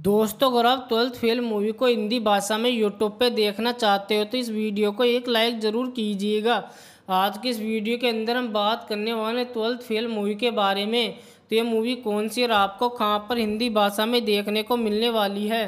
दोस्तों अगर आप ट्वेल्थ फेल मूवी को हिंदी भाषा में यूट्यूब पे देखना चाहते हो तो इस वीडियो को एक लाइक ज़रूर कीजिएगा आज की इस वीडियो के अंदर हम बात करने वाले ट्वेल्थ फेल मूवी के बारे में तो ये मूवी कौन सी और आपको कहाँ पर हिंदी भाषा में देखने को मिलने वाली है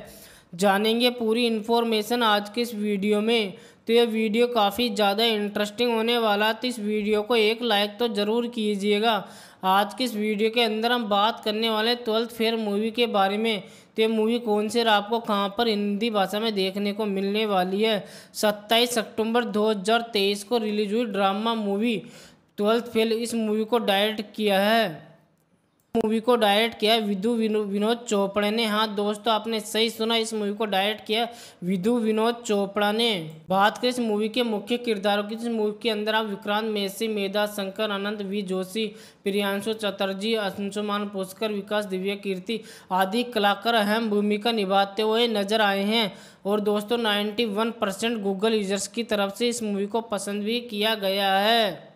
जानेंगे पूरी इन्फॉर्मेशन आज के इस वीडियो में तो ये वीडियो काफ़ी ज़्यादा इंटरेस्टिंग होने वाला तो इस वीडियो को एक लाइक तो ज़रूर कीजिएगा आज के इस वीडियो के अंदर हम बात करने वाले ट्वेल्थ फेयर मूवी के बारे में तो ये मूवी कौन से आपको कहाँ पर हिंदी भाषा में देखने को मिलने वाली है 27 हज़ार 2023 को रिलीज हुई ड्रामा मूवी ट्वेल्थ फेल इस मूवी को डायरेक्ट किया है मूवी को डायरेक्ट किया विधु विनोद चोपड़ा ने हाँ दोस्तों आपने सही सुना इस मूवी को डायरेक्ट किया विधु विनोद चोपड़ा ने बात करें इस मूवी के मुख्य किरदारों की तो इस मूवी के अंदर आप विक्रांत मेसी मेधा शंकर आनंद वी जोशी प्रियांशु चटर्जी अंशुमान पुष्कर विकास दिव्य कीर्ति आदि कलाकार अहम भूमिका निभाते हुए नजर आए हैं और दोस्तों नाइन्टी परसेंट गूगल यूजर्स की तरफ से इस मूवी को पसंद भी किया गया है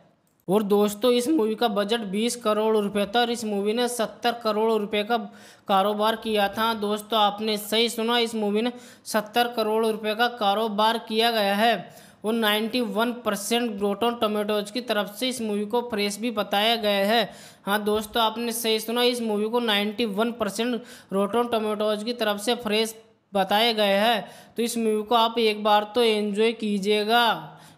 और दोस्तों इस मूवी का बजट 20 करोड़ रुपए था और इस मूवी ने 70 करोड़ रुपए का कारोबार किया था दोस्तों आपने सही सुना इस मूवी ने 70 करोड़ रुपए का कारोबार किया गया है और 91 परसेंट ग्रोटोन टोमेटोज की तरफ से इस मूवी को फ्रेश भी बताया गया है हाँ दोस्तों आपने सही सुना इस मूवी को नाइन्टी वन परसेंट टोमेटोज की तरफ से फ्रेश बताया गया है तो इस मूवी को आप एक बार तो एंजॉय कीजिएगा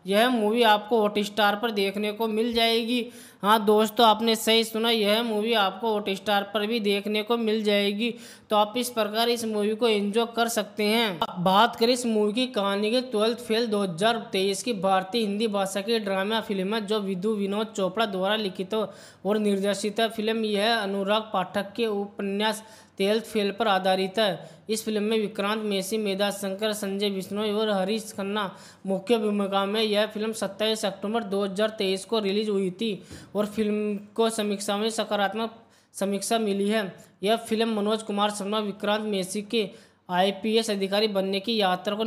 यह मूवी आपको हॉट स्टार पर देखने को मिल जाएगी हाँ दोस्तों तो आपने सही सुना यह मूवी आपको हॉट स्टार पर भी देखने को मिल जाएगी तो आप इस प्रकार इस मूवी को एंजॉय कर सकते हैं बात करें इस मूवी की कहानी की ट्वेल्थ फेल 2023 की भारतीय हिंदी भाषा की ड्रामा फिल्म है जो विधु विनोद चोपड़ा द्वारा लिखित और निर्देशित फिल्म यह अनुराग पाठक के उपन्यास तेल्थ फेल पर आधारित है इस फिल्म में विक्रांत मेसी मेधा शंकर संजय बिश्नोई और हरीश खन्ना मुख्य भूमिका में यह फिल्म 27 अक्टूबर 2023 को रिलीज हुई थी और फिल्म को समीक्षा में सकारात्मक समीक्षा मिली है यह फिल्म मनोज कुमार शर्मा विक्रांत मेसी के आईपीएस अधिकारी बनने की यात्रा को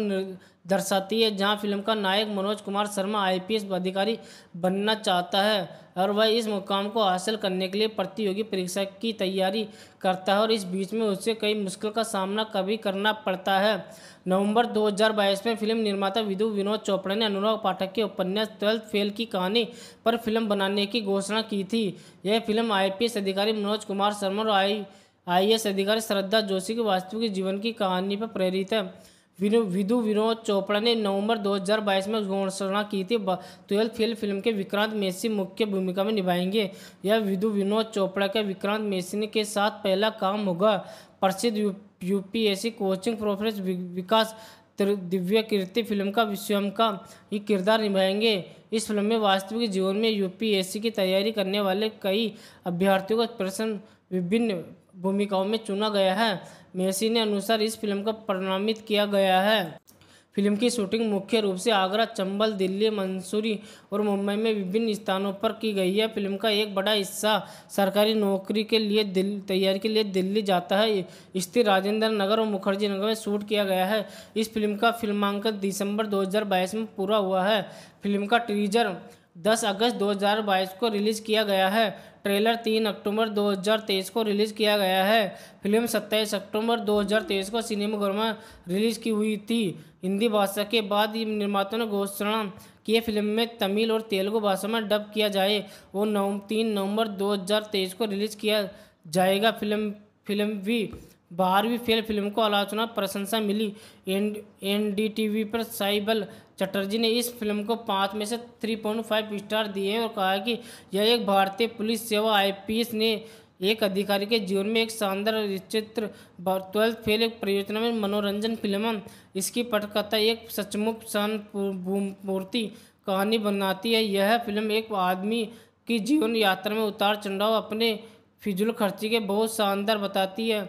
दर्शाती है जहां फिल्म का नायक मनोज कुमार शर्मा आईपीएस अधिकारी बनना चाहता है और वह इस मुकाम को हासिल करने के लिए प्रतियोगी परीक्षा की तैयारी करता है और इस बीच में उसे कई मुश्किल का सामना कभी करना पड़ता है नवंबर 2022 में फिल्म निर्माता विधु विनोद चोपड़ा ने अनुराग पाठक के उपन्यास ट्वेल्थ फेल की कहानी पर फिल्म बनाने की घोषणा की थी यह फिल्म आई अधिकारी मनोज कुमार शर्मा और आई आईएएस अधिकारी श्रद्धा जोशी के वास्तविक जीवन की कहानी पर प्रेरित है विधु विनोद चोपड़ा ने नवंबर 2022 में घोषणा की थी ट्वेल्थ फेल फिल्म के विक्रांत मेसी मुख्य भूमिका में निभाएंगे यह विधु विनोद चोपड़ा के विक्रांत मेसी के साथ पहला काम होगा प्रसिद्ध यूपीएससी कोचिंग प्रोफेसर विकास दिव्य कीर्ति फिल्म का विश्वम का ही किरदार निभाएंगे इस फिल्म में वास्तविक जीवन में यूपीएससी की तैयारी करने वाले कई अभ्यर्थियों को प्रश्न विभिन्न भूमिकाओं में चुना गया है मेसी ने अनुसार इस फिल्म को प्रणामित किया गया है फिल्म की शूटिंग मुख्य रूप से आगरा चंबल दिल्ली मंसूरी और मुंबई में विभिन्न स्थानों पर की गई है फिल्म का एक बड़ा हिस्सा सरकारी नौकरी के लिए तैयारी के लिए दिल्ली जाता है स्थित राजेंद्र नगर और मुखर्जी नगर में शूट किया गया है इस फिल्म का फिल्मांकन दिसंबर 2022 में पूरा हुआ है फिल्म का टीजर 10 अगस्त 2022 को रिलीज़ किया गया है ट्रेलर 3 अक्टूबर 2023 को रिलीज़ किया गया है फिल्म 27 अक्टूबर 2023 को सिनेमाघर में रिलीज़ की हुई थी हिंदी भाषा के बाद निर्माता ने घोषणा की फिल्म में तमिल और तेलुगु भाषा में डब किया जाए और नौ तीन नवंबर तेईस को रिलीज़ किया जाएगा फिल्म फिल्म भी बारहवीं फेल फिल्म को आलोचना प्रशंसा मिली एन वी पर साइबल चटर्जी ने इस फिल्म को पाँच में से थ्री पॉइंट फाइव स्टार दिए और कहा कि यह एक भारतीय पुलिस सेवा आईपीएस ने एक अधिकारी के जीवन में एक शानदार चित्र ट्वेल्थ फेल एक परियोजना में मनोरंजन फिल्म इसकी पटकथा एक सचमुख शान पूर्ति कहानी बनाती है यह फिल्म एक आदमी की जीवन यात्रा में उतार चढ़ाव अपने फिजुल खर्ची के बहुत शानदार बताती है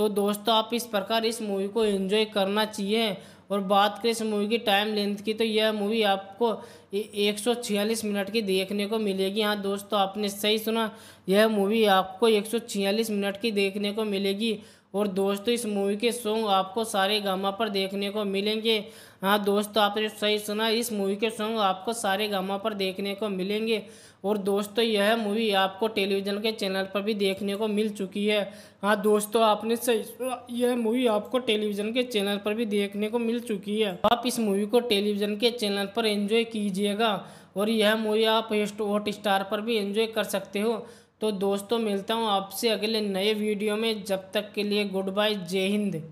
तो दोस्तों आप इस प्रकार इस मूवी को एंजॉय करना चाहिए और बात करें इस मूवी की टाइम लेंथ की तो यह मूवी आपको 146 मिनट की देखने को मिलेगी हाँ दोस्तों आपने सही सुना यह मूवी आपको 146 मिनट की देखने को मिलेगी और दोस्तों इस मूवी के सॉन्ग आपको सारे गामा पर देखने को मिलेंगे हाँ दोस्तों आपने सही सुना इस मूवी के सॉन्ग आपको सारे गामा पर देखने को मिलेंगे और दोस्तों तो यह मूवी आपको टेलीविज़न के चैनल पर भी देखने को मिल चुकी है हाँ दोस्तों तो आपने सही यह मूवी आपको टेलीविज़न के चैनल पर भी देखने को मिल चुकी है आप इस मूवी को टेलीविज़न के चैनल पर एंजॉय कीजिएगा और यह मूवी आप हॉट स्टार पर भी एंजॉय कर सकते हो तो दोस्तों मिलता हूँ आपसे अगले नए वीडियो में जब तक के लिए गुड बाय जय हिंद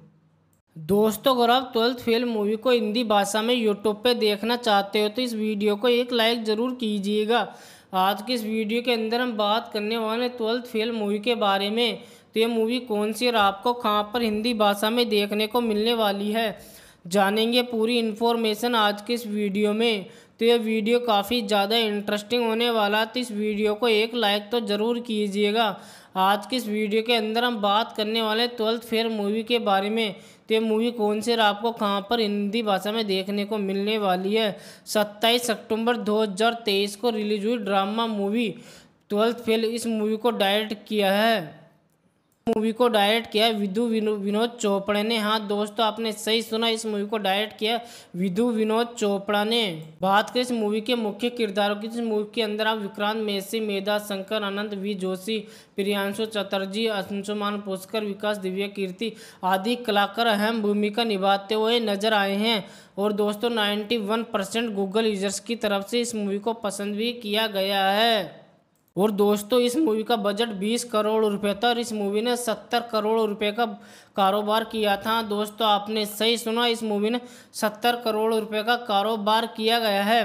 दोस्तों अगर आप ट्वेल्थ फेल मूवी को हिंदी भाषा में यूट्यूब पे देखना चाहते हो तो इस वीडियो को एक लाइक ज़रूर कीजिएगा आज के इस वीडियो के अंदर हम बात करने वाले ट्वेल्थ फेल मूवी के बारे में तो ये मूवी कौन सी और आपको कहाँ पर हिंदी भाषा में देखने को मिलने वाली है जानेंगे पूरी इन्फॉर्मेशन आज के इस वीडियो में तो ये वीडियो काफ़ी ज़्यादा इंटरेस्टिंग होने वाला तो इस वीडियो को एक लाइक तो ज़रूर कीजिएगा आज की इस वीडियो के अंदर हम बात करने वाले ट्वेल्थ फेयर मूवी के बारे में तो ये मूवी कौन से आपको कहाँ पर हिंदी भाषा में देखने को मिलने वाली है सत्ताईस अक्टूबर 2023 को रिलीज हुई ड्रामा मूवी ट्वेल्थ फेल इस मूवी को डायरेक्ट किया है मूवी को डायरेक्ट किया विधु विनोद चोपड़ा ने हाँ दोस्तों आपने सही सुना इस मूवी को डायरेक्ट किया विधु विनोद चोपड़ा ने बात करें इस मूवी के मुख्य किरदारों की इस मूवी के अंदर आप विक्रांत मेसी मेधा शंकर अनंत वी जोशी प्रियांशु चटर्जी अंशुमान पुष्कर विकास दिव्या कीर्ति आदि कलाकार अहम भूमिका निभाते हुए नजर आए हैं और दोस्तों 91 परसेंट गूगल यूजर्स की तरफ से इस मूवी को पसंद भी किया गया है और दोस्तों इस मूवी का बजट 20 करोड़ रुपए था और इस मूवी ने 70 करोड़ रुपए का कारोबार किया था दोस्तों आपने सही सुना इस मूवी ने 70 करोड़ रुपए का कारोबार किया गया है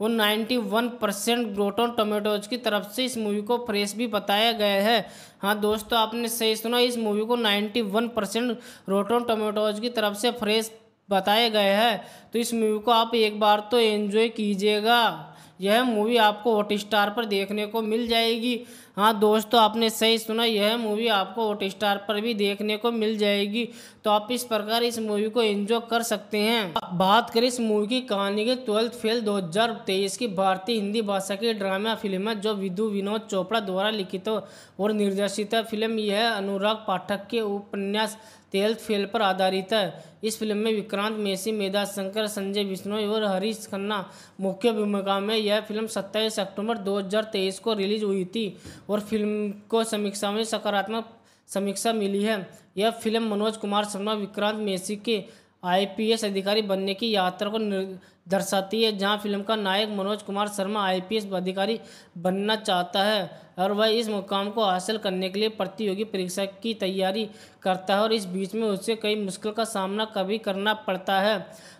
और 91 परसेंट ग्रोटोन टोमेटोज की तरफ से इस मूवी को फ्रेश भी बताया गया है हाँ दोस्तों आपने सही सुना इस मूवी को 91 परसेंट रोटोन टोमेटोज की तरफ से फ्रेश बताया गया है तो इस मूवी को आप एक बार तो एंजॉय कीजिएगा यह मूवी आपको हॉट स्टार पर देखने को मिल जाएगी हाँ दोस्तों तो आपने सही सुना यह मूवी आपको हॉट स्टार पर भी देखने को मिल जाएगी तो आप इस प्रकार इस मूवी को एंजॉय कर सकते हैं बात करें इस मूवी की कहानी की ट्वेल्थ फेल 2023 की भारतीय हिंदी भाषा की ड्रामा फिल्म है जो विधु विनोद चोपड़ा द्वारा लिखित और निर्देशित फिल्म यह अनुराग पाठक के उपन्यास तेल्थ फेल पर आधारित है इस फिल्म में विक्रांत मेसी मेधा शंकर संजय बिश्नोई और हरीश खन्ना मुख्य भूमिका में यह फिल्म 27 अक्टूबर 2023 को रिलीज हुई थी और फिल्म को समीक्षा में सकारात्मक समीक्षा मिली है यह फिल्म मनोज कुमार शर्मा विक्रांत मेसी के आईपीएस अधिकारी बनने की यात्रा को दर्शाती है जहां फिल्म का नायक मनोज कुमार शर्मा आईपीएस अधिकारी बनना चाहता है और वह इस मुकाम को हासिल करने के लिए प्रतियोगी परीक्षा की तैयारी करता है और इस बीच में उसे कई मुश्किल का सामना कभी करना पड़ता है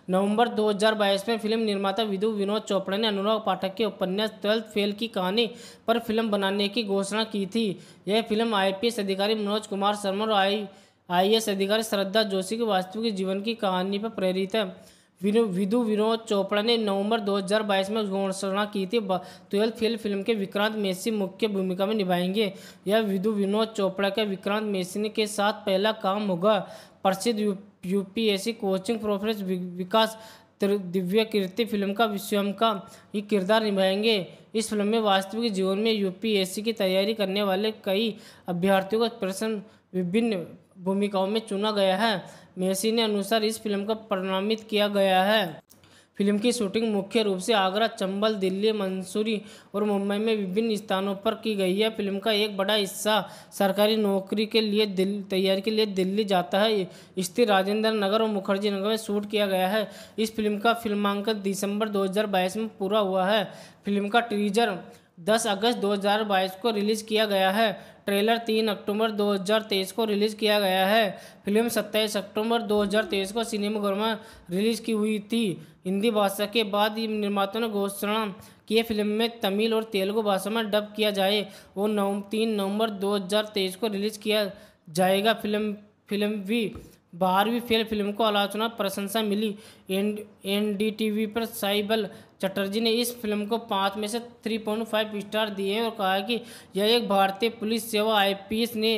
नवंबर 2022 में फिल्म निर्माता विधु विनोद चोपड़ा ने अनुराग पाठक के उपन्यास ट्वेल्थ फेल की कहानी पर फिल्म बनाने की घोषणा की थी यह फिल्म आई अधिकारी मनोज कुमार शर्मा और आई अधिकारी श्रद्धा जोशी के वास्तविक जीवन की कहानी पर प्रेरित है विधु विनोद चोपड़ा ने नवंबर 2022 में घोषणा की थी ट्वेल्थ फेल फिल्म के विक्रांत मेसी मुख्य भूमिका में निभाएंगे यह विधु विनोद चोपड़ा के विक्रांत मेसी के साथ पहला काम होगा प्रसिद्ध यूपीएससी कोचिंग प्रोफेसर विकास दिव्य कीर्ति फिल्म का विश्वम का ही किरदार निभाएंगे इस फिल्म में वास्तविक जीवन में यूपीएससी की तैयारी करने वाले कई अभ्यर्थियों का प्रश्न विभिन्न भूमिकाओं में चुना गया है मेसी ने अनुसार इस फिल्म को प्रणामित किया गया है फिल्म की शूटिंग मुख्य रूप से आगरा चंबल दिल्ली मंसूरी और मुंबई में विभिन्न स्थानों पर की गई है फिल्म का एक बड़ा हिस्सा सरकारी नौकरी के लिए तैयारी के लिए दिल्ली जाता है स्थित राजेंद्र नगर और मुखर्जी नगर में शूट किया गया है इस फिल्म का फिल्मांकन दिसंबर 2022 में पूरा हुआ है फिल्म का टीजर 10 अगस्त 2022 को रिलीज़ किया गया है ट्रेलर 3 अक्टूबर 2023 को रिलीज़ किया गया है फिल्म 27 अक्टूबर 2023 को सिनेमाघर में रिलीज़ की हुई थी हिंदी भाषा के बाद निर्माता ने घोषणा की फिल्म में तमिल और तेलुगु भाषा में डब किया जाए और नौ तीन नवंबर तेईस को रिलीज़ किया जाएगा फिल्म फिल्म भी बारहवीं फेल फिल्म को आलोचना प्रशंसा मिली एन एनडीटीवी पर साइबल चटर्जी ने इस फिल्म को पाँच में से थ्री पॉइंट फाइव स्टार दिए और कहा कि यह एक भारतीय पुलिस सेवा आईपीएस ने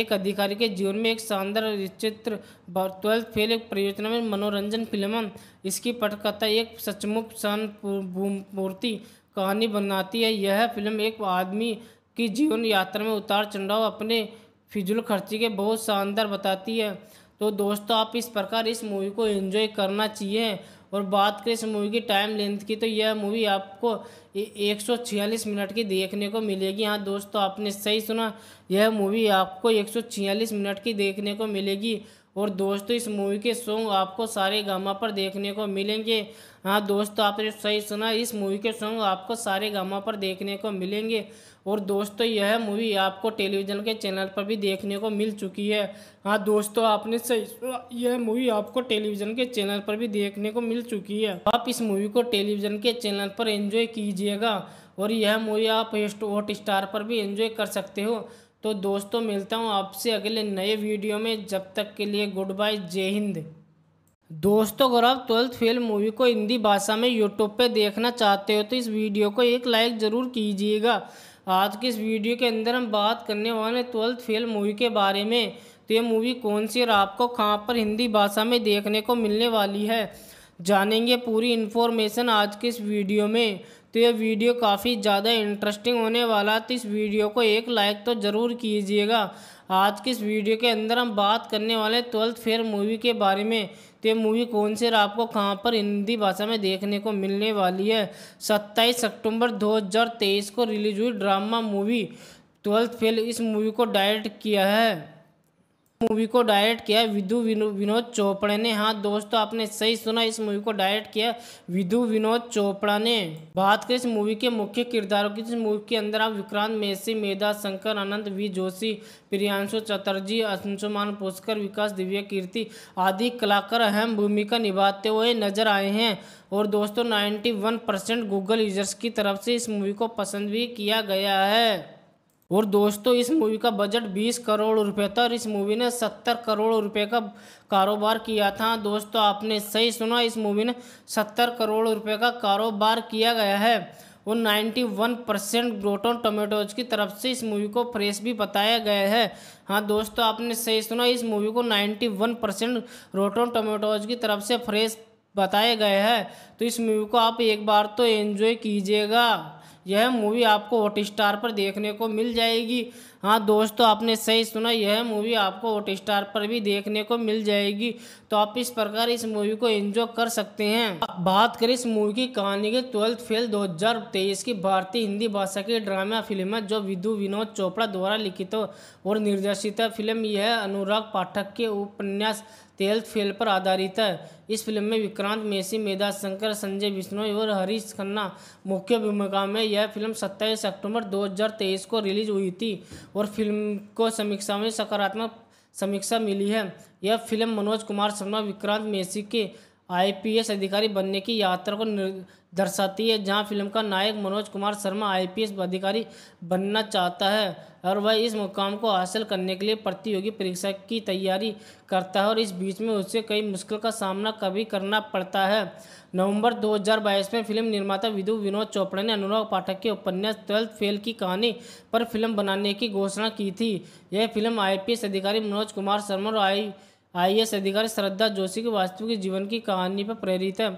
एक अधिकारी के जीवन में एक शानदार चित्र ट्वेल्थ फेल एक परियोजना में मनोरंजन फिल्म इसकी पटकथा एक सचमुख शानपूर्ति कहानी बनाती है यह फिल्म एक आदमी की जीवन यात्रा में उतार चढ़ाव अपने फिजुल खर्ची के बहुत शानदार बताती है तो दोस्तों आप इस प्रकार इस मूवी को एंजॉय करना चाहिए और बात करें इस मूवी की टाइम लेंथ की तो यह मूवी आपको एक सौ छियालीस मिनट की देखने को मिलेगी हाँ दोस्तों आपने सही सुना यह मूवी आपको एक सौ छियालीस मिनट की देखने को मिलेगी और दोस्तों इस मूवी के सॉन्ग आपको सारे गामा पर देखने को मिलेंगे हाँ दोस्तों आपने सही सुना इस मूवी के सॉन्ग आपको सारे गामा पर देखने को मिलेंगे और दोस्तों यह मूवी आपको टेलीविज़न के चैनल पर भी देखने को मिल चुकी है हाँ दोस्तों आपने सही यह मूवी आपको टेलीविज़न के चैनल पर भी देखने को मिल चुकी है आप इस मूवी को टेलीविज़न के चैनल पर एंजॉय कीजिएगा और यह मूवी आप हॉट स्टार पर भी एंजॉय कर सकते हो तो दोस्तों मिलता हूँ आपसे अगले नए वीडियो में जब तक के लिए गुड बाय जय हिंद दोस्तों अगर आप ट्वेल्थ फेल मूवी को हिंदी भाषा में यूट्यूब पे देखना चाहते हो तो इस वीडियो को एक लाइक ज़रूर कीजिएगा आज के इस वीडियो के अंदर हम बात करने वाले ट्वेल्थ फेल मूवी के बारे में तो ये मूवी कौन सी और आपको कहाँ पर हिंदी भाषा में देखने को मिलने वाली है जानेंगे पूरी इन्फॉर्मेशन आज के इस वीडियो में तो ये वीडियो काफ़ी ज़्यादा इंटरेस्टिंग होने वाला तो इस वीडियो को एक लाइक तो ज़रूर कीजिएगा आज के इस वीडियो के अंदर हम बात करने वाले ट्वेल्थ फेयर मूवी के बारे में तो मूवी कौन से आपको कहाँ पर हिंदी भाषा में देखने को मिलने वाली है सत्ताईस हजार 2023 को रिलीज हुई ड्रामा मूवी ट्वेल्थ फेल इस मूवी को डायरेक्ट किया है मूवी को डायरेक्ट किया विधु विनोद चोपड़ा ने हाँ दोस्तों आपने सही सुना इस मूवी को डायरेक्ट किया विधु विनोद चोपड़ा ने बात करें इस मूवी के मुख्य किरदारों की इस मूवी के अंदर आप विक्रांत मेसी मेधा शंकर अनंत वी जोशी प्रियांशु चटर्जी अंशुमान पुष्कर विकास दिव्य कीर्ति आदि कलाकार अहम भूमिका निभाते हुए नजर आए हैं और दोस्तों 91 परसेंट गूगल यूजर्स की तरफ से इस मूवी को पसंद भी किया गया है और दोस्तों इस मूवी का बजट 20 करोड़ रुपए था और इस मूवी ने 70 करोड़ रुपए का कारोबार किया था दोस्तों आपने सही सुना इस मूवी ने 70 करोड़ रुपए का कारोबार किया गया है और 91 परसेंट ग्रोटोन टोमेटोज की तरफ से इस मूवी को फ्रेश भी बताया गया है हाँ दोस्तों आपने सही सुना इस मूवी को 91 परसेंट रोटोन टोमेटोज की तरफ से फ्रेश बताए गए हैं तो इस मूवी को आप एक बार तो एंजॉय कीजिएगा यह मूवी आपको हॉट स्टार पर देखने को मिल जाएगी हाँ दोस्तों आपने सही सुना यह मूवी आपको हॉट स्टार पर भी देखने को मिल जाएगी तो आप इस प्रकार इस मूवी को एंजॉय कर सकते हैं बात करें इस मूवी की कहानी की ट्वेल्थ फेल 2023 की भारतीय हिंदी भाषा की ड्रामा फिल्म है जो विधु विनोद चोपड़ा द्वारा लिखित और निर्देशित फिल्म यह अनुराग पाठक के उपन्यास तेल्थ फेल पर आधारित है इस फिल्म में विक्रांत मेसी मेधा शंकर संजय बिश्नोई और हरीश खन्ना मुख्य भूमिका में यह फिल्म 27 अक्टूबर 2023 को रिलीज हुई थी और फिल्म को समीक्षा में सकारात्मक समीक्षा मिली है यह फिल्म मनोज कुमार शर्मा विक्रांत मेसी के आईपीएस अधिकारी बनने की यात्रा को दर्शाती है जहां फिल्म का नायक मनोज कुमार शर्मा आईपीएस अधिकारी बनना चाहता है और वह इस मुकाम को हासिल करने के लिए प्रतियोगी परीक्षा की तैयारी करता है और इस बीच में उसे कई मुश्किल का सामना कभी करना पड़ता है नवंबर 2022 में फिल्म निर्माता विधु विनोद चोपड़ा ने अनुराग पाठक के उपन्यास ट्वेल्थ फेल की कहानी पर फिल्म बनाने की घोषणा की थी यह फिल्म आई अधिकारी मनोज कुमार शर्मा और आई आईएएस अधिकारी श्रद्धा जोशी के वास्तविक जीवन की कहानी पर प्रेरित है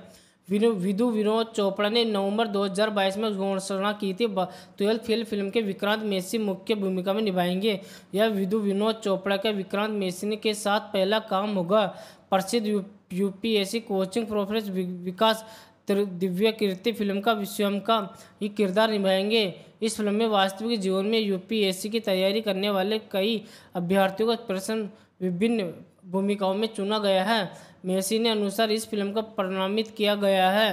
विधु विनोद चोपड़ा ने नवंबर 2022 में घोषणा की थी ट्वेल्थ फेल फिल्म के विक्रांत मेसी मुख्य भूमिका में निभाएंगे यह विधु विनोद चोपड़ा के विक्रांत मेसी के साथ पहला काम होगा प्रसिद्ध U, UPSC coaching professor Vikas दिव्य कीर्ति फिल्म का विश्वम का ही किरदार निभाएंगे इस फिल्म में वास्तविक जीवन में यूपीएससी की तैयारी करने वाले कई अभ्यर्थियों का प्रश्न विभिन्न भूमिकाओं में चुना गया है मेसी ने अनुसार इस फिल्म को प्रणामित किया गया है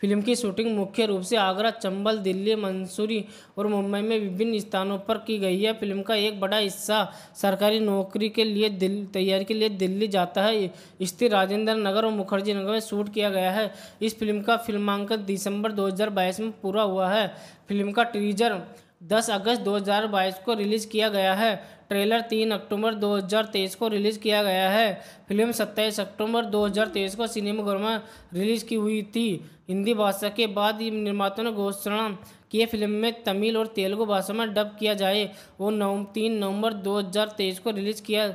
फिल्म की शूटिंग मुख्य रूप से आगरा चंबल दिल्ली मंसूरी और मुंबई में विभिन्न स्थानों पर की गई है फिल्म का एक बड़ा हिस्सा सरकारी नौकरी के लिए दिल तैयारी के लिए दिल्ली जाता है स्थित राजेंद्र नगर और मुखर्जी नगर में शूट किया गया है इस फिल्म का फिल्मांकन दिसंबर 2022 में पूरा हुआ है फिल्म का टीजर 10 अगस्त 2022 को रिलीज़ किया गया है ट्रेलर 3 अक्टूबर 2023 को रिलीज़ किया गया है फिल्म 27 अक्टूबर 2023 को सिनेमाघर में रिलीज़ की हुई थी हिंदी भाषा के बाद निर्माता ने घोषणा की फिल्म में तमिल और तेलुगु भाषा में डब किया जाए और नौ तीन नवंबर 2023 को रिलीज़ किया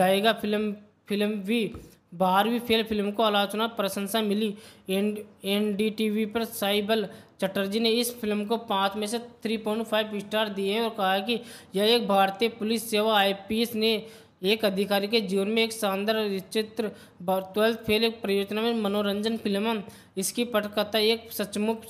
जाएगा फिल्म फिल्म भी बारहवीं फेल फिल्म को आलोचना प्रशंसा मिली N N D T V पर साइबल चटर्जी ने इस फिल्म को पाँच में से थ्री पॉइंट फाइव स्टार दिए और कहा कि यह एक भारतीय पुलिस सेवा आईपीएस ने एक अधिकारी के जीवन में एक शानदार चित्र ट्वेल्थ फेल एक परियोजना में मनोरंजन फिल्म इसकी पटकथा एक सचमुच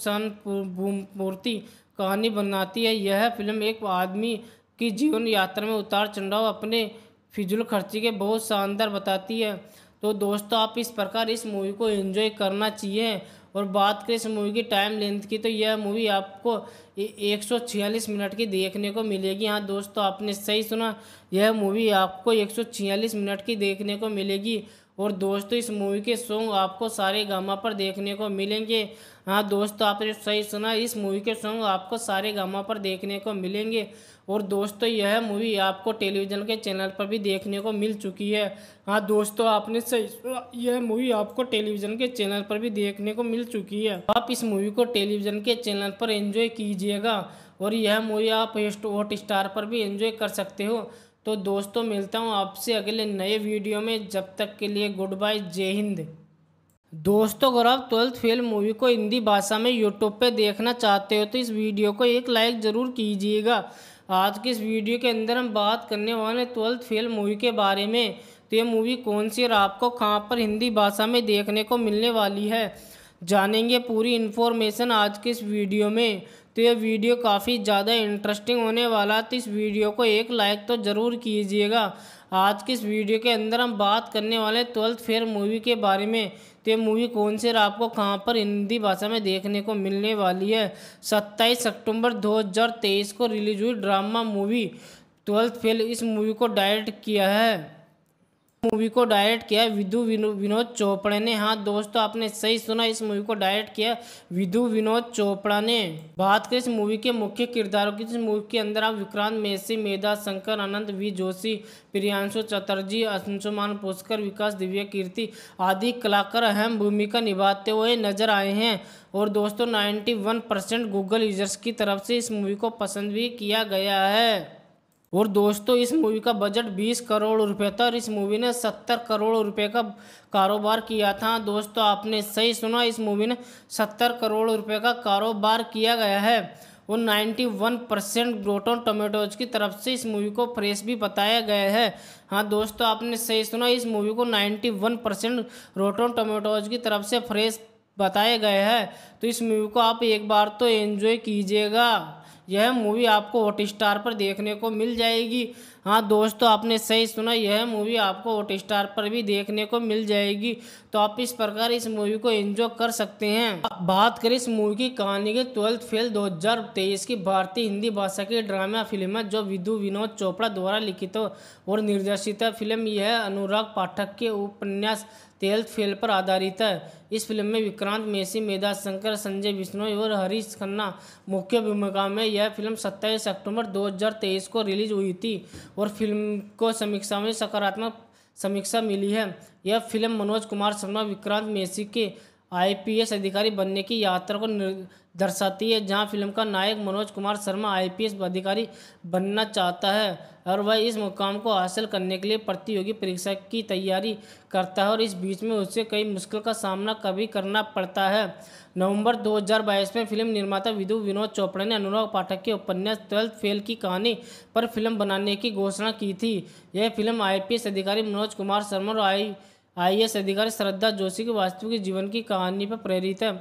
मूर्ति कहानी बनाती है यह फिल्म एक आदमी की जीवन यात्रा में उतार चढ़ाव अपने फिजुल खर्ची के बहुत शानदार बताती है तो दोस्तों आप इस प्रकार इस मूवी को एंजॉय करना चाहिए और बात करें इस मूवी की टाइम लेंथ की तो यह मूवी आपको 146 मिनट की देखने को मिलेगी हाँ दोस्तों आपने सही सुना यह मूवी आपको 146 मिनट की देखने को मिलेगी और दोस्तों इस मूवी के सॉन्ग आपको सारे गामा पर देखने को मिलेंगे हाँ दोस्तों आपने सही सुना इस मूवी के सॉन्ग आपको सारे गामा पर देखने को मिलेंगे और दोस्तों यह मूवी आपको टेलीविज़न के चैनल पर भी देखने को मिल चुकी है हाँ दोस्तों आपने सही यह मूवी आपको टेलीविज़न के चैनल पर भी देखने को मिल चुकी है आप इस मूवी को टेलीविज़न के चैनल पर एंजॉय कीजिएगा और यह मूवी आप हॉट स्टार पर भी एंजॉय कर सकते हो तो दोस्तों मिलता हूँ आपसे अगले नए वीडियो में जब तक के लिए गुड बाय जय हिंद दोस्तों अगर आप ट्वेल्थ फेल मूवी को हिंदी भाषा में यूट्यूब पे देखना चाहते हो तो इस वीडियो को एक लाइक ज़रूर कीजिएगा आज की इस वीडियो के अंदर हम बात करने वाले ट्वेल्थ फेल मूवी के बारे में तो ये मूवी कौन सी और आपको कहाँ पर हिंदी भाषा में देखने को मिलने वाली है जानेंगे पूरी इन्फॉर्मेशन आज के इस वीडियो में तो ये वीडियो काफ़ी ज़्यादा इंटरेस्टिंग होने वाला तो इस वीडियो को एक लाइक तो ज़रूर कीजिएगा आज के इस वीडियो के अंदर हम बात करने वाले ट्वेल्थ फेयर मूवी के बारे में ये मूवी कौन से आपको कहाँ पर हिंदी भाषा में देखने को मिलने वाली है सत्ताईस अक्टूबर 2023 को रिलीज हुई ड्रामा मूवी ट्वेल्थ फेल इस मूवी को डायरेक्ट किया है मूवी को डायरेक्ट किया विधु विनोद चोपड़ा ने हाँ दोस्तों आपने सही सुना इस मूवी को डायरेक्ट किया विधु विनोद चोपड़ा ने बात करें इस मूवी के मुख्य किरदारों की इस मूवी के अंदर आप विक्रांत मेसी मेधा शंकर अनंत वी जोशी प्रियांशु चटर्जी अंशुमान पुष्कर विकास दिव्य कीर्ति आदि कलाकार अहम भूमिका निभाते हुए नजर आए हैं और दोस्तों 91 परसेंट गूगल यूजर्स की तरफ से इस मूवी को पसंद भी किया गया है और दोस्तों इस मूवी का बजट 20 करोड़ रुपए था और इस मूवी ने 70 करोड़ रुपए का कारोबार किया था दोस्तों आपने सही सुना इस मूवी ने 70 करोड़ रुपए का कारोबार किया गया है और 91 परसेंट ग्रोटोन टोमेटोज की तरफ से इस मूवी को फ्रेश भी बताया गया है हाँ दोस्तों आपने सही सुना इस मूवी को वन परसेंट टोमेटोज की तरफ से फ्रेश बताया गया है तो इस मूवी को आप एक बार तो एंजॉय कीजिएगा यह मूवी आपको हॉट स्टार पर देखने को मिल जाएगी हाँ दोस्तों आपने सही सुना यह मूवी आपको हॉट स्टार पर भी देखने को मिल जाएगी तो आप इस प्रकार इस मूवी को एंजॉय कर सकते हैं बात करें इस मूवी की कहानी के ट्वेल्थ फेल 2023 की भारतीय हिंदी भाषा की ड्रामा फिल्म है जो विधु विनोद चोपड़ा द्वारा लिखित और निर्देशित फिल्म यह अनुराग पाठक के उपन्यास तेल्थ फेल पर आधारित है इस फिल्म में विक्रांत मेसी मेधा शंकर संजय बिश्नोई और हरीश खन्ना मुख्य भूमिका में यह फिल्म 27 अक्टूबर 2023 को रिलीज हुई थी और फिल्म को समीक्षा में सकारात्मक समीक्षा मिली है यह फिल्म मनोज कुमार शर्मा विक्रांत मेसी के आईपीएस अधिकारी बनने की यात्रा को दर्शाती है जहां फिल्म का नायक मनोज कुमार शर्मा आईपीएस अधिकारी बनना चाहता है और वह इस मुकाम को हासिल करने के लिए प्रतियोगी परीक्षा की तैयारी करता है और इस बीच में उसे कई मुश्किल का सामना कभी करना पड़ता है नवंबर 2022 में फिल्म निर्माता विधु विनोद चोपड़ा ने अनुराग पाठक के उपन्यास ट्वेल्थ फेल की कहानी पर फिल्म बनाने की घोषणा की थी यह फिल्म आई अधिकारी मनोज कुमार शर्मा और आई आईएएस अधिकारी श्रद्धा जोशी के वास्तविक जीवन की कहानी पर प्रेरित है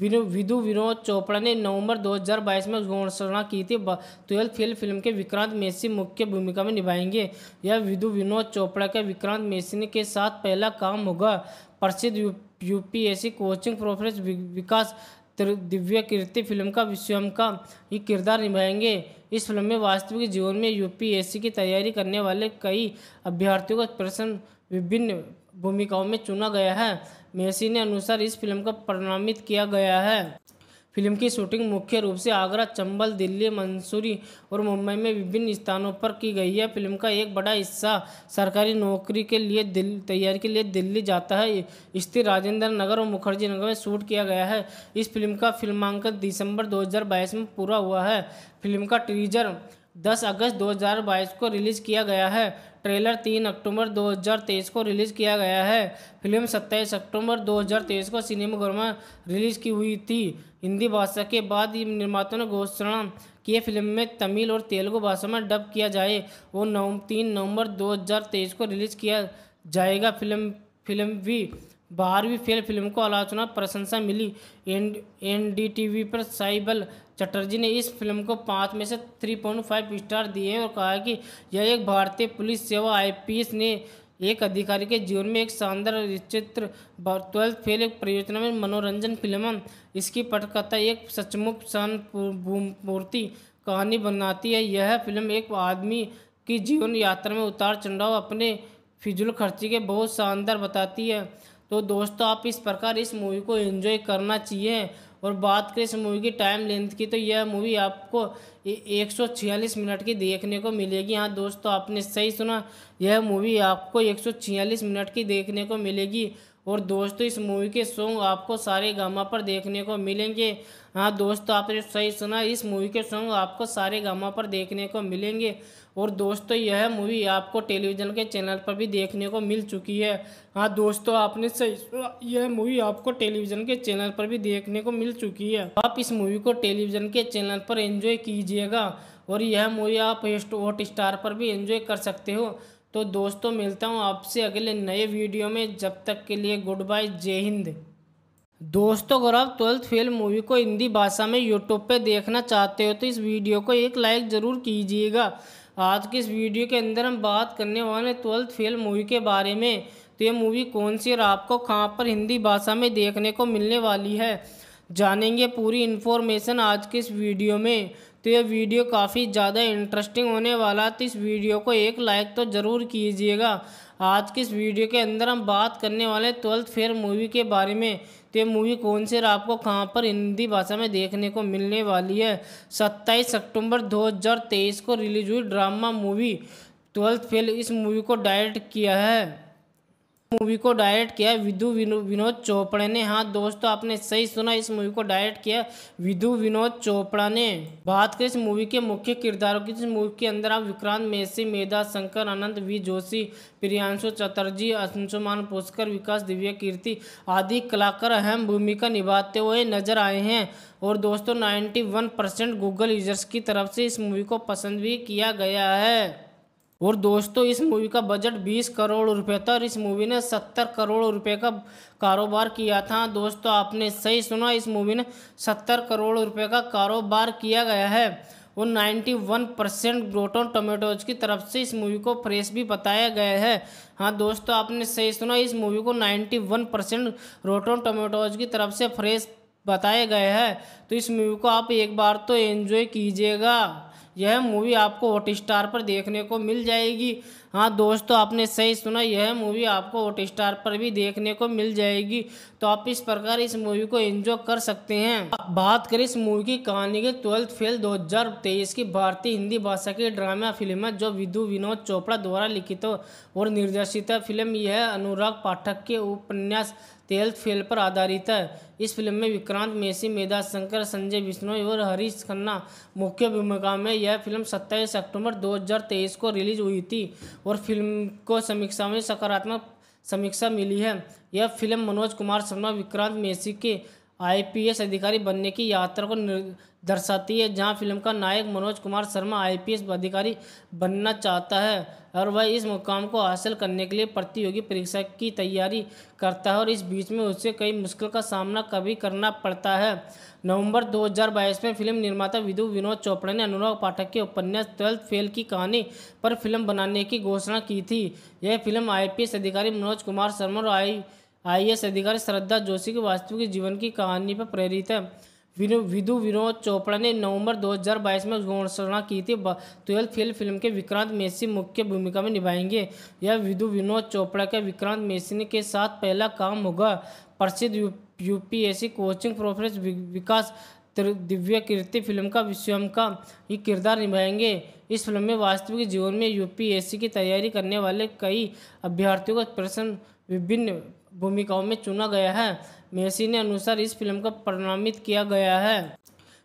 विधु विनोद चोपड़ा ने नवंबर 2022 में घोषणा की थी ट्वेल्थ फेल फिल्म के विक्रांत मेसी मुख्य भूमिका में निभाएंगे यह विधु विनोद चोपड़ा के विक्रांत मेसी के साथ पहला काम होगा प्रसिद्ध U, UPSC coaching professor Vikas दिव्य कीर्ति फिल्म का स्वयं का ही किरदार निभाएंगे इस फिल्म में वास्तविक जीवन में यूपीएससी की तैयारी करने वाले कई अभ्यर्थियों का प्रश्न विभिन्न भूमिकाओं में चुना गया है मेसी ने अनुसार इस फिल्म को प्रणामित किया गया है फिल्म की शूटिंग मुख्य रूप से आगरा चंबल दिल्ली मंसूरी और मुंबई में विभिन्न स्थानों पर की गई है फिल्म का एक बड़ा हिस्सा सरकारी नौकरी के लिए दिल तैयारी के लिए दिल्ली जाता है स्थित राजेंद्र नगर और मुखर्जी नगर में शूट किया गया है इस फिल्म का फिल्मांकन दिसंबर 2022 में पूरा हुआ है फिल्म का टीजर 10 अगस्त 2022 को रिलीज़ किया गया है ट्रेलर 3 अक्टूबर 2023 को रिलीज़ किया गया है फिल्म 27 अक्टूबर 2023 को सिनेमाघर में रिलीज़ की हुई थी हिंदी भाषा के बाद निर्माता ने घोषणा की फिल्म में तमिल और तेलुगु भाषा में डब किया जाए वो नौ तीन नवंबर तेईस को रिलीज़ किया जाएगा फिल्म फिल्म भी बारहवीं फेल फिल्म को आलोचना प्रशंसा मिली N N D T V पर साइबल चटर्जी ने इस फिल्म को पाँच में से थ्री पॉइंट फाइव स्टार दिए हैं और कहा कि यह एक भारतीय पुलिस सेवा आईपीएस ने एक अधिकारी के जीवन में एक शानदार चित्र ट्वेल्थ फेल एक परियोजना में मनोरंजन फिल्म इसकी पटकथा एक सचमुच शानपूर्ति कहानी बनाती है यह फिल्म एक आदमी की जीवन यात्रा में उतार चढ़ाव अपने फिजूल खर्ची के बहुत शानदार बताती है तो दोस्तों आप इस प्रकार इस मूवी को एंजॉय करना चाहिए और बात करें इस मूवी की टाइम लेंथ की तो यह मूवी आपको एक सौ छियालीस मिनट की देखने को मिलेगी हाँ दोस्तों आपने सही सुना यह मूवी आपको एक सौ छियालीस मिनट की देखने को मिलेगी और दोस्तों इस मूवी के सॉन्ग आपको सारे गामा पर देखने को मिलेंगे हाँ दोस्तों आपने सही सुना इस मूवी के सॉन्ग आपको सारे गामा पर देखने को मिलेंगे और दोस्तों यह मूवी आपको टेलीविज़न के चैनल पर भी देखने को मिल चुकी है हाँ दोस्तों आपने सही यह मूवी आपको टेलीविज़न के चैनल पर भी देखने को मिल चुकी है आप इस मूवी को टेलीविज़न के चैनल पर एंजॉय कीजिएगा और यह मूवी आप हॉट स्टार पर भी एंजॉय कर सकते हो तो दोस्तों मिलता हूँ आपसे अगले नए वीडियो में जब तक के लिए गुड बाय जय हिंद दोस्तों अगर आप ट्वेल्थ फेल मूवी को हिंदी भाषा में यूट्यूब पे देखना चाहते हो तो इस वीडियो को एक लाइक ज़रूर कीजिएगा आज की इस वीडियो के अंदर हम बात करने वाले ट्वेल्थ फेल मूवी के बारे में तो ये मूवी कौन सी और आपको कहाँ पर हिंदी भाषा में देखने को मिलने वाली है जानेंगे पूरी इन्फॉर्मेशन आज के इस वीडियो में तो ये वीडियो काफ़ी ज़्यादा इंटरेस्टिंग होने वाला तो इस वीडियो को एक लाइक तो ज़रूर कीजिएगा आज के इस वीडियो के अंदर हम बात करने वाले ट्वेल्थ फेयर मूवी के बारे में तो ये मूवी कौन से और आपको कहाँ पर हिंदी भाषा में देखने को मिलने वाली है सत्ताईस अक्टूबर दो को रिलीज हुई ड्रामा मूवी ट्वेल्थ फेल इस मूवी को डायरेक्ट किया है मूवी को डायरेक्ट किया विधु विनोद चोपड़ा ने हाँ दोस्तों आपने सही सुना इस मूवी को डायरेक्ट किया विधु विनोद चोपड़ा ने बात करें इस मूवी के मुख्य किरदारों की इस मूवी के अंदर आप विक्रांत मेसी मेधा शंकर अनंत वी जोशी प्रियांशु चटर्जी अंशुमान पुष्कर विकास दिव्या कीर्ति आदि कलाकार अहम भूमिका निभाते हुए नजर आए हैं और दोस्तों नाइन्टी परसेंट गूगल यूजर्स की तरफ से इस मूवी को पसंद भी किया गया है और दोस्तों इस मूवी का बजट 20 करोड़ रुपए था और इस मूवी ने 70 करोड़ रुपए का कारोबार किया था दोस्तों आपने सही सुना इस मूवी ने 70 करोड़ रुपए का कारोबार किया गया है और 91 परसेंट ग्रोटोन टोमेटोज की तरफ से इस मूवी को फ्रेश भी बताया गया है हाँ दोस्तों आपने सही सुना इस मूवी को 91 परसेंट रोटोन टोमेटोज की तरफ से फ्रेश बताया गया है तो इस मूवी को आप एक बार तो एंजॉय कीजिएगा यह मूवी आपको हॉट स्टार पर देखने को मिल जाएगी हाँ दोस्तों आपने सही सुना यह मूवी आपको हॉट स्टार पर भी देखने को मिल जाएगी तो आप इस प्रकार इस मूवी को एंजॉय कर सकते हैं बात करें इस मूवी की कहानी के ट्वेल्थ फेल 2023 की भारतीय हिंदी भाषा की ड्रामा फिल्म है जो विधु विनोद चोपड़ा द्वारा लिखित और निर्देशित फिल्म यह अनुराग पाठक के उपन्यास तेल फेल पर आधारित है इस फिल्म में विक्रांत मेसी मेधा शंकर संजय बिश्नोई और हरीश खन्ना मुख्य भूमिका में यह फिल्म 27 अक्टूबर 2023 को रिलीज हुई थी और फिल्म को समीक्षा में सकारात्मक समीक्षा मिली है यह फिल्म मनोज कुमार शर्मा विक्रांत मेसी के आईपीएस अधिकारी बनने की यात्रा को दर्शाती है जहां फिल्म का नायक मनोज कुमार शर्मा आईपीएस अधिकारी बनना चाहता है और वह इस मुकाम को हासिल करने के लिए प्रतियोगी परीक्षा की तैयारी करता है और इस बीच में उसे कई मुश्किल का सामना कभी करना पड़ता है नवंबर 2022 में फिल्म निर्माता विधु विनोद चोपड़ा ने अनुराग पाठक के उपन्यास ट्वेल्थ फेल की कहानी पर फिल्म बनाने की घोषणा की थी यह फिल्म आई अधिकारी मनोज कुमार शर्मा और आई आईएएस अधिकारी श्रद्धा जोशी के वास्तविक जीवन की कहानी पर प्रेरित है विधु विनोद चोपड़ा ने नवंबर 2022 में घोषणा की थी ट्वेल्थ फेल फिल्म के विक्रांत मेसी मुख्य भूमिका में निभाएंगे यह विधु विनोद चोपड़ा के विक्रांत मेसी के साथ पहला काम होगा प्रसिद्ध यूपीएससी कोचिंग प्रोफेसर विकास दिव्य कीर्ति फिल्म का स्वयं का ही किरदार निभाएंगे इस फिल्म में वास्तविक जीवन में यूपीएससी की तैयारी करने वाले कई अभ्यर्थियों का प्रश्न विभिन्न भूमिकाओं में चुना गया है मेसी ने अनुसार इस फिल्म को प्रणामित किया गया है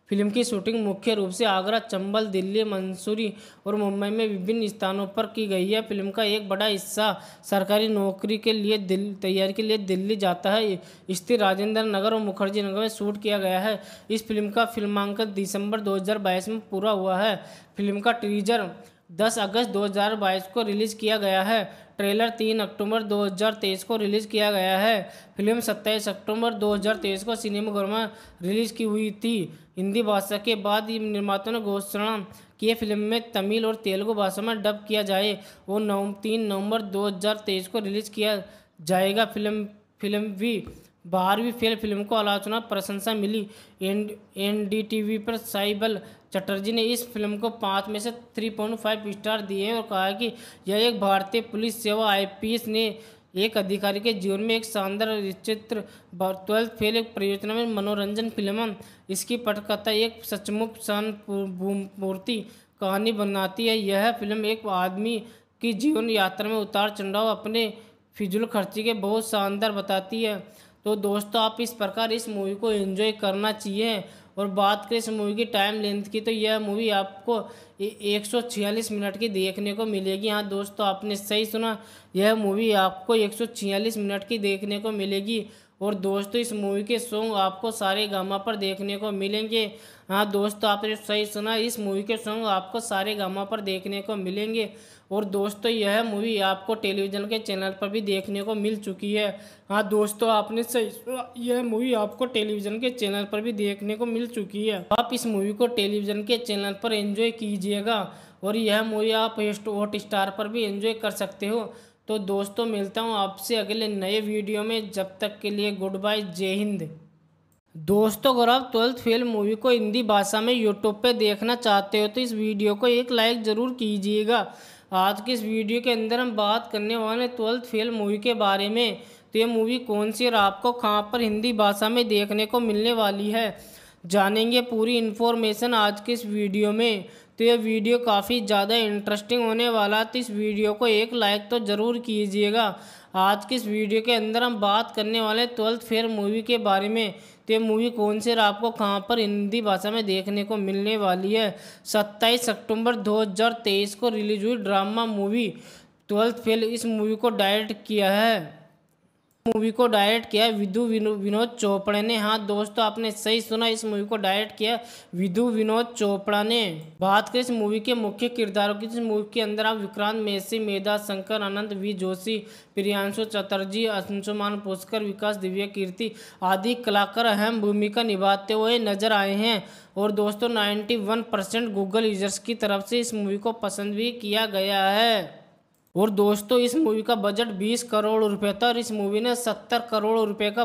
फिल्म की शूटिंग मुख्य रूप से आगरा चंबल दिल्ली मंसूरी और मुंबई में विभिन्न स्थानों पर की गई है फिल्म का एक बड़ा हिस्सा सरकारी नौकरी के लिए तैयारी के लिए दिल्ली जाता है स्थित राजेंद्र नगर और मुखर्जी नगर में शूट किया गया है इस फिल्म का फिल्मांकन दिसंबर 2022 में पूरा हुआ है फिल्म का टीजर 10 अगस्त 2022 को रिलीज़ किया गया है ट्रेलर 3 अक्टूबर 2023 को रिलीज़ किया गया है फिल्म 27 अक्टूबर 2023 को सिनेमाघर में रिलीज़ की हुई थी हिंदी भाषा के बाद निर्माता ने घोषणा की फिल्म में तमिल और तेलुगु भाषा में डब किया जाए और नव तीन नवंबर तेईस को रिलीज़ किया जाएगा फिल्म फिल्म भी बारहवीं फेल फिल्म को आलोचना प्रशंसा मिली N N D T V पर साइबल चटर्जी ने इस फिल्म को पाँच में से थ्री पॉइंट फाइव स्टार दिए हैं और कहा कि यह एक भारतीय पुलिस सेवा आईपीएस ने एक अधिकारी के जीवन में एक शानदार चित्र ट्वेल्थ फेल एक परियोजना में मनोरंजन फिल्म इसकी पटकथा एक सचमुच शानपूर्ति कहानी बनाती है यह फिल्म एक आदमी की जीवन यात्रा में उतार चढ़ाव अपने फिजूल खर्ची के बहुत शानदार बताती है तो दोस्तों आप इस प्रकार इस मूवी को एंजॉय करना चाहिए और बात करें इस मूवी की टाइम लेंथ की तो यह मूवी आपको एक सौ छियालीस मिनट की देखने को मिलेगी हाँ दोस्तों आपने सही सुना यह मूवी आपको एक सौ छियालीस मिनट की देखने को मिलेगी और दोस्तों इस मूवी के सॉन्ग आपको सारे गामा पर देखने को मिलेंगे हाँ दोस्तों आपने सही सुना इस मूवी के सॉन्ग आपको सारे गामा पर देखने को मिलेंगे और दोस्तों यह मूवी आपको टेलीविज़न के चैनल पर भी देखने को मिल चुकी है हाँ दोस्तों आपने सही यह मूवी आपको टेलीविज़न के चैनल पर भी देखने को मिल चुकी है आप इस मूवी को टेलीविज़न के चैनल पर एंजॉय कीजिएगा और यह मूवी आप हॉट स्टार पर भी एंजॉय कर सकते हो तो दोस्तों मिलता हूँ आपसे अगले नए वीडियो में जब तक के लिए गुड बाय जय हिंद दोस्तों अगर आप ट्वेल्थ फेल मूवी को हिंदी भाषा में यूट्यूब पे देखना चाहते हो तो इस वीडियो को एक लाइक ज़रूर कीजिएगा आज की इस वीडियो के अंदर हम बात करने वाले ट्वेल्थ फेल मूवी के बारे में तो ये मूवी कौन सी और आपको कहाँ पर हिंदी भाषा में देखने को मिलने वाली है जानेंगे पूरी इन्फॉर्मेशन आज के इस वीडियो में तो ये वीडियो काफ़ी ज़्यादा इंटरेस्टिंग होने वाला तो इस वीडियो को एक लाइक तो ज़रूर कीजिएगा आज के इस वीडियो के अंदर हम बात करने वाले ट्वेल्थ फेयर मूवी के बारे में तो ये मूवी कौन से आपको कहाँ पर हिंदी भाषा में देखने को मिलने वाली है सत्ताईस अक्टूबर 2023 को रिलीज हुई ड्रामा मूवी ट्वेल्थ फेल इस मूवी को डायरेक्ट किया है मूवी को डायरेक्ट किया विधु विनोद चोपड़ा ने हाँ दोस्तों आपने सही सुना इस मूवी को डायरेक्ट किया विधु विनोद चोपड़ा ने बात करें इस मूवी के मुख्य किरदारों की तो इस मूवी के अंदर आप विक्रांत मेसी मेधा शंकर अनंत वी जोशी प्रियांशु चटर्जी अंशुमान पुष्कर विकास दिव्य कीर्ति आदि कलाकार अहम भूमिका निभाते हुए नजर आए हैं और दोस्तों नाइन्टी परसेंट गूगल यूजर्स की तरफ से इस मूवी को पसंद भी किया गया है और दोस्तों इस मूवी का बजट 20 करोड़ रुपए था और इस मूवी ने 70 करोड़ रुपए का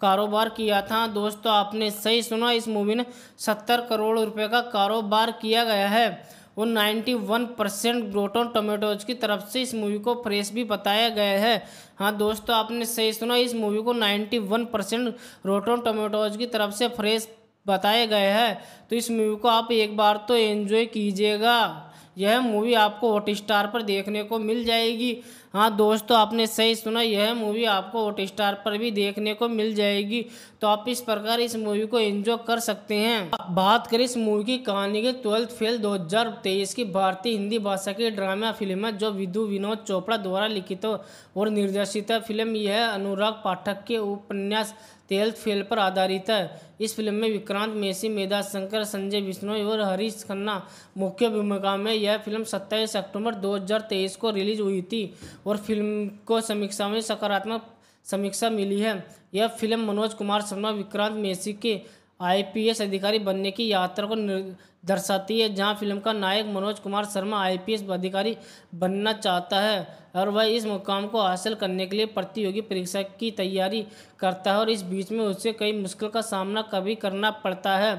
कारोबार किया था दोस्तों आपने सही सुना इस मूवी ने 70 करोड़ रुपए का कारोबार किया गया है और 91 परसेंट रोटोन टोमेटोज की तरफ से इस मूवी को फ्रेश भी बताया गया है हाँ दोस्तों आपने सही सुना इस मूवी को वन परसेंट रोटोन टोमेटोज की तरफ से फ्रेश बताया गया है तो इस मूवी को आप एक बार तो एंजॉय कीजिएगा यह मूवी आपको हॉट स्टार पर देखने को मिल जाएगी हाँ दोस्तों आपने सही सुना यह मूवी आपको हॉट स्टार पर भी देखने को मिल जाएगी तो आप इस प्रकार इस मूवी को एंजॉय कर सकते हैं बात करें इस मूवी की कहानी की ट्वेल्थ फेल 2023 की भारतीय हिंदी भाषा की ड्रामा फिल्म है जो विधु विनोद चोपड़ा द्वारा लिखित और निर्देशित फिल्म यह अनुराग पाठक के उपन्यास तेल्थ फेल पर आधारित है इस फिल्म में विक्रांत मेसी मेधा शंकर संजय बिश्नोई और हरीश खन्ना मुख्य भूमिका में यह फिल्म 27 अक्टूबर 2023 को रिलीज हुई थी और फिल्म को समीक्षा में सकारात्मक समीक्षा मिली है यह फिल्म मनोज कुमार शर्मा विक्रांत मेसी के आईपीएस अधिकारी बनने की यात्रा को दर्शाती है जहां फिल्म का नायक मनोज कुमार शर्मा आईपीएस अधिकारी बनना चाहता है और वह इस मुकाम को हासिल करने के लिए प्रतियोगी परीक्षा की तैयारी करता है और इस बीच में उसे कई मुश्किल का सामना कभी करना पड़ता है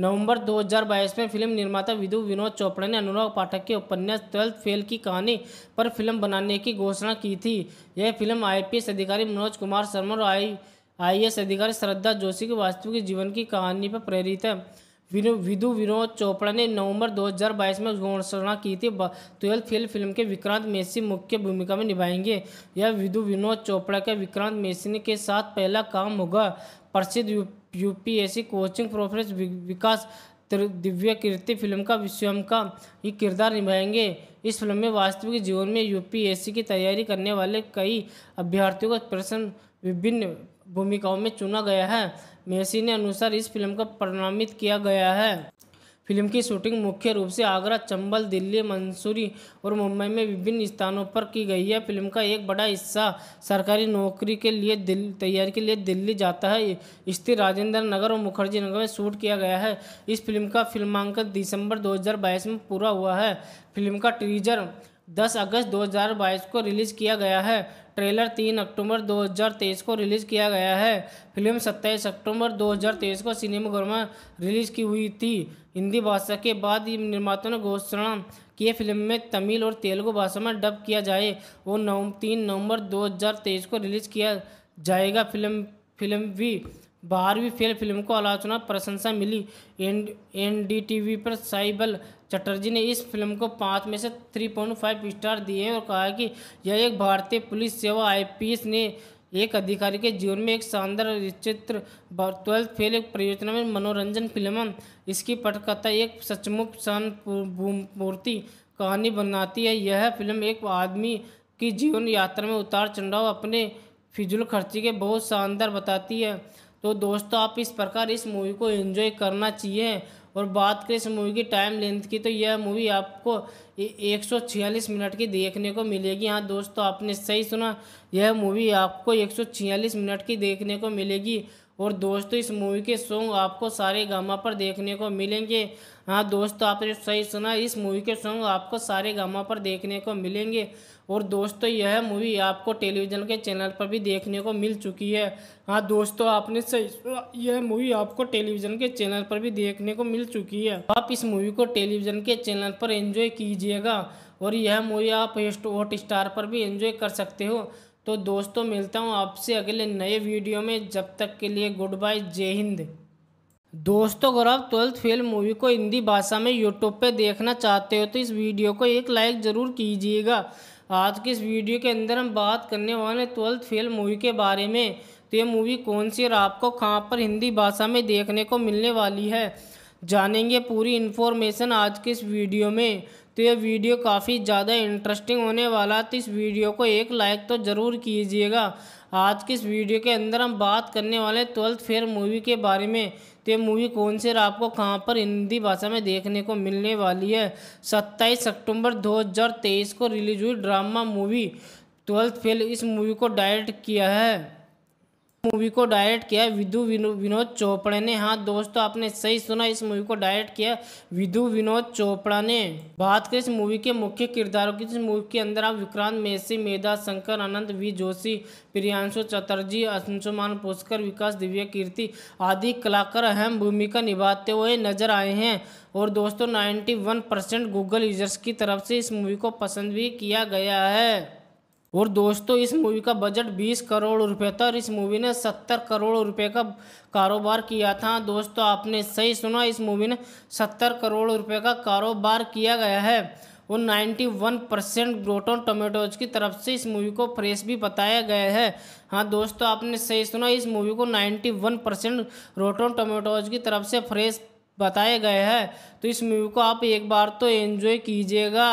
नवंबर 2022 में फिल्म निर्माता विधु विनोद चोपड़ा ने अनुराग पाठक के उपन्यास ट्वेल्थ फेल की कहानी पर फिल्म बनाने की घोषणा की थी यह फिल्म आई अधिकारी मनोज कुमार शर्मा और आई आईएएस अधिकारी श्रद्धा जोशी के वास्तविक जीवन की कहानी पर प्रेरित है विधु विनोद चोपड़ा ने नवंबर 2022 में घोषणा की थी ट्वेल्थ फेल फिल्म के विक्रांत मेसी मुख्य भूमिका में निभाएंगे यह विधु विनोद चोपड़ा के विक्रांत मेसी के साथ पहला काम होगा प्रसिद्ध यूपीएससी कोचिंग प्रोफेसर विकास दिव्य कीर्ति फिल्म का विश्वम का ये किरदार निभाएंगे इस फिल्म में वास्तविक जीवन में यूपीएससी की तैयारी करने वाले कई अभ्यर्थियों को प्रश्न विभिन्न भूमिकाओं में चुना गया है मेसी ने अनुसार इस फिल्म को प्रणामित किया गया है फिल्म की शूटिंग मुख्य रूप से आगरा चंबल दिल्ली मंसूरी और मुंबई में विभिन्न स्थानों पर की गई है फिल्म का एक बड़ा हिस्सा सरकारी नौकरी के लिए दिल तैयारी के लिए दिल्ली जाता है स्थित राजेंद्र नगर और मुखर्जी नगर में शूट किया गया है इस फिल्म का फिल्मांकन दिसंबर 2022 में पूरा हुआ है फिल्म का टीजर 10 अगस्त 2022 को रिलीज़ किया गया है ट्रेलर 3 अक्टूबर 2023 को रिलीज़ किया गया है फिल्म 27 अक्टूबर 2023 को सिनेमाघर में रिलीज़ की हुई थी हिंदी भाषा के बाद निर्माता ने घोषणा की फिल्म में तमिल और तेलुगु भाषा में डब किया जाए और नव तीन नवंबर तेईस को रिलीज़ किया जाएगा फिल्म फिल्म भी बारहवीं फेल फिल्म को आलोचना प्रशंसा मिली N N D T V पर साइबल चटर्जी ने इस फिल्म को पाँच में से थ्री पॉइंट फाइव स्टार दिए और कहा कि यह एक भारतीय पुलिस सेवा आईपीएस ने एक अधिकारी के जीवन में एक शानदार चित्र ट्वेल्थ फेल एक परियोजना में मनोरंजन फिल्म इसकी पटकथा एक सचमुख शानपूर्ति कहानी बनाती है यह फिल्म एक आदमी की जीवन यात्रा में उतार चढ़ाव अपने फिजुल खर्ची के बहुत शानदार बताती है तो दोस्तों आप इस प्रकार इस मूवी को एंजॉय करना चाहिए और बात करें इस मूवी की टाइम लेंथ की तो यह मूवी आपको 146 मिनट की देखने को मिलेगी हाँ दोस्तों आपने सही सुना यह मूवी आपको 146 मिनट की देखने को मिलेगी और दोस्तों इस मूवी के सॉन्ग आपको सारे गामा पर देखने को मिलेंगे हाँ दोस्तों आपने सही सुना इस मूवी के सॉन्ग आपको सारे गामा पर देखने को मिलेंगे और दोस्तों तो यह मूवी आपको टेलीविज़न के चैनल पर भी देखने को मिल चुकी है हाँ दोस्तों तो आपने सही यह मूवी आपको टेलीविज़न के चैनल पर भी देखने को मिल चुकी है आप इस मूवी को टेलीविज़न के चैनल पर एंजॉय कीजिएगा और यह मूवी आप हॉट स्टार पर भी एंजॉय कर सकते हो तो दोस्तों मिलता हूँ आपसे अगले नए वीडियो में जब तक के लिए गुड बाय जय हिंद दोस्तों अगर आप ट्वेल्थ फेल मूवी को हिंदी भाषा में यूट्यूब पे देखना चाहते हो तो इस वीडियो को एक लाइक ज़रूर कीजिएगा आज के इस वीडियो के अंदर हम बात करने वाले ट्वेल्थ फेल मूवी के बारे में तो ये मूवी कौन सी और आपको कहाँ पर हिंदी भाषा में देखने को मिलने वाली है जानेंगे पूरी इन्फॉर्मेशन आज के इस वीडियो में तो ये वीडियो काफ़ी ज़्यादा इंटरेस्टिंग होने वाला तो इस वीडियो को एक लाइक तो ज़रूर कीजिएगा आज के इस वीडियो के अंदर हम बात करने वाले ट्वेल्थ फेयर मूवी के बारे में तो ये मूवी कौन से और आपको कहाँ पर हिंदी भाषा में देखने को मिलने वाली है सत्ताईस अक्टूबर 2023 को रिलीज हुई ड्रामा मूवी ट्वेल्थ फेल इस मूवी को डायरेक्ट किया है मूवी को डायरेक्ट किया विधु विनोद चोपड़ा ने हाँ दोस्तों आपने सही सुना इस मूवी को डायरेक्ट किया विधु विनोद चोपड़ा ने बात करें इस मूवी के मुख्य किरदारों की तो इस मूवी के अंदर आप विक्रांत मेसी मेधा शंकर आनंद वी जोशी प्रियांशु चटर्जी अंशुमान पुष्कर विकास दिव्या कीर्ति आदि कलाकार अहम भूमिका निभाते हुए नजर आए हैं और दोस्तों 91 परसेंट गूगल यूजर्स की तरफ से इस मूवी को पसंद भी किया गया है और दोस्तों इस मूवी का बजट 20 करोड़ रुपए था और इस मूवी ने 70 करोड़ रुपए का कारोबार किया था दोस्तों आपने सही सुना इस मूवी ने 70 करोड़ रुपए का कारोबार किया गया है और 91 परसेंट ग्रोटोन टोमेटोज की तरफ से इस मूवी को फ्रेश भी बताया गया है हाँ दोस्तों आपने सही सुना इस मूवी को 91 परसेंट रोटोन टोमेटोज की तरफ से फ्रेश बताया गया है तो इस मूवी को आप एक बार तो एंजॉय कीजिएगा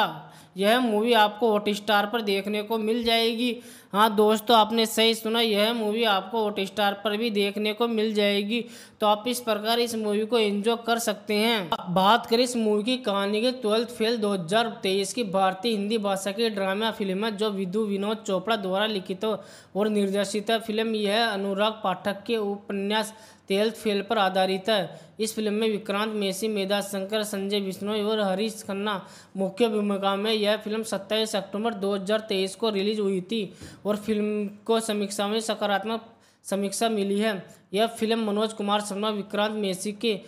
यह मूवी आपको हॉट स्टार पर देखने को मिल जाएगी हाँ दोस्तों तो आपने सही सुना यह मूवी आपको हॉट स्टार पर भी देखने को मिल जाएगी तो आप इस प्रकार इस मूवी को एंजॉय कर सकते हैं बात करें इस मूवी की कहानी की ट्वेल्थ फेल 2023 की भारतीय हिंदी भाषा की ड्रामा फिल्म है जो विधु विनोद चोपड़ा द्वारा लिखित और निर्देशित फिल्म यह अनुराग पाठक के उपन्यास टेल्थ फेल पर आधारित है इस फिल्म में विक्रांत मेसी मेधा शंकर संजय बिश्नोई और हरीश खन्ना मुख्य भूमिका में यह फिल्म 27 अक्टूबर 2023 को रिलीज हुई थी और फिल्म को समीक्षा में सकारात्मक समीक्षा मिली है यह फिल्म मनोज कुमार शर्मा विक्रांत मेसी के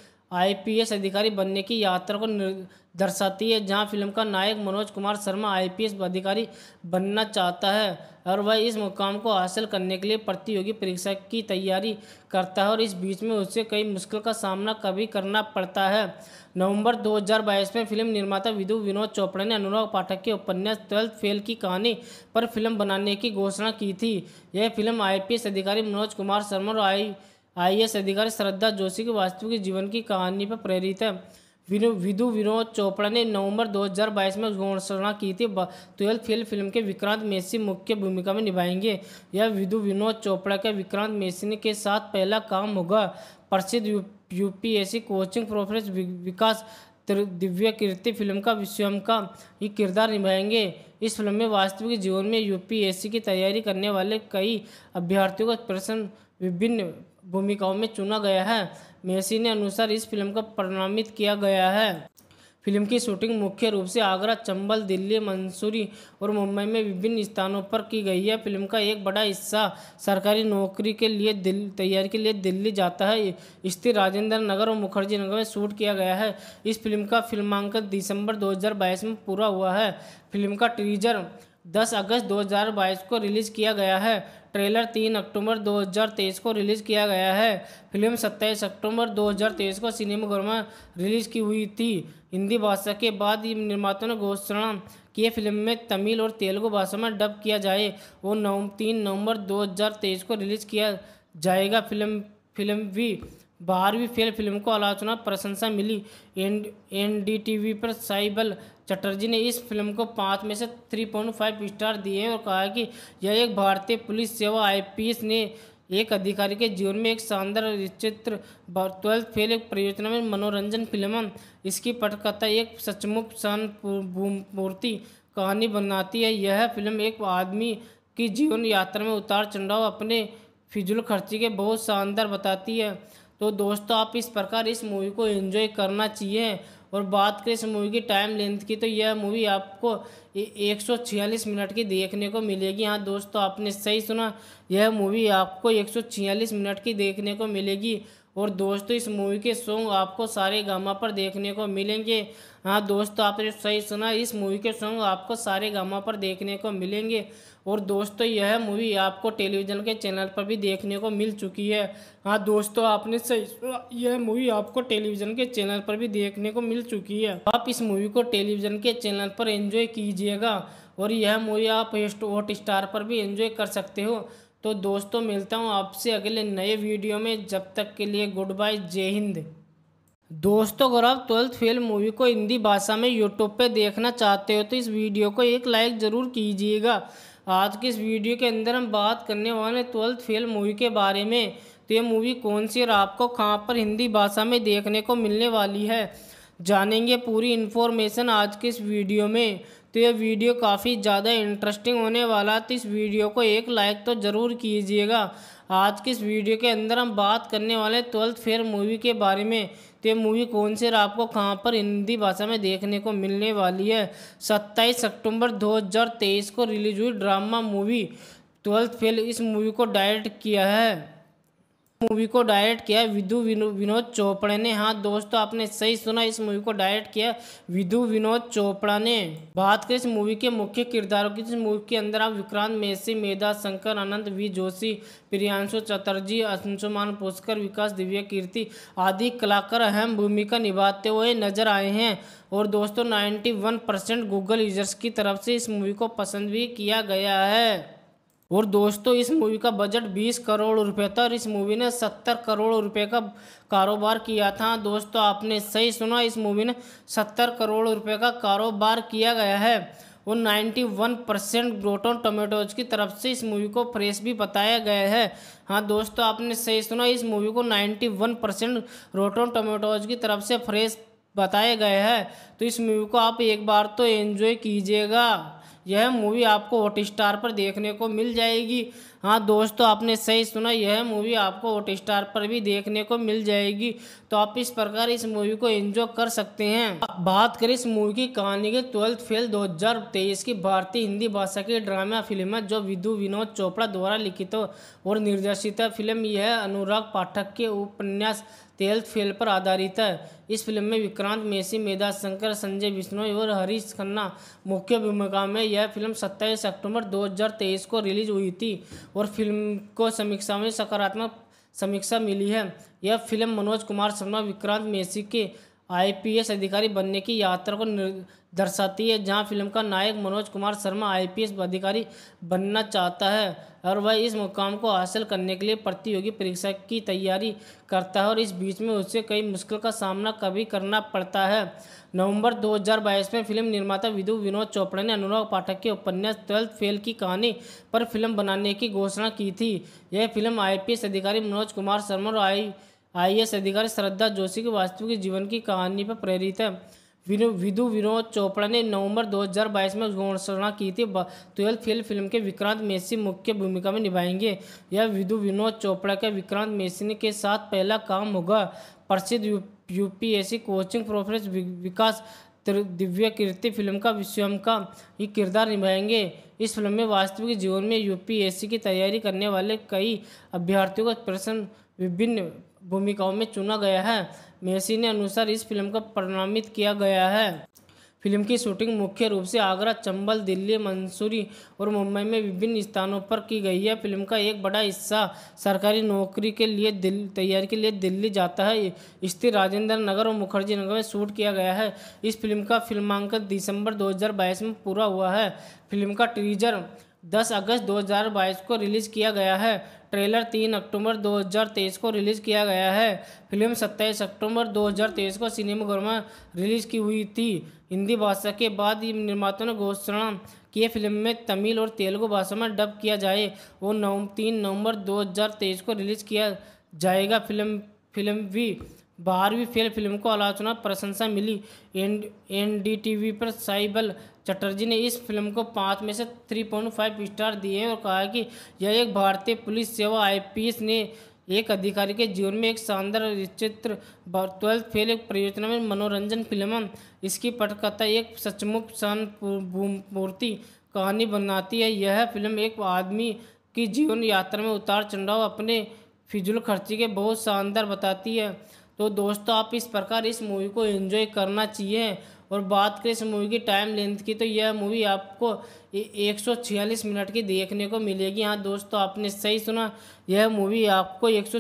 आईपीएस अधिकारी बनने की यात्रा को दर्शाती है जहां फिल्म का नायक मनोज कुमार शर्मा आईपीएस अधिकारी बनना चाहता है और वह इस मुकाम को हासिल करने के लिए प्रतियोगी परीक्षा की तैयारी करता है और इस बीच में उसे कई मुश्किल का सामना कभी करना पड़ता है नवंबर 2022 में फिल्म निर्माता विधु विनोद चोपड़ा ने अनुराग पाठक के उपन्यास ट्वेल्थ फेल की कहानी पर फिल्म बनाने की घोषणा की थी यह फिल्म आई अधिकारी मनोज कुमार शर्मा और आई आईएएस अधिकारी श्रद्धा जोशी के वास्तविक जीवन की कहानी पर प्रेरित है विधु विनोद चोपड़ा ने नवंबर 2022 में घोषणा की थी ट्वेल्थ फेल फिल्म के विक्रांत मेसी मुख्य भूमिका में निभाएंगे यह विधु विनोद चोपड़ा के विक्रांत मेसी के साथ पहला काम होगा प्रसिद्ध यूपीएससी कोचिंग प्रोफेसर विकास दिव्य कीर्ति फिल्म का विश्वम का ही किरदार निभाएंगे इस फिल्म में वास्तविक जीवन में यूपीएससी की तैयारी करने वाले कई अभ्यर्थियों को प्रश्न विभिन्न भूमिकाओं में चुना गया है मेसी ने अनुसार इस फिल्म को प्रणामित किया गया है फिल्म की शूटिंग मुख्य रूप से आगरा चंबल दिल्ली मंसूरी और मुंबई में विभिन्न स्थानों पर की गई है फिल्म का एक बड़ा हिस्सा सरकारी नौकरी के लिए दिल तैयारी के लिए दिल्ली जाता है स्थित राजेंद्र नगर और मुखर्जी नगर में शूट किया गया है इस फिल्म का फिल्मांकन दिसंबर 2022 में पूरा हुआ है फिल्म का टीजर 10 अगस्त 2022 को रिलीज़ किया गया है ट्रेलर 3 अक्टूबर 2023 को रिलीज़ किया गया है फिल्म 27 अक्टूबर 2023 को सिनेमाघर में रिलीज़ की हुई थी हिंदी भाषा के बाद निर्माता ने घोषणा की फिल्म में तमिल और तेलुगु भाषा में डब किया जाए और नव तीन नवंबर तेईस को रिलीज़ किया जाएगा फिल्म फिल्म भी बारहवीं फेल फिल्म को आलोचना प्रशंसा मिली N N D T V पर साइबल चटर्जी ने इस फिल्म को पाँच में से 3.5 स्टार दिए हैं और कहा कि यह एक भारतीय पुलिस सेवा आईपीएस ने एक अधिकारी के जीवन में एक शानदार चित्र ट्वेल्थ फेल एक परियोजना में मनोरंजन फिल्म इसकी पटकथा एक सचमुख शानपूर्ति कहानी बनाती है यह फिल्म एक आदमी की जीवन यात्रा में उतार चढ़ाव अपने फिजुल खर्ची के बहुत शानदार बताती है तो दोस्तों आप इस प्रकार इस मूवी को एंजॉय करना चाहिए और बात करें इस मूवी की टाइम लेंथ की तो यह मूवी आपको एक सौ छियालीस मिनट की देखने को मिलेगी हाँ दोस्तों आपने सही सुना यह मूवी आपको एक सौ छियालीस मिनट की देखने को मिलेगी और दोस्तों इस मूवी के सॉन्ग आपको सारे गामा पर देखने को मिलेंगे हाँ दोस्तों आपने सही सुना इस मूवी के सॉन्ग आपको सारे गामा पर देखने को मिलेंगे और दोस्तों तो यह मूवी आपको टेलीविज़न के चैनल पर भी देखने को मिल चुकी है हाँ दोस्तों तो आपने सही यह मूवी आपको टेलीविज़न के चैनल पर भी देखने को मिल चुकी है आप इस मूवी को टेलीविज़न के चैनल पर एंजॉय कीजिएगा और यह मूवी आप हॉट स्टार पर भी एंजॉय कर सकते हो तो दोस्तों मिलता हूँ आपसे अगले नए वीडियो में जब तक के लिए गुड बाय जय हिंद दोस्तों अगर आप ट्वेल्थ फेल मूवी को हिंदी भाषा में यूट्यूब पे देखना चाहते हो तो इस वीडियो को एक लाइक ज़रूर कीजिएगा आज की इस वीडियो के अंदर हम बात करने वाले ट्वेल्थ फेल मूवी के बारे में तो ये मूवी कौन सी और आपको कहाँ पर हिंदी भाषा में देखने को मिलने वाली है जानेंगे पूरी इन्फॉर्मेशन आज के इस वीडियो में तो ये वीडियो काफ़ी ज़्यादा इंटरेस्टिंग होने वाला तो इस वीडियो को एक लाइक तो ज़रूर कीजिएगा आज की इस वीडियो के अंदर हम बात करने वाले ट्वेल्थ फेयर मूवी के बारे में तो ये मूवी कौन से आपको कहाँ पर हिंदी भाषा में देखने को मिलने वाली है 27 अक्टूबर 2023 को रिलीज हुई ड्रामा मूवी ट्वेल्थ फेल इस मूवी को डायरेक्ट किया है मूवी को डायरेक्ट किया विधु विनोद चोपड़ा ने हाँ दोस्तों आपने सही सुना इस मूवी को डायरेक्ट किया विधु विनोद चोपड़ा ने बात करें इस मूवी के मुख्य किरदारों की तो इस मूवी के अंदर आप विक्रांत मेसी मेधा शंकर आनंद वी जोशी प्रियांशु चटर्जी अंशुमान पुष्कर विकास दिव्या कीर्ति आदि कलाकार अहम भूमिका निभाते हुए नजर आए हैं और दोस्तों 91 परसेंट गूगल यूजर्स की तरफ से इस मूवी को पसंद भी किया गया है और दोस्तों इस मूवी का बजट 20 करोड़ रुपए था और इस मूवी ने 70 करोड़ रुपए का कारोबार किया था दोस्तों आपने सही सुना इस मूवी ने 70 करोड़ रुपए का कारोबार किया गया है और 91 परसेंट रोटोन टोमेटोज की तरफ से इस मूवी को फ्रेश भी बताया गया है हाँ दोस्तों आपने सही सुना इस मूवी को वन परसेंट टोमेटोज की तरफ से फ्रेश बताया गया है तो इस मूवी को आप एक बार तो एन्जॉय कीजिएगा यह मूवी आपको हॉट स्टार पर देखने को मिल जाएगी हाँ दोस्तों तो आपने सही सुना यह मूवी आपको हॉट स्टार पर भी देखने को मिल जाएगी तो आप इस प्रकार इस मूवी को एंजॉय कर सकते हैं बात करें इस मूवी की कहानी की ट्वेल्थ फेल 2023 की भारतीय हिंदी भाषा की ड्रामा फिल्म है जो विधु विनोद चोपड़ा द्वारा लिखित और निर्देशित फिल्म यह अनुराग पाठक के उपन्यास टेल्थ फेल पर आधारित है इस फिल्म में विक्रांत मेसी मेधा शंकर संजय बिश्नोई और हरीश खन्ना मुख्य भूमिका में यह फिल्म 27 अक्टूबर 2023 को रिलीज हुई थी और फिल्म को समीक्षा में सकारात्मक समीक्षा मिली है यह फिल्म मनोज कुमार शर्मा विक्रांत मेसी के आईपीएस अधिकारी बनने की यात्रा को दर्शाती है जहां फिल्म का नायक मनोज कुमार शर्मा आईपीएस अधिकारी बनना चाहता है और वह इस मुकाम को हासिल करने के लिए प्रतियोगी परीक्षा की तैयारी करता है और इस बीच में उसे कई मुश्किल का सामना कभी करना पड़ता है नवंबर 2022 में फिल्म निर्माता विधु विनोद चोपड़ा ने अनुराग पाठक के उपन्यास ट्वेल्थ फेल की कहानी पर फिल्म बनाने की घोषणा की थी यह फिल्म आई अधिकारी मनोज कुमार शर्मा और आई अधिकारी श्रद्धा जोशी के वास्तविक जीवन की कहानी पर प्रेरित है विधु विनोद चोपड़ा ने नवंबर 2022 में घोषणा की थी ट्वेल्थ फेल फिल्म के विक्रांत मेसी मुख्य भूमिका में निभाएंगे यह विधु विनोद चोपड़ा के विक्रांत मेसी के साथ पहला काम होगा प्रसिद्ध यूपीएससी कोचिंग प्रोफेसर विकास दिव्य कीर्ति फिल्म का विश्वम का ही किरदार निभाएंगे इस फिल्म में वास्तविक जीवन में यूपीएससी की तैयारी करने वाले कई अभ्यर्थियों का प्रश्न विभिन्न भूमिकाओं में चुना गया है मेसी ने अनुसार इस फिल्म को प्रणामित किया गया है फिल्म की शूटिंग मुख्य रूप से आगरा चंबल दिल्ली मंसूरी और मुंबई में विभिन्न स्थानों पर की गई है फिल्म का एक बड़ा हिस्सा सरकारी नौकरी के लिए तैयारी के लिए दिल्ली जाता है स्थित राजेंद्र नगर और मुखर्जी नगर में शूट किया गया है इस फिल्म का फिल्मांकन दिसंबर 2022 में पूरा हुआ है फिल्म का टीजर 10 अगस्त 2022 को रिलीज़ किया गया है ट्रेलर 3 अक्टूबर 2023 को रिलीज़ किया गया है फिल्म 27 अक्टूबर 2023 को सिनेमाघर में रिलीज़ की हुई थी हिंदी भाषा के बाद निर्माता ने घोषणा की फिल्म में तमिल और तेलुगु भाषा में डब किया जाए और नौ तीन नवंबर तेईस को रिलीज़ किया जाएगा फिल्म फिल्म भी बारहवीं फेल फिल्म को आलोचना प्रशंसा मिली N N D T V पर साइबल चटर्जी ने इस फिल्म को पाँच में से थ्री पॉइंट फाइव स्टार दिए और कहा कि यह एक भारतीय पुलिस सेवा आईपीएस ने एक अधिकारी के जीवन में एक शानदार चित्र ट्वेल्थ फेल एक परियोजना में मनोरंजन फिल्म इसकी पटकथा एक सचमुच सहानुभूति कहानी बनाती है यह फिल्म एक आदमी की जीवन यात्रा में उतार चढ़ाव अपने फिजुल खर्ची के बहुत शानदार बताती है तो दोस्तों आप इस प्रकार इस मूवी को एंजॉय करना चाहिए और बात करें इस मूवी की टाइम लेंथ की तो यह मूवी आपको एक मिनट की देखने को मिलेगी हाँ दोस्तों आपने सही सुना यह मूवी आपको एक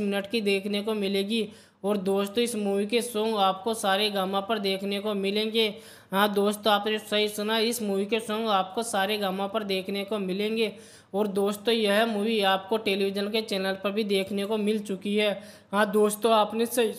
मिनट की देखने को मिलेगी और दोस्तों इस मूवी के सॉन्ग आपको सारे गामा पर देखने को मिलेंगे हाँ दोस्तों आपने सही सुना इस मूवी के सॉन्ग आपको सारे गामा पर देखने को मिलेंगे और दोस्तों यह मूवी आपको टेलीविज़न के चैनल पर भी देखने को मिल चुकी है हाँ दोस्तों आपने सही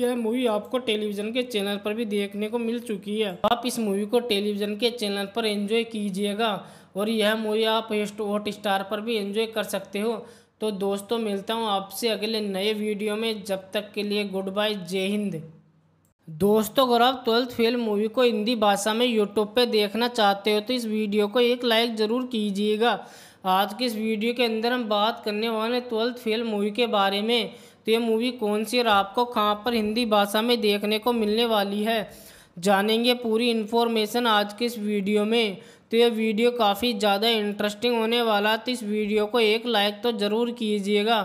यह मूवी आपको टेलीविज़न के चैनल पर भी देखने को मिल चुकी है आप इस मूवी को टेलीविज़न के चैनल पर एंजॉय कीजिएगा और यह मूवी आप हॉट स्टार पर भी एंजॉय कर सकते हो तो दोस्तों मिलता हूँ आपसे अगले नए वीडियो में जब तक के लिए गुड बाय जय हिंद दोस्तों अगर आप ट्वेल्थ फेल मूवी को हिंदी भाषा में यूट्यूब पे देखना चाहते हो तो इस वीडियो को एक लाइक ज़रूर कीजिएगा आज के इस वीडियो के अंदर हम बात करने वाले ट्वेल्थ फेल मूवी के बारे में तो ये मूवी कौन सी और आपको कहाँ पर हिंदी भाषा में देखने को मिलने वाली है जानेंगे पूरी इन्फॉर्मेशन आज के इस वीडियो में तो ये वीडियो काफ़ी ज़्यादा इंटरेस्टिंग होने वाला तो इस वीडियो को एक लाइक तो ज़रूर कीजिएगा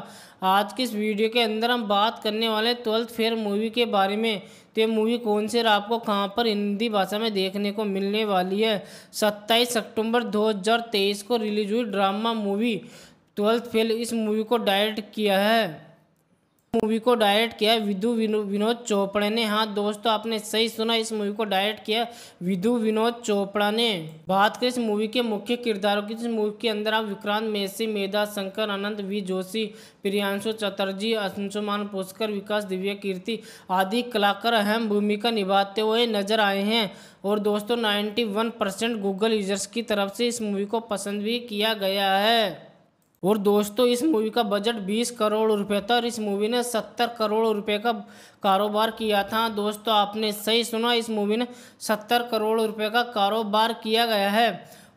आज के इस वीडियो के अंदर हम बात करने वाले ट्वेल्थ फेयर मूवी के बारे में तो मूवी कौन से आपको कहाँ पर हिंदी भाषा में देखने को मिलने वाली है सत्ताईस हजार 2023 को रिलीज हुई ड्रामा मूवी ट्वेल्थ फेल इस मूवी को डायरेक्ट किया है मूवी को डायरेक्ट किया विधु विनोद चोपड़ा ने हाँ दोस्तों आपने सही सुना इस मूवी को डायरेक्ट किया विधु विनोद चोपड़ा ने बात करें इस मूवी के मुख्य किरदारों की इस मूवी के अंदर आप विक्रांत मेसी मेधा शंकर अनंत वी जोशी प्रियांशु चटर्जी अंशुमान पुष्कर विकास दिव्य कीर्ति आदि कलाकार अहम भूमिका निभाते हुए नजर आए हैं और दोस्तों नाइन्टी परसेंट गूगल यूजर्स की तरफ से इस मूवी को पसंद भी किया गया है और दोस्तों इस मूवी का बजट 20 करोड़ रुपए था और इस मूवी ने 70 करोड़ रुपए का कारोबार किया था दोस्तों आपने सही सुना इस मूवी ने 70 करोड़ रुपए का कारोबार किया गया है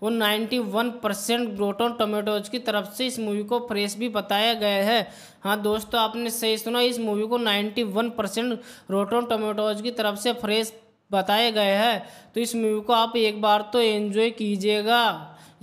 और 91 परसेंट ग्रोटोन टोमेटोज की तरफ से इस मूवी को फ्रेश भी बताया गया है हाँ दोस्तों आपने सही सुना इस मूवी को वन परसेंट टोमेटोज की तरफ से फ्रेश बताया गया है तो इस मूवी को आप एक बार तो एन्जॉय कीजिएगा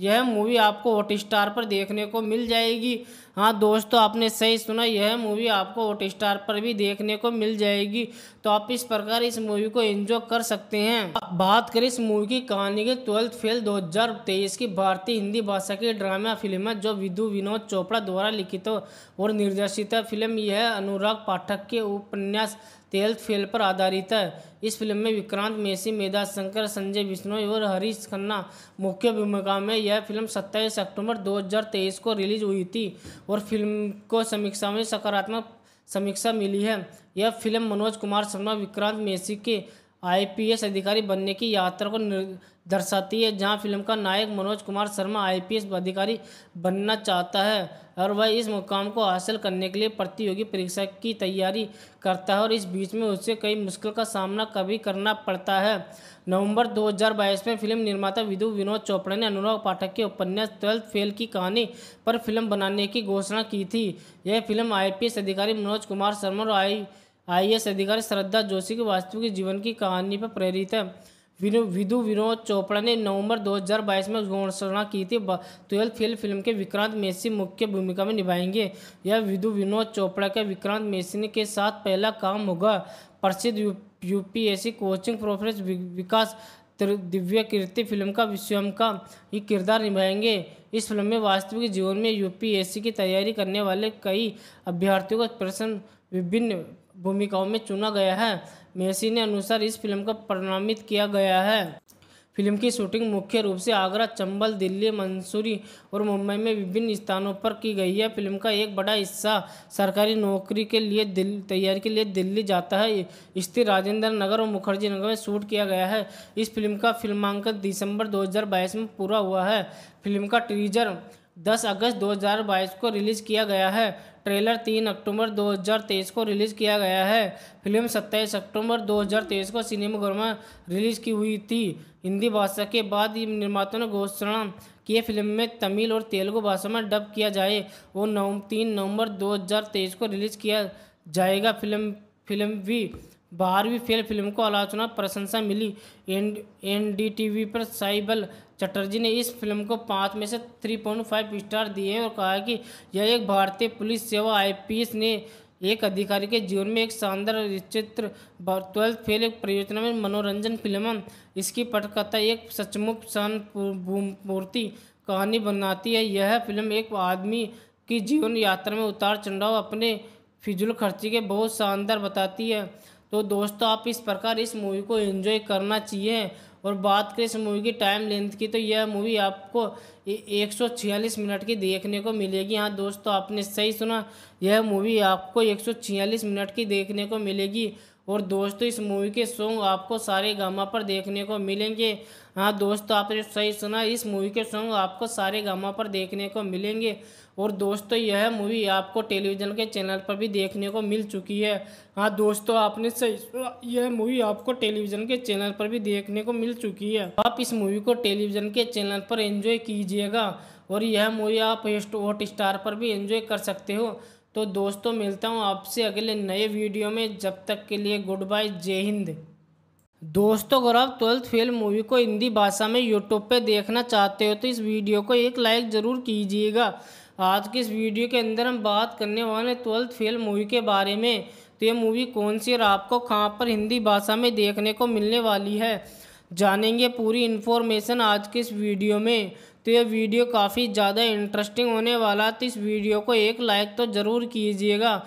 यह मूवी आपको हॉट स्टार पर देखने को मिल जाएगी हाँ दोस्तों आपने सही सुना यह मूवी आपको हॉट स्टार पर भी देखने को मिल जाएगी तो आप इस प्रकार इस मूवी को एंजॉय कर सकते हैं बात करें इस मूवी की कहानी की ट्वेल्थ फेल 2023 की भारतीय हिंदी भाषा की ड्रामा फिल्म है जो विधु विनोद चोपड़ा द्वारा लिखित और निर्देशित फिल्म यह अनुराग पाठक के उपन्यास तेल फेल पर आधारित है इस फिल्म में विक्रांत मेसी मेधा शंकर संजय बिश्नोई और हरीश खन्ना मुख्य भूमिका में यह फिल्म 27 अक्टूबर 2023 को रिलीज हुई थी और फिल्म को समीक्षा में सकारात्मक समीक्षा मिली है यह फिल्म मनोज कुमार शर्मा विक्रांत मेसी के आईपीएस अधिकारी बनने की यात्रा को दर्शाती है जहां फिल्म का नायक मनोज कुमार शर्मा आईपीएस अधिकारी बनना चाहता है और वह इस मुकाम को हासिल करने के लिए प्रतियोगी परीक्षा की तैयारी करता है और इस बीच में उसे कई मुश्किल का सामना कभी करना पड़ता है नवंबर 2022 में फिल्म निर्माता विधु विनोद चोपड़ा ने अनुराग पाठक के उपन्यास ट्वेल्थ फेल की कहानी पर फिल्म बनाने की घोषणा की थी यह फिल्म आई अधिकारी मनोज कुमार शर्मा और आई आई एस अधिकारी श्रद्धा जोशी के वास्तविक जीवन की कहानी पर प्रेरित है विधु विनोद चोपड़ा ने नवंबर 2022 में घोषणा की थी ट्वेल्थ फेल फिल्म के विक्रांत मेसी मुख्य भूमिका में निभाएंगे यह विधु विनोद चोपड़ा के विक्रांत मेसी के साथ पहला काम होगा प्रसिद्ध U, UPSC coaching professor Vikas दिव्य कीर्ति फिल्म का स्वयं का ही किरदार निभाएंगे इस फिल्म में वास्तविक जीवन में यूपीएससी की तैयारी करने वाले कई अभ्यर्थियों का प्रश्न विभिन्न भूमिकाओं में चुना गया है मेसी ने अनुसार इस फिल्म को प्रणामित किया गया है फिल्म की शूटिंग मुख्य रूप से आगरा चंबल दिल्ली मंसूरी और मुंबई में विभिन्न स्थानों पर की गई है फिल्म का एक बड़ा हिस्सा सरकारी नौकरी के लिए तैयारी के लिए दिल्ली जाता है स्थित राजेंद्र नगर और मुखर्जी नगर में शूट किया गया है इस फिल्म का फिल्मांकन दिसंबर 2022 में पूरा हुआ है फिल्म का टीजर 10 अगस्त 2022 को रिलीज़ किया गया है ट्रेलर 3 अक्टूबर 2023 को रिलीज़ किया गया है फिल्म 27 अक्टूबर 2023 को सिनेमाघर में रिलीज़ की हुई थी हिंदी भाषा के बाद निर्माता ने घोषणा की फिल्म में तमिल और तेलुगु भाषा में डब किया जाए वो नौ तीन नवंबर तेईस को रिलीज़ किया जाएगा फिल्म फिल्म भी बारहवीं फेल फिल्म को आलोचना प्रशंसा मिली N N D T V पर साइबल चटर्जी ने इस फिल्म को पाँच में से थ्री पॉइंट फाइव स्टार दिए हैं और कहा कि यह एक भारतीय पुलिस सेवा आईपीएस ने एक अधिकारी के जीवन में एक शानदार चित्र ट्वेल्थ फेल एक परियोजना में मनोरंजन फिल्म इसकी पटकथा एक सचमुच मूर्ति कहानी बनाती है यह फिल्म एक आदमी की जीवन यात्रा में उतार चढ़ाव अपने फिजूल खर्ची के बहुत शानदार बताती है तो दोस्तों आप इस प्रकार इस मूवी को एंजॉय करना चाहिए और बात करें इस मूवी की टाइम लेंथ की तो यह मूवी आपको एक सौ छियालीस मिनट की देखने को मिलेगी हाँ दोस्तों आपने सही सुना यह मूवी आपको एक सौ छियालीस मिनट की देखने को मिलेगी और दोस्तों इस मूवी के सॉन्ग आपको सारे गामा पर देखने को मिलेंगे हाँ दोस्तों आपने सही सुना इस मूवी के सॉन्ग आपको सारे गामा पर देखने को मिलेंगे और दोस्तों यह मूवी आपको टेलीविज़न के चैनल पर भी देखने को मिल चुकी है हाँ दोस्तों आपने सही यह मूवी आपको टेलीविज़न के चैनल पर भी देखने को मिल चुकी है आप इस मूवी को टेलीविज़न के चैनल पर एंजॉय कीजिएगा और यह मूवी आप हॉट स्टार पर भी एंजॉय कर सकते हो तो दोस्तों मिलता हूँ आपसे अगले नए वीडियो में जब तक के लिए गुड बाय जय हिंद दोस्तों अगर आप ट्वेल्थ फेल मूवी को हिंदी भाषा में यूट्यूब पे देखना चाहते हो तो इस वीडियो को एक लाइक ज़रूर कीजिएगा आज के इस वीडियो के अंदर हम बात करने वाले ट्वेल्थ फेल मूवी के बारे में तो ये मूवी कौन सी और आपको कहाँ पर हिंदी भाषा में देखने को मिलने वाली है जानेंगे पूरी इन्फॉर्मेशन आज के इस वीडियो में तो ये वीडियो काफ़ी ज़्यादा इंटरेस्टिंग होने वाला तो इस वीडियो को एक लाइक तो ज़रूर कीजिएगा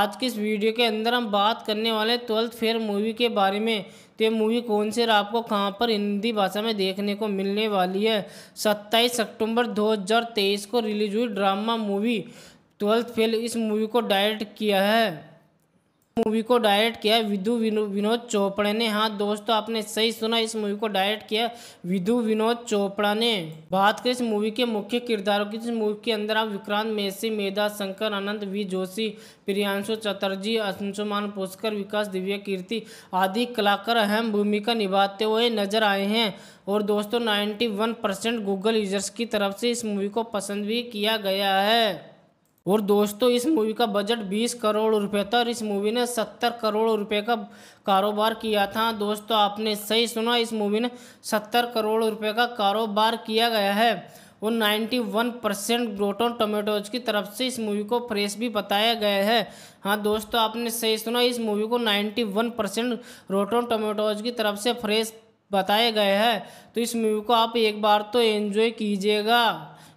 आज के इस वीडियो के अंदर हम बात करने वाले ट्वेल्थ फेयर मूवी के बारे में ये मूवी कौन से आपको कहाँ पर हिंदी भाषा में देखने को मिलने वाली है सत्ताईस अक्टूबर 2023 को रिलीज हुई ड्रामा मूवी ट्वेल्थ फेल इस मूवी को डायरेक्ट किया है मूवी को डायरेक्ट किया विधु विनोद चोपड़ा ने हाँ दोस्तों आपने सही सुना इस मूवी को डायरेक्ट किया विधु विनोद चोपड़ा ने बात करें इस मूवी के मुख्य किरदारों की इस मूवी के अंदर आप विक्रांत मेसी मेधा शंकर अनंत वी जोशी प्रियांशु चटर्जी अंशुमान पुष्कर विकास दिव्य कीर्ति आदि कलाकार अहम भूमिका निभाते हुए नजर आए हैं और दोस्तों नाइन्टी परसेंट गूगल यूजर्स की तरफ से इस मूवी को पसंद भी किया गया है और दोस्तों इस मूवी का बजट 20 करोड़ रुपए था और इस मूवी ने 70 करोड़ रुपए का कारोबार किया था दोस्तों आपने सही सुना इस मूवी ने 70 करोड़ रुपए का कारोबार किया गया है और 91 परसेंट ग्रोटोन टोमेटोज की तरफ से इस मूवी को फ्रेश भी बताया गया है हाँ दोस्तों आपने सही सुना इस मूवी को वन परसेंट टोमेटोज की तरफ से फ्रेश बताया गया है तो इस मूवी को आप एक बार तो एंजॉय कीजिएगा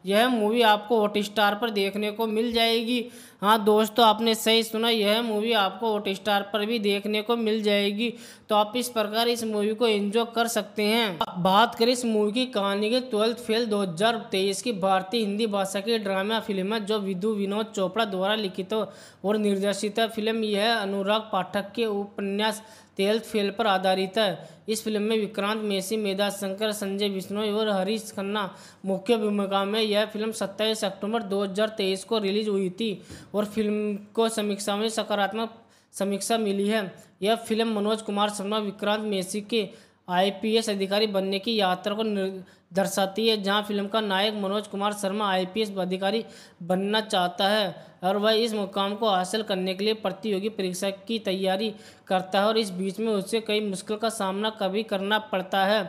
यह मूवी आपको हॉट स्टार पर देखने को मिल जाएगी हाँ दोस्तों आपने सही सुना यह मूवी आपको हॉट स्टार पर भी देखने को मिल जाएगी तो आप इस प्रकार इस मूवी को एंजॉय कर सकते हैं बात करें इस मूवी की कहानी की ट्वेल्थ फेल 2023 की भारतीय हिंदी भाषा की ड्रामा फिल्म है जो विधु विनोद चोपड़ा द्वारा लिखित और निर्देशित फिल्म यह अनुराग पाठक के उपन्यास तेल फेल पर आधारित है इस फिल्म में विक्रांत मेसी मेधा शंकर संजय बिश्नोई और हरीश खन्ना मुख्य भूमिका में यह फिल्म 27 अक्टूबर 2023 को रिलीज हुई थी और फिल्म को समीक्षा में सकारात्मक समीक्षा मिली है यह फिल्म मनोज कुमार शर्मा विक्रांत मेसी के आईपीएस अधिकारी बनने की यात्रा को दर्शाती है जहां फिल्म का नायक मनोज कुमार शर्मा आईपीएस अधिकारी बनना चाहता है और वह इस मुकाम को हासिल करने के लिए प्रतियोगी परीक्षा की तैयारी करता है और इस बीच में उसे कई मुश्किल का सामना कभी करना पड़ता है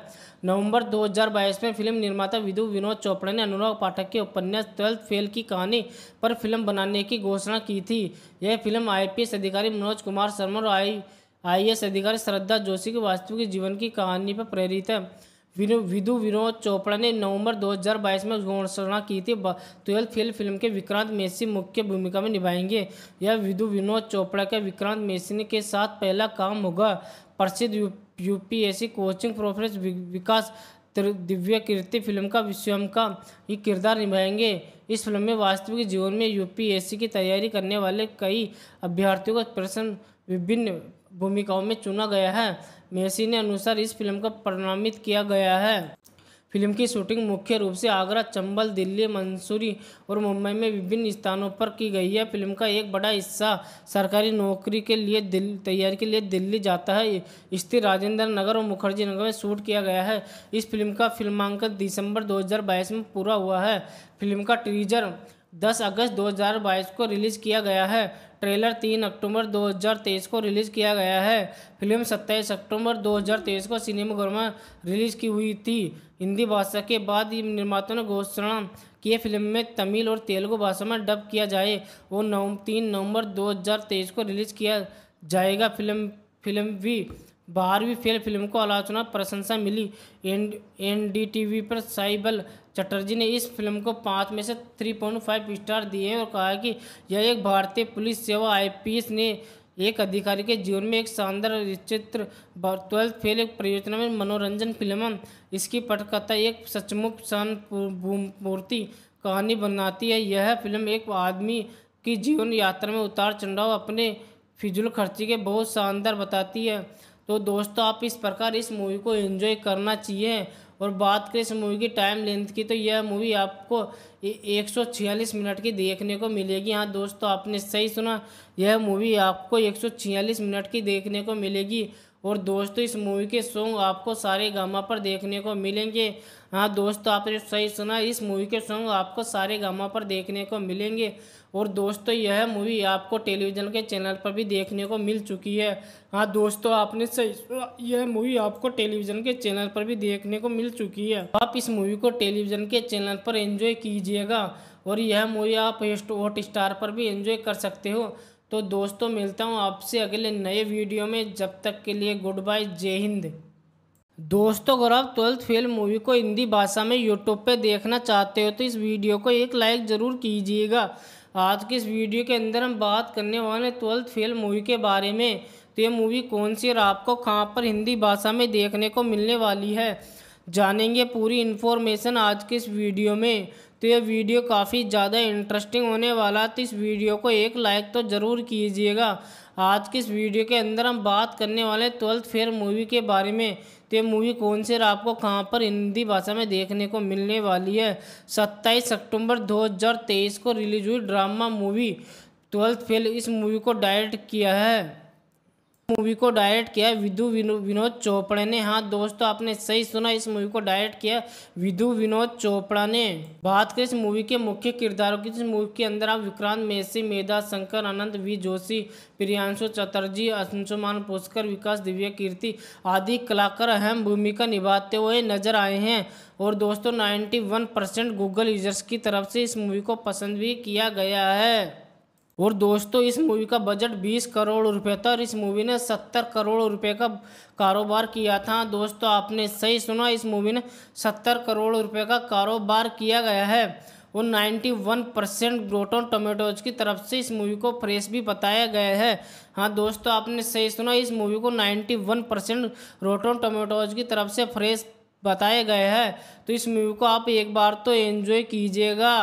नवंबर 2022 में फिल्म निर्माता विधु विनोद चोपड़ा ने अनुराग पाठक के उपन्यास ट्वेल्थ फेल की कहानी पर फिल्म बनाने की घोषणा की थी यह फिल्म आई अधिकारी मनोज कुमार शर्मा और आई एस अधिकारी श्रद्धा जोशी के वास्तविक जीवन की कहानी पर प्रेरित है विधु विनोद चोपड़ा ने नवंबर 2022 में घोषणा की थी ट्वेल्थ फेल फिल्म के विक्रांत मेसी मुख्य भूमिका में निभाएंगे यह विधु विनोद चोपड़ा के विक्रांत मेसी के साथ पहला काम होगा प्रसिद्ध U, UPSC coaching professor Vikas दिव्य कीर्ति फिल्म का विश्वम का ही किरदार निभाएंगे इस फिल्म में वास्तविक जीवन में यूपीएससी की तैयारी करने वाले कई अभ्यर्थियों का प्रश्न विभिन्न भूमिकाओं में चुना गया है मेसी ने अनुसार इस फिल्म को प्रणामित किया गया है फिल्म की शूटिंग मुख्य रूप से आगरा चंबल दिल्ली मंसूरी और मुंबई में विभिन्न स्थानों पर की गई है फिल्म का एक बड़ा हिस्सा सरकारी नौकरी के लिए तैयारी के लिए दिल्ली जाता है स्थित राजेंद्र नगर और मुखर्जी नगर में शूट किया गया है इस फिल्म का फिल्मांकन दिसंबर 2022 में पूरा हुआ है फिल्म का टीजर 10 अगस्त 2022 को रिलीज़ किया गया है ट्रेलर 3 अक्टूबर 2023 को रिलीज़ किया गया है फिल्म 27 अक्टूबर 2023 को सिनेमाघर में रिलीज़ की हुई थी हिंदी भाषा के बाद निर्माताओं ने घोषणा की फिल्म में तमिल और तेलुगु भाषा में डब किया जाए और नव तीन नवंबर 2023 को रिलीज़ किया जाएगा फिल्म फिल्म भी बारहवीं फेल फिल्म को आलोचना प्रशंसा मिली N N D T V पर साइबल चटर्जी ने इस फिल्म को पाँच में से थ्री पॉइंट फाइव स्टार दिए हैं और कहा कि यह एक भारतीय पुलिस सेवा आईपीएस ने एक अधिकारी के जीवन में एक शानदार चित्र ट्वेल्थ फेल एक परियोजना में मनोरंजन फिल्म इसकी पटकथा एक सचमुच शानपूर्ति कहानी बनाती है यह फिल्म एक आदमी की जीवन यात्रा में उतार चढ़ाव अपने फिजूल खर्ची के बहुत शानदार बताती है तो दोस्तों आप इस प्रकार इस मूवी को एंजॉय करना चाहिए और बात करें इस मूवी की टाइम लेंथ की तो यह मूवी आपको एक सौ छियालीस मिनट की देखने को मिलेगी हाँ दोस्तों आपने सही सुना यह मूवी आपको एक सौ छियालीस मिनट की देखने को मिलेगी और दोस्तों इस मूवी के सॉन्ग आपको सारे गामा पर देखने को मिलेंगे हाँ दोस्तों आपने सही सुना इस मूवी के सॉन्ग आपको सारे गामा पर देखने को मिलेंगे और दोस्तों यह मूवी आपको टेलीविज़न के चैनल पर भी देखने को मिल चुकी है हाँ दोस्तों आपने सही यह मूवी आपको टेलीविज़न के चैनल पर भी देखने को मिल चुकी है आप इस मूवी को टेलीविज़न के चैनल पर एंजॉय कीजिएगा और यह मूवी आप हॉट स्टार पर भी एंजॉय कर सकते हो तो दोस्तों मिलता हूँ आपसे अगले नए वीडियो में जब तक के लिए गुड बाय जय हिंद दोस्तों अगर आप ट्वेल्थ फेल मूवी को हिंदी भाषा में यूट्यूब पे देखना चाहते हो तो इस वीडियो को एक लाइक ज़रूर कीजिएगा आज की इस वीडियो के अंदर हम बात करने वाले ट्वेल्थ फेल मूवी के बारे में तो ये मूवी कौन सी और आपको कहाँ पर हिंदी भाषा में देखने को मिलने वाली है जानेंगे पूरी इन्फॉर्मेशन आज के इस वीडियो में तो ये वीडियो काफ़ी ज़्यादा इंटरेस्टिंग होने वाला तो इस वीडियो को एक लाइक तो ज़रूर कीजिएगा आज के इस वीडियो के अंदर हम बात करने वाले ट्वेल्थ फेयर मूवी के बारे में तो ये मूवी कौन से आपको कहाँ पर हिंदी भाषा में देखने को मिलने वाली है सत्ताईस अक्टूबर 2023 को रिलीज हुई ड्रामा मूवी ट्वेल्थ फेल इस मूवी को डायरेक्ट किया है मूवी को डायरेक्ट किया विधु विनोद चोपड़ा ने हाँ दोस्तों आपने सही सुना इस मूवी को डायरेक्ट किया विधु विनोद चोपड़ा ने बात करें इस मूवी के मुख्य किरदारों की इस मूवी के अंदर आप विक्रांत मेसी मेधा शंकर अनंत वी जोशी प्रियांशु चटर्जी अंशुमान पुष्कर विकास दिव्या कीर्ति आदि कलाकार अहम भूमिका निभाते हुए नजर आए हैं और दोस्तों नाइन्टी परसेंट गूगल यूजर्स की तरफ से इस मूवी को पसंद भी किया गया है और दोस्तों इस मूवी का बजट 20 करोड़ रुपए था और इस मूवी ने 70 करोड़ रुपए का कारोबार किया था दोस्तों आपने सही सुना इस मूवी ने 70 करोड़ रुपए का कारोबार किया गया है और 91 परसेंट ग्रोटोन टोमेटोज की तरफ से इस मूवी को फ्रेश भी बताया गया है हाँ दोस्तों आपने सही सुना इस मूवी को वन परसेंट रोटन टोमेटोज की तरफ से फ्रेश बताया गया है तो इस मूवी को आप एक बार तो एंजॉय कीजिएगा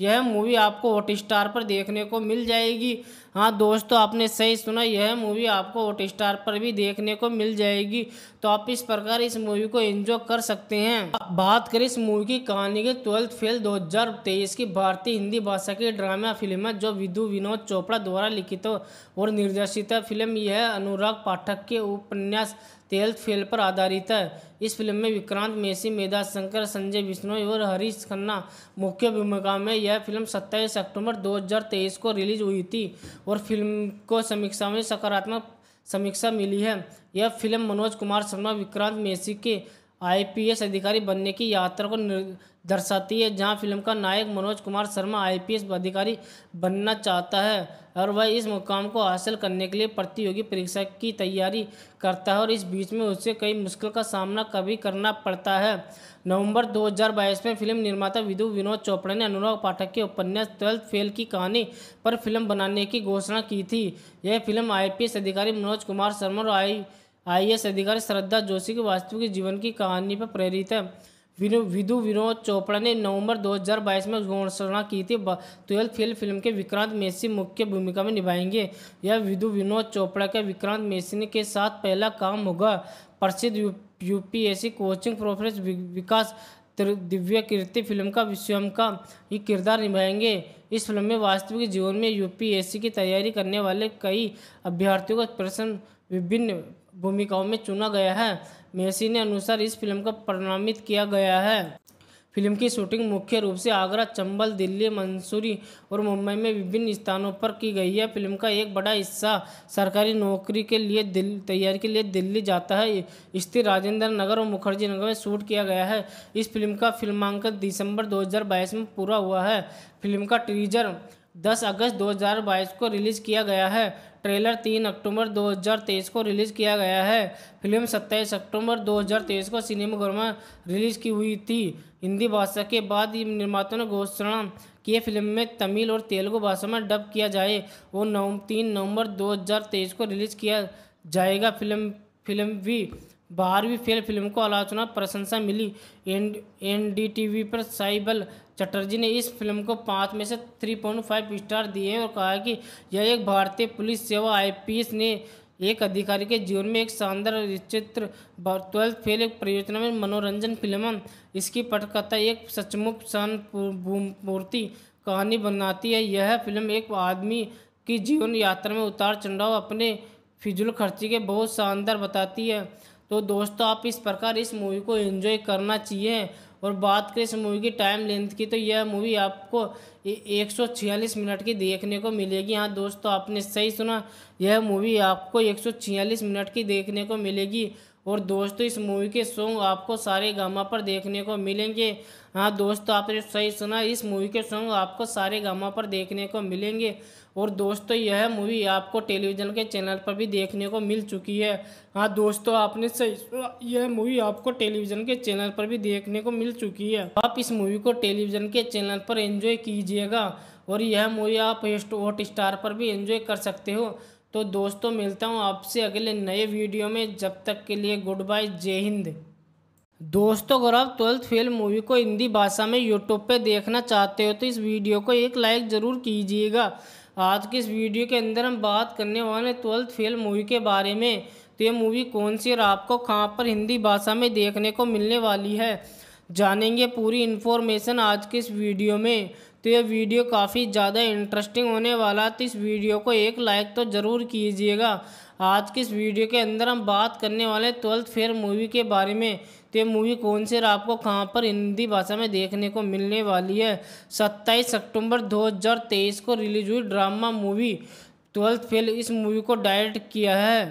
यह मूवी आपको हॉट स्टार पर देखने को मिल जाएगी हाँ दोस्तों तो आपने सही सुना यह मूवी आपको हॉट स्टार पर भी देखने को मिल जाएगी तो आप इस प्रकार इस मूवी को एंजॉय कर सकते हैं बात करें इस मूवी की कहानी की ट्वेल्थ फेल 2023 की भारतीय हिंदी भाषा की ड्रामा फिल्म है जो विधु विनोद चोपड़ा द्वारा लिखित और निर्देशित फिल्म यह अनुराग पाठक के उपन्यास ट्वेल्थ फेल पर आधारित है इस फिल्म में विक्रांत मेसी मेधा शंकर संजय बिश्नोई और हरीश खन्ना मुख्य भूमिका में यह फिल्म 27 अक्टूबर 2023 को रिलीज हुई थी और फिल्म को समीक्षा में सकारात्मक समीक्षा मिली है यह फिल्म मनोज कुमार शर्मा विक्रांत मेसी के आईपीएस अधिकारी बनने की यात्रा को दर्शाती है जहां फिल्म का नायक मनोज कुमार शर्मा आईपीएस अधिकारी बनना चाहता है और वह इस मुकाम को हासिल करने के लिए प्रतियोगी परीक्षा की तैयारी करता है और इस बीच में उसे कई मुश्किल का सामना कभी करना पड़ता है नवंबर 2022 में फिल्म निर्माता विधु विनोद चोपड़ा ने अनुराग पाठक के उपन्यास ट्वेल्थ फेल की कहानी पर फिल्म बनाने की घोषणा की थी यह फिल्म आई अधिकारी मनोज कुमार शर्मा और आई आईएएस अधिकारी श्रद्धा जोशी के वास्तविक जीवन की कहानी पर प्रेरित है विधु विनोद चोपड़ा ने नवंबर 2022 में घोषणा की थी ट्वेल्थ फेल फिल्म के विक्रांत मेसी मुख्य भूमिका में निभाएंगे यह विधु विनोद चोपड़ा का विक्रांत मेसी के साथ पहला काम होगा प्रसिद्ध यूपीएससी कोचिंग प्रोफेसर विकास दिव्य कीर्ति फिल्म का स्वयं का ये किरदार निभाएंगे इस फिल्म में वास्तविक जीवन में यूपीएससी की तैयारी करने वाले कई अभ्यर्थियों को प्रश्न विभिन्न भूमिकाओं में चुना गया है मेसी ने अनुसार इस फिल्म को प्रणामित किया गया है फिल्म की शूटिंग मुख्य रूप से आगरा चंबल दिल्ली मंसूरी और मुंबई में विभिन्न स्थानों पर की गई है फिल्म का एक बड़ा हिस्सा सरकारी नौकरी के लिए दिल तैयारी के लिए दिल्ली जाता है स्थित राजेंद्र नगर और मुखर्जी नगर में शूट किया गया है इस फिल्म का फिल्मांकन दिसंबर 2022 में पूरा हुआ है फिल्म का टीजर 10 अगस्त 2022 को रिलीज़ किया गया है ट्रेलर 3 अक्टूबर 2023 को रिलीज़ किया गया है फिल्म 27 अक्टूबर 2023 को सिनेमाघर में रिलीज़ की हुई थी हिंदी भाषा के बाद निर्माता ने घोषणा की फिल्म में तमिल और तेलुगु भाषा में डब किया जाए और नव तीन नवंबर तेईस को रिलीज़ किया जाएगा फिल्म फिल्म भी बारहवीं फेल फिल्म को आलोचना प्रशंसा मिली N N D T V पर साइबल चटर्जी ने इस फिल्म को पाँच में से 3.5 स्टार दिए हैं और कहा कि यह एक भारतीय पुलिस सेवा आईपीएस ने एक अधिकारी के जीवन में एक शानदार चित्र ट्वेल्थ फेल एक परियोजना में मनोरंजन फिल्म इसकी पटकथा एक सचमुच शानपूर्ति कहानी बनाती है यह फिल्म एक आदमी की जीवन यात्रा में उतार चढ़ाव अपने फिजुल खर्ची के बहुत शानदार बताती है तो दोस्तों आप इस प्रकार इस मूवी को एंजॉय करना चाहिए और बात करें इस मूवी की टाइम लेंथ की तो यह मूवी आपको एक सौ छियालीस मिनट की देखने को मिलेगी हाँ दोस्तों आपने सही सुना यह मूवी आपको एक सौ छियालीस मिनट की देखने को मिलेगी और दोस्तों इस मूवी के सॉन्ग आपको सारे गामा पर देखने को मिलेंगे हाँ दोस्तों आपने सही सुना इस मूवी के सॉन्ग आपको सारे गामा पर देखने को मिलेंगे और दोस्तों यह मूवी आपको टेलीविज़न के चैनल पर भी देखने को मिल चुकी है हाँ दोस्तों आपने सही यह मूवी आपको टेलीविज़न के चैनल पर भी देखने को मिल चुकी है आप इस मूवी को टेलीविज़न के चैनल पर एंजॉय कीजिए लीजिएगा और यह मूवी आप हॉट स्टार पर भी एंजॉय कर सकते हो तो दोस्तों मिलता हूँ आपसे अगले नए वीडियो में जब तक के लिए गुड बाय जय हिंद दोस्तों अगर आप ट्वेल्थ फेल मूवी को हिंदी भाषा में यूट्यूब पे देखना चाहते हो तो इस वीडियो को एक लाइक ज़रूर कीजिएगा आज की इस वीडियो के अंदर हम बात करने वाले ट्वेल्थ फेल मूवी के बारे में तो ये मूवी कौन सी और आपको कहाँ पर हिंदी भाषा में देखने को मिलने वाली है जानेंगे पूरी इन्फॉर्मेशन आज के इस वीडियो में तो ये वीडियो काफ़ी ज़्यादा इंटरेस्टिंग होने वाला है तो इस वीडियो को एक लाइक तो ज़रूर कीजिएगा आज की इस वीडियो के अंदर हम बात करने वाले ट्वेल्थ फेयर मूवी के बारे में तो ये मूवी कौन से आपको कहाँ पर हिंदी भाषा में देखने को मिलने वाली है 27 अक्टूबर 2023 को रिलीज हुई ड्रामा मूवी ट्वेल्थ फेल इस मूवी को डायरेक्ट किया है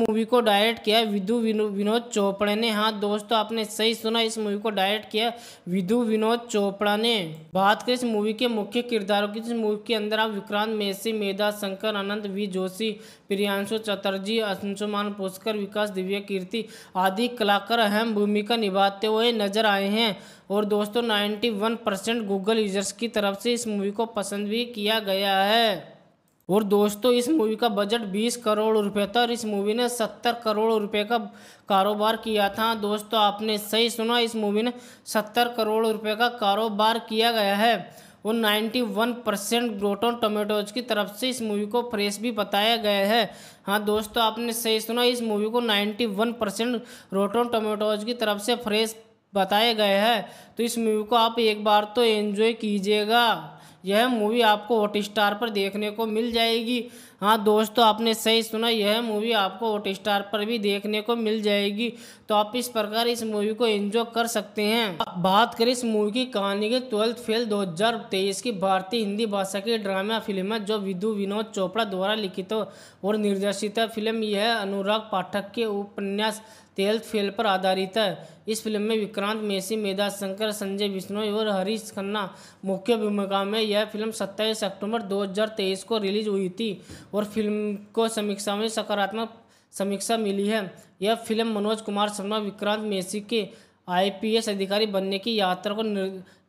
मूवी को डायरेक्ट किया विधु विनोद चोपड़ा ने हाँ दोस्तों आपने सही सुना इस मूवी को डायरेक्ट किया विधु विनोद चोपड़ा ने बात करें इस मूवी के मुख्य किरदारों की तो इस मूवी के अंदर आप विक्रांत मेसी मेधा शंकर आनंद वी जोशी प्रियांशु चटर्जी अंशुमान पुष्कर विकास दिव्य कीर्ति आदि कलाकार अहम भूमिका निभाते हुए नजर आए हैं और दोस्तों नाइन्टी परसेंट गूगल यूजर्स की तरफ से इस मूवी को पसंद भी किया गया है और दोस्तों इस मूवी का बजट 20 करोड़ रुपए था और इस मूवी ने 70 करोड़ रुपए का कारोबार किया था दोस्तों आपने सही सुना इस मूवी ने 70 करोड़ रुपए का कारोबार किया गया है और 91 परसेंट ग्रोटोन टोमेटोज की तरफ से इस मूवी को फ्रेश भी बताया गया है हाँ दोस्तों आपने सही सुना इस मूवी को वन परसेंट टोमेटोज की तरफ से फ्रेश बताया गया है तो इस मूवी को आप एक बार तो एन्जॉय कीजिएगा यह मूवी आपको हॉट स्टार पर देखने को मिल जाएगी हाँ दोस्तों तो आपने सही सुना यह मूवी आपको हॉट स्टार पर भी देखने को मिल जाएगी तो आप इस प्रकार इस मूवी को एंजॉय कर सकते हैं बात करें इस मूवी की कहानी की ट्वेल्थ फेल 2023 की भारतीय हिंदी भाषा की ड्रामा फिल्म है जो विधु विनोद चोपड़ा द्वारा लिखित और निर्देशित फिल्म यह अनुराग पाठक के उपन्यास तेल्थ फेल पर आधारित है इस फिल्म में विक्रांत मेसी मेधा शंकर संजय बिश्नोई और हरीश खन्ना मुख्य भूमिका में यह फिल्म 27 अक्टूबर 2023 को रिलीज हुई थी और फिल्म को समीक्षा में सकारात्मक समीक्षा मिली है यह फिल्म मनोज कुमार शर्मा विक्रांत मेसी के आईपीएस अधिकारी बनने की यात्रा को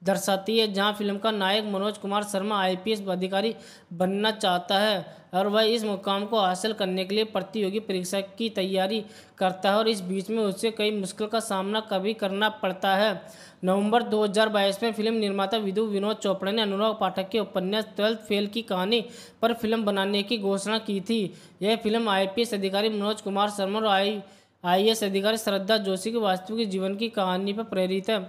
दर्शाती है जहां फिल्म का नायक मनोज कुमार शर्मा आईपीएस अधिकारी बनना चाहता है और वह इस मुकाम को हासिल करने के लिए प्रतियोगी परीक्षा की तैयारी करता है और इस बीच में उसे कई मुश्किल का सामना कभी करना पड़ता है नवंबर 2022 में फिल्म निर्माता विधु विनोद चोपड़ा ने अनुराग पाठक के उपन्यास ट्वेल्थ फेल की कहानी पर फिल्म बनाने की घोषणा की थी यह फिल्म आई अधिकारी मनोज कुमार शर्मा और आई आईएएस अधिकारी श्रद्धा जोशी के वास्तविक जीवन की कहानी पर प्रेरित है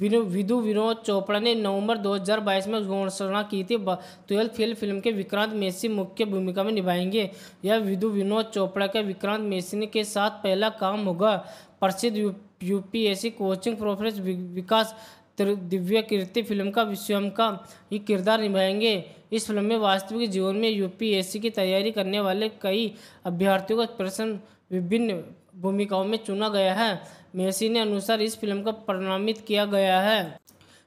विधु विनोद चोपड़ा ने नवंबर 2022 में घोषणा की थी ट्वेल्थ फेल फिल्म के विक्रांत मेसी मुख्य भूमिका में निभाएंगे यह विधु विनोद चोपड़ा के विक्रांत मेसी के साथ पहला काम होगा प्रसिद्ध यूपीएससी कोचिंग प्रोफेसर विकास दिव्य कीर्ति फिल्म का विश्वम का ये किरदार निभाएंगे इस फिल्म में वास्तविक जीवन में यूपीएससी की तैयारी करने वाले कई अभ्यर्थियों को प्रश्न विभिन्न भूमिकाओं में चुना गया है मेसी ने अनुसार इस फिल्म को प्रणामित किया गया है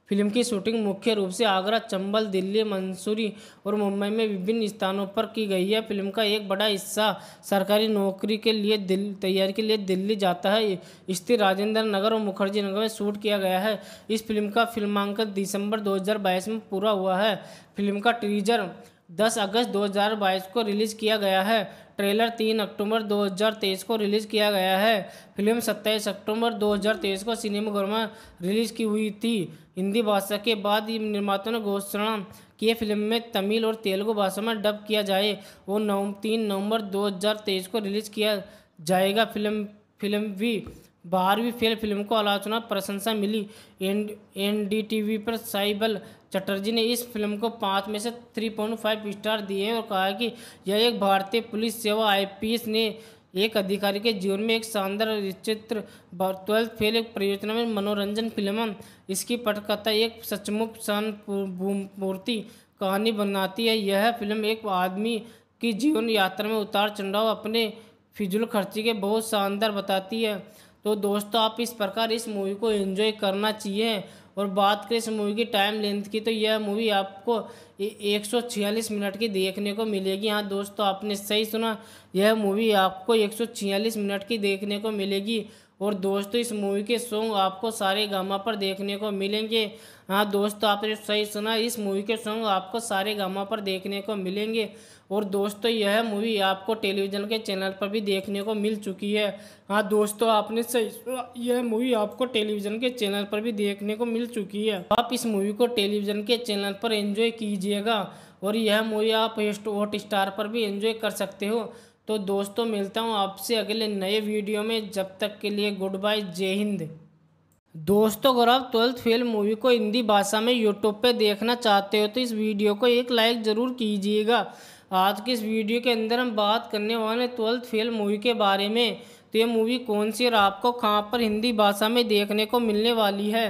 फिल्म की शूटिंग मुख्य रूप से आगरा चंबल दिल्ली मंसूरी और मुंबई में विभिन्न स्थानों पर की गई है फिल्म का एक बड़ा हिस्सा सरकारी नौकरी के लिए दिल तैयारी के लिए दिल्ली जाता है स्थित राजेंद्र नगर और मुखर्जी नगर में शूट किया गया है इस फिल्म का फिल्मांकन दिसंबर 2022 में पूरा हुआ है फिल्म का टीजर 10 अगस्त 2022 को रिलीज़ किया गया है ट्रेलर 3 अक्टूबर 2023 को रिलीज़ किया गया है फिल्म 27 अक्टूबर 2023 को सिनेमाघर में रिलीज़ की हुई थी हिंदी भाषा के बाद निर्माता ने घोषणा की फिल्म में तमिल और तेलुगु भाषा में डब किया जाए और नौ तीन नवंबर तेईस को रिलीज़ किया जाएगा फिल्म फिल्म भी बारहवीं फेल फिल्म को आलोचना प्रशंसा मिली N N D T V पर साइबल चटर्जी ने इस फिल्म को पाँच में से थ्री पॉइंट फाइव स्टार दिए हैं और कहा कि यह एक भारतीय पुलिस सेवा आईपीएस ने एक अधिकारी के जीवन में एक शानदार चित्र ट्वेल्थ फेल एक परियोजना में मनोरंजन फिल्म इसकी पटकथा एक सचमुख शानपूर्ति कहानी बनाती है यह फिल्म एक आदमी की जीवन यात्रा में उतार चढ़ाव अपने फिजुल खर्ची के बहुत शानदार बताती है तो दोस्तों आप इस प्रकार इस मूवी को एंजॉय करना चाहिए और बात करें इस मूवी की टाइम लेंथ की तो यह मूवी आपको एक सौ छियालीस मिनट की देखने को मिलेगी हाँ दोस्तों आपने सही सुना यह मूवी आपको एक सौ छियालीस मिनट की देखने को मिलेगी और दोस्तों इस मूवी के सॉन्ग आपको सारे गामा पर देखने को मिलेंगे हाँ दोस्तों आपने सही सुना इस मूवी के सॉन्ग आपको सारे गामा पर देखने को मिलेंगे और दोस्तों तो यह मूवी आपको टेलीविज़न के चैनल पर भी देखने को मिल चुकी है हाँ दोस्तों तो आपने सही यह मूवी आपको टेलीविज़न के चैनल पर भी देखने को मिल चुकी है आप इस मूवी को टेलीविज़न के चैनल पर एंजॉय कीजिएगा और यह मूवी आप हॉट स्टार पर भी एंजॉय कर सकते हो तो दोस्तों मिलता हूँ आपसे अगले नए वीडियो में जब तक के लिए गुड बाय जय हिंद दोस्तों अगर आप ट्वेल्थ फेल मूवी को हिंदी भाषा में यूट्यूब पे देखना चाहते हो तो इस वीडियो को एक लाइक ज़रूर कीजिएगा आज के इस वीडियो के अंदर हम बात करने वाले ट्वेल्थ फेल मूवी के बारे में तो ये मूवी कौन सी और आपको कहाँ पर हिंदी भाषा में देखने को मिलने वाली है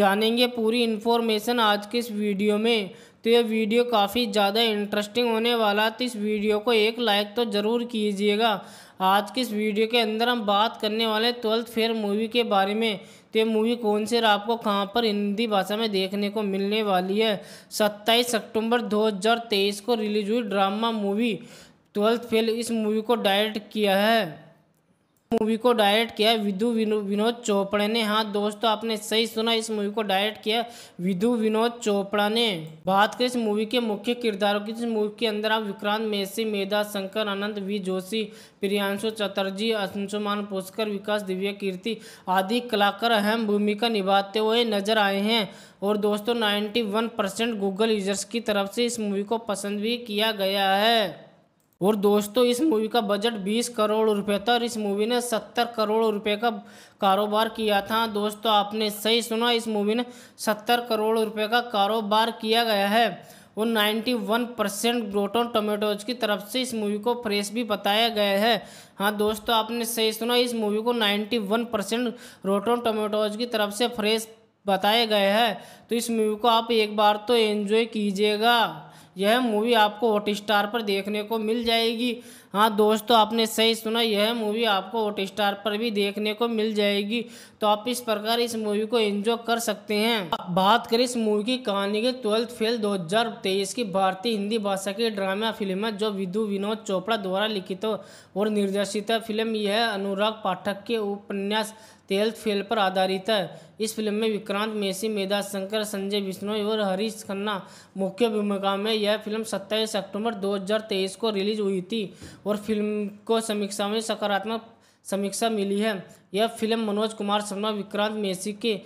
जानेंगे पूरी इन्फॉर्मेशन आज के इस वीडियो में तो ये वीडियो काफ़ी ज़्यादा इंटरेस्टिंग होने वाला तो इस वीडियो को एक लाइक तो ज़रूर कीजिएगा आज के इस वीडियो के अंदर हम बात करने वाले ट्वेल्थ फेयर मूवी के बारे में तो ये मूवी कौन सी और आपको कहाँ पर हिंदी भाषा में देखने को मिलने वाली है सत्ताईस अक्टूबर 2023 को रिलीज हुई ड्रामा मूवी ट्वेल्थ फेल इस मूवी को डायरेक्ट किया है मूवी को डायरेक्ट किया विधु विनोद चोपड़ा ने हाँ दोस्तों आपने सही सुना इस मूवी को डायरेक्ट किया विधु विनोद चोपड़ा ने बात करें इस मूवी के मुख्य किरदारों की तो इस मूवी के अंदर आप विक्रांत मेसी मेधा शंकर अनंत वी जोशी प्रियांशु चटर्जी अंशुमान पुष्कर विकास दिव्या कीर्ति आदि कलाकार अहम भूमिका निभाते हुए नजर आए हैं और दोस्तों 91 परसेंट गूगल यूजर्स की तरफ से इस मूवी को पसंद भी किया गया है और दोस्तों इस मूवी का बजट 20 करोड़ रुपए था और इस मूवी ने 70 करोड़ रुपए का कारोबार किया था दोस्तों आपने सही सुना इस मूवी ने 70 करोड़ रुपए का कारोबार किया गया है और 91 परसेंट ग्रोटोन टोमेटोज की तरफ से इस मूवी को फ्रेश भी बताया गया है हाँ दोस्तों आपने सही सुना इस मूवी को वन परसेंट टोमेटोज की तरफ से फ्रेश बताया गया है तो इस मूवी को आप एक बार तो एन्जॉय कीजिएगा यह मूवी आपको हॉट स्टार पर देखने को मिल जाएगी हाँ दोस्तों आपने सही सुना यह मूवी आपको हॉट स्टार पर भी देखने को मिल जाएगी तो आप इस प्रकार इस मूवी को एंजॉय कर सकते हैं बात करें इस मूवी की कहानी की ट्वेल्थ फेल 2023 की भारतीय हिंदी भाषा की ड्रामा फिल्म है जो विधु विनोद चोपड़ा द्वारा लिखित और निर्देशित है फिल्म यह अनुराग पाठक के उपन्यास ट्वेल्थ फेल पर आधारित है इस फिल्म में विक्रांत मेसी मेधा शंकर संजय बिश्नोई और हरीश खन्ना मुख्य भूमिका में यह फिल्म 27 अक्टूबर 2023 को रिलीज हुई थी और फिल्म को समीक्षा में सकारात्मक समीक्षा मिली है यह फिल्म मनोज कुमार शर्मा विक्रांत मेसी के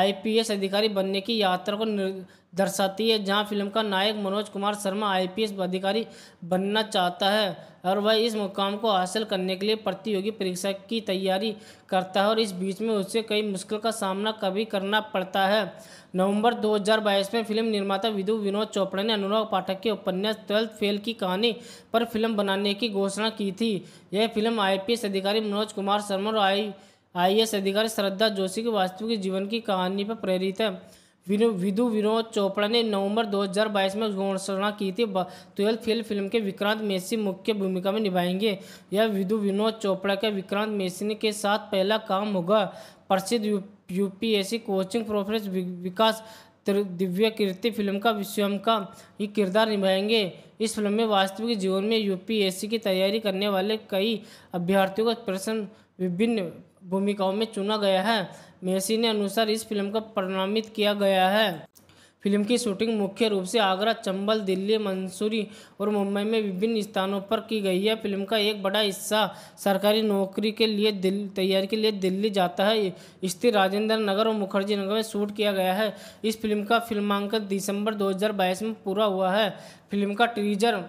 आईपीएस अधिकारी बनने की यात्रा को दर्शाती है जहां फिल्म का नायक मनोज कुमार शर्मा आईपीएस अधिकारी बनना चाहता है और वह इस मुकाम को हासिल करने के लिए प्रतियोगी परीक्षा की तैयारी करता है और इस बीच में उसे कई मुश्किल का सामना कभी करना पड़ता है नवंबर 2022 में फिल्म निर्माता विधु विनोद चोपड़ा ने अनुराग पाठक के उपन्यास ट्वेल्थ फेल की कहानी पर फिल्म बनाने की घोषणा की थी यह फिल्म आई अधिकारी मनोज कुमार शर्मा और आई आई एस अधिकारी श्रद्धा जोशी के वास्तविक जीवन की कहानी पर प्रेरित है विधु विनोद चोपड़ा ने नवंबर 2022 में घोषणा की थी ट्वेल्थ फेल फिल्म के विक्रांत मेसी मुख्य भूमिका में निभाएंगे यह विधु विनोद चोपड़ा के विक्रांत मेसी के साथ पहला काम होगा प्रसिद्ध U, UPSC coaching professor Vikas दिव्य कीर्ति फिल्म का विश्वम का ही किरदार निभाएंगे इस फिल्म में वास्तविक जीवन में यूपीएससी की तैयारी करने वाले कई अभ्यर्थियों का प्रश्न विभिन्न भूमिकाओं में चुना गया है मेसी ने अनुसार इस फिल्म को प्रणामित किया गया है फिल्म की शूटिंग मुख्य रूप से आगरा चंबल दिल्ली मंसूरी और मुंबई में विभिन्न स्थानों पर की गई है फिल्म का एक बड़ा हिस्सा सरकारी नौकरी के लिए तैयारी के लिए दिल्ली जाता है स्थित राजेंद्र नगर और मुखर्जी नगर में शूट किया गया है इस फिल्म का फिल्मांकन दिसंबर 2022 में पूरा हुआ है फिल्म का टीजर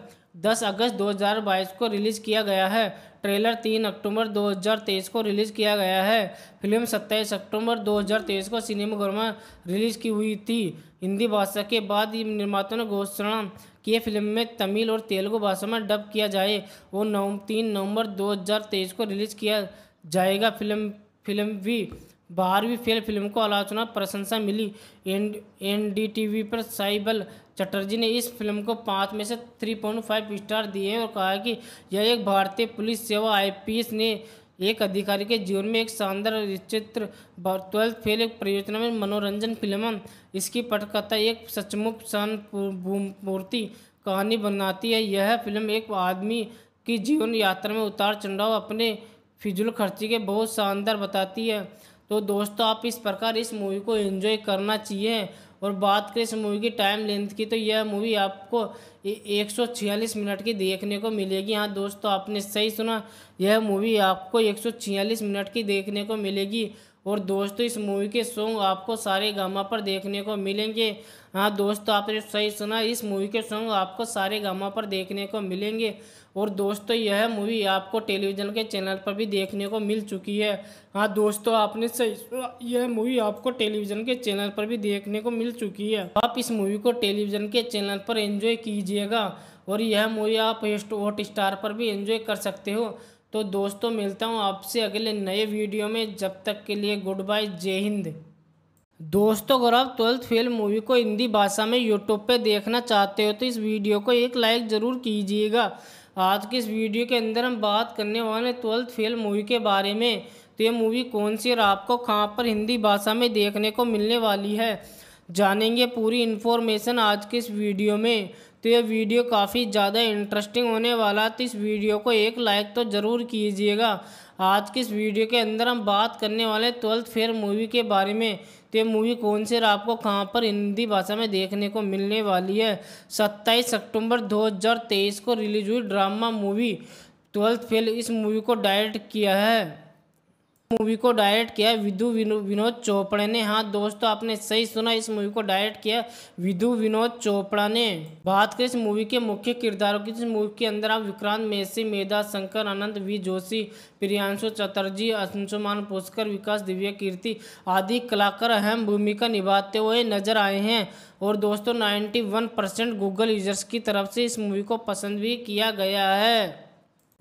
10 अगस्त 2022 को रिलीज़ किया गया है ट्रेलर तीन अक्टूबर 2023 को रिलीज़ किया गया है फिल्म 27 अक्टूबर 2023 को सिनेमाघर में रिलीज़ की हुई थी हिंदी भाषा के बाद निर्माता ने घोषणा की फिल्म में तमिल और तेलुगु भाषा में डब किया जाए और नौ तीन नवंबर तेईस को रिलीज़ किया जाएगा फिल्म फिल्म भी बारहवीं फेल फिल्म को आलोचना प्रशंसा मिली N N D T V पर साइबल चटर्जी ने इस फिल्म को पाँच में से थ्री पॉइंट फाइव स्टार दिए और कहा कि यह एक भारतीय पुलिस सेवा आईपीएस ने एक अधिकारी के जीवन में एक शानदार चित्र ट्वेल्थ फेल एक परियोजना में मनोरंजन फिल्म इसकी पटकथा एक सचमुच शानपूर्ति कहानी बनाती है यह फिल्म एक आदमी की जीवन यात्रा में उतार चढ़ाव अपने फिजुल खर्ची के बहुत शानदार बताती है तो दोस्तों आप इस प्रकार इस मूवी को एंजॉय करना चाहिए और बात करें इस मूवी की टाइम लेंथ की तो यह मूवी आपको एक सौ छियालीस मिनट की देखने को मिलेगी हाँ दोस्तों आपने सही सुना यह मूवी आपको एक सौ छियालीस मिनट की देखने को मिलेगी और दोस्तों इस मूवी के सॉन्ग आपको सारे गामा पर देखने को मिलेंगे हाँ दोस्तों आपने सही सुना इस मूवी के सॉन्ग आपको सारे गामा पर देखने को मिलेंगे और दोस्तों तो यह मूवी आपको टेलीविज़न के चैनल पर भी देखने को मिल चुकी है हाँ दोस्तों तो आपने सही यह मूवी आपको टेलीविज़न के चैनल पर भी देखने को मिल चुकी है आप इस मूवी को टेलीविज़न के चैनल पर एंजॉय कीजिएगा और यह मूवी आप हॉट स्टार पर भी एंजॉय कर सकते हो तो दोस्तों मिलता हूँ आपसे अगले नए वीडियो में जब तक के लिए गुड बाय जय हिंद दोस्तों अगर आप ट्वेल्थ फेल मूवी को हिंदी भाषा में यूट्यूब पे देखना चाहते हो तो इस वीडियो को एक लाइक ज़रूर कीजिएगा आज के इस वीडियो के अंदर हम बात करने वाले हैं ट्वेल्थ फेल मूवी के बारे में तो ये मूवी कौन सी और आपको कहाँ पर हिंदी भाषा में देखने को मिलने वाली है जानेंगे पूरी इन्फॉर्मेशन आज के इस वीडियो में तो ये वीडियो काफ़ी ज़्यादा इंटरेस्टिंग होने वाला तो इस वीडियो को एक लाइक तो ज़रूर कीजिएगा आज की इस वीडियो के अंदर हम बात करने वाले ट्वेल्थ फेयर मूवी के बारे में तो मूवी कौन से आपको कहाँ पर हिंदी भाषा में देखने को मिलने वाली है सत्ताईस अक्टूबर 2023 को रिलीज हुई ड्रामा मूवी ट्वेल्थ फेल इस मूवी को डायरेक्ट किया है मूवी को डायरेक्ट किया विधु विनोद चोपड़ा ने हाँ दोस्तों आपने सही सुना इस मूवी को डायरेक्ट किया विधु विनोद चोपड़ा ने बात करें इस मूवी के मुख्य किरदारों की इस मूवी के अंदर आप विक्रांत मेसी मेधा शंकर आनंद वी जोशी प्रियांशु चटर्जी अंशुमान पुष्कर विकास दिव्य कीर्ति आदि कलाकार अहम भूमिका निभाते हुए नजर आए हैं और दोस्तों 91 परसेंट गूगल यूजर्स की तरफ से इस मूवी को पसंद भी किया गया है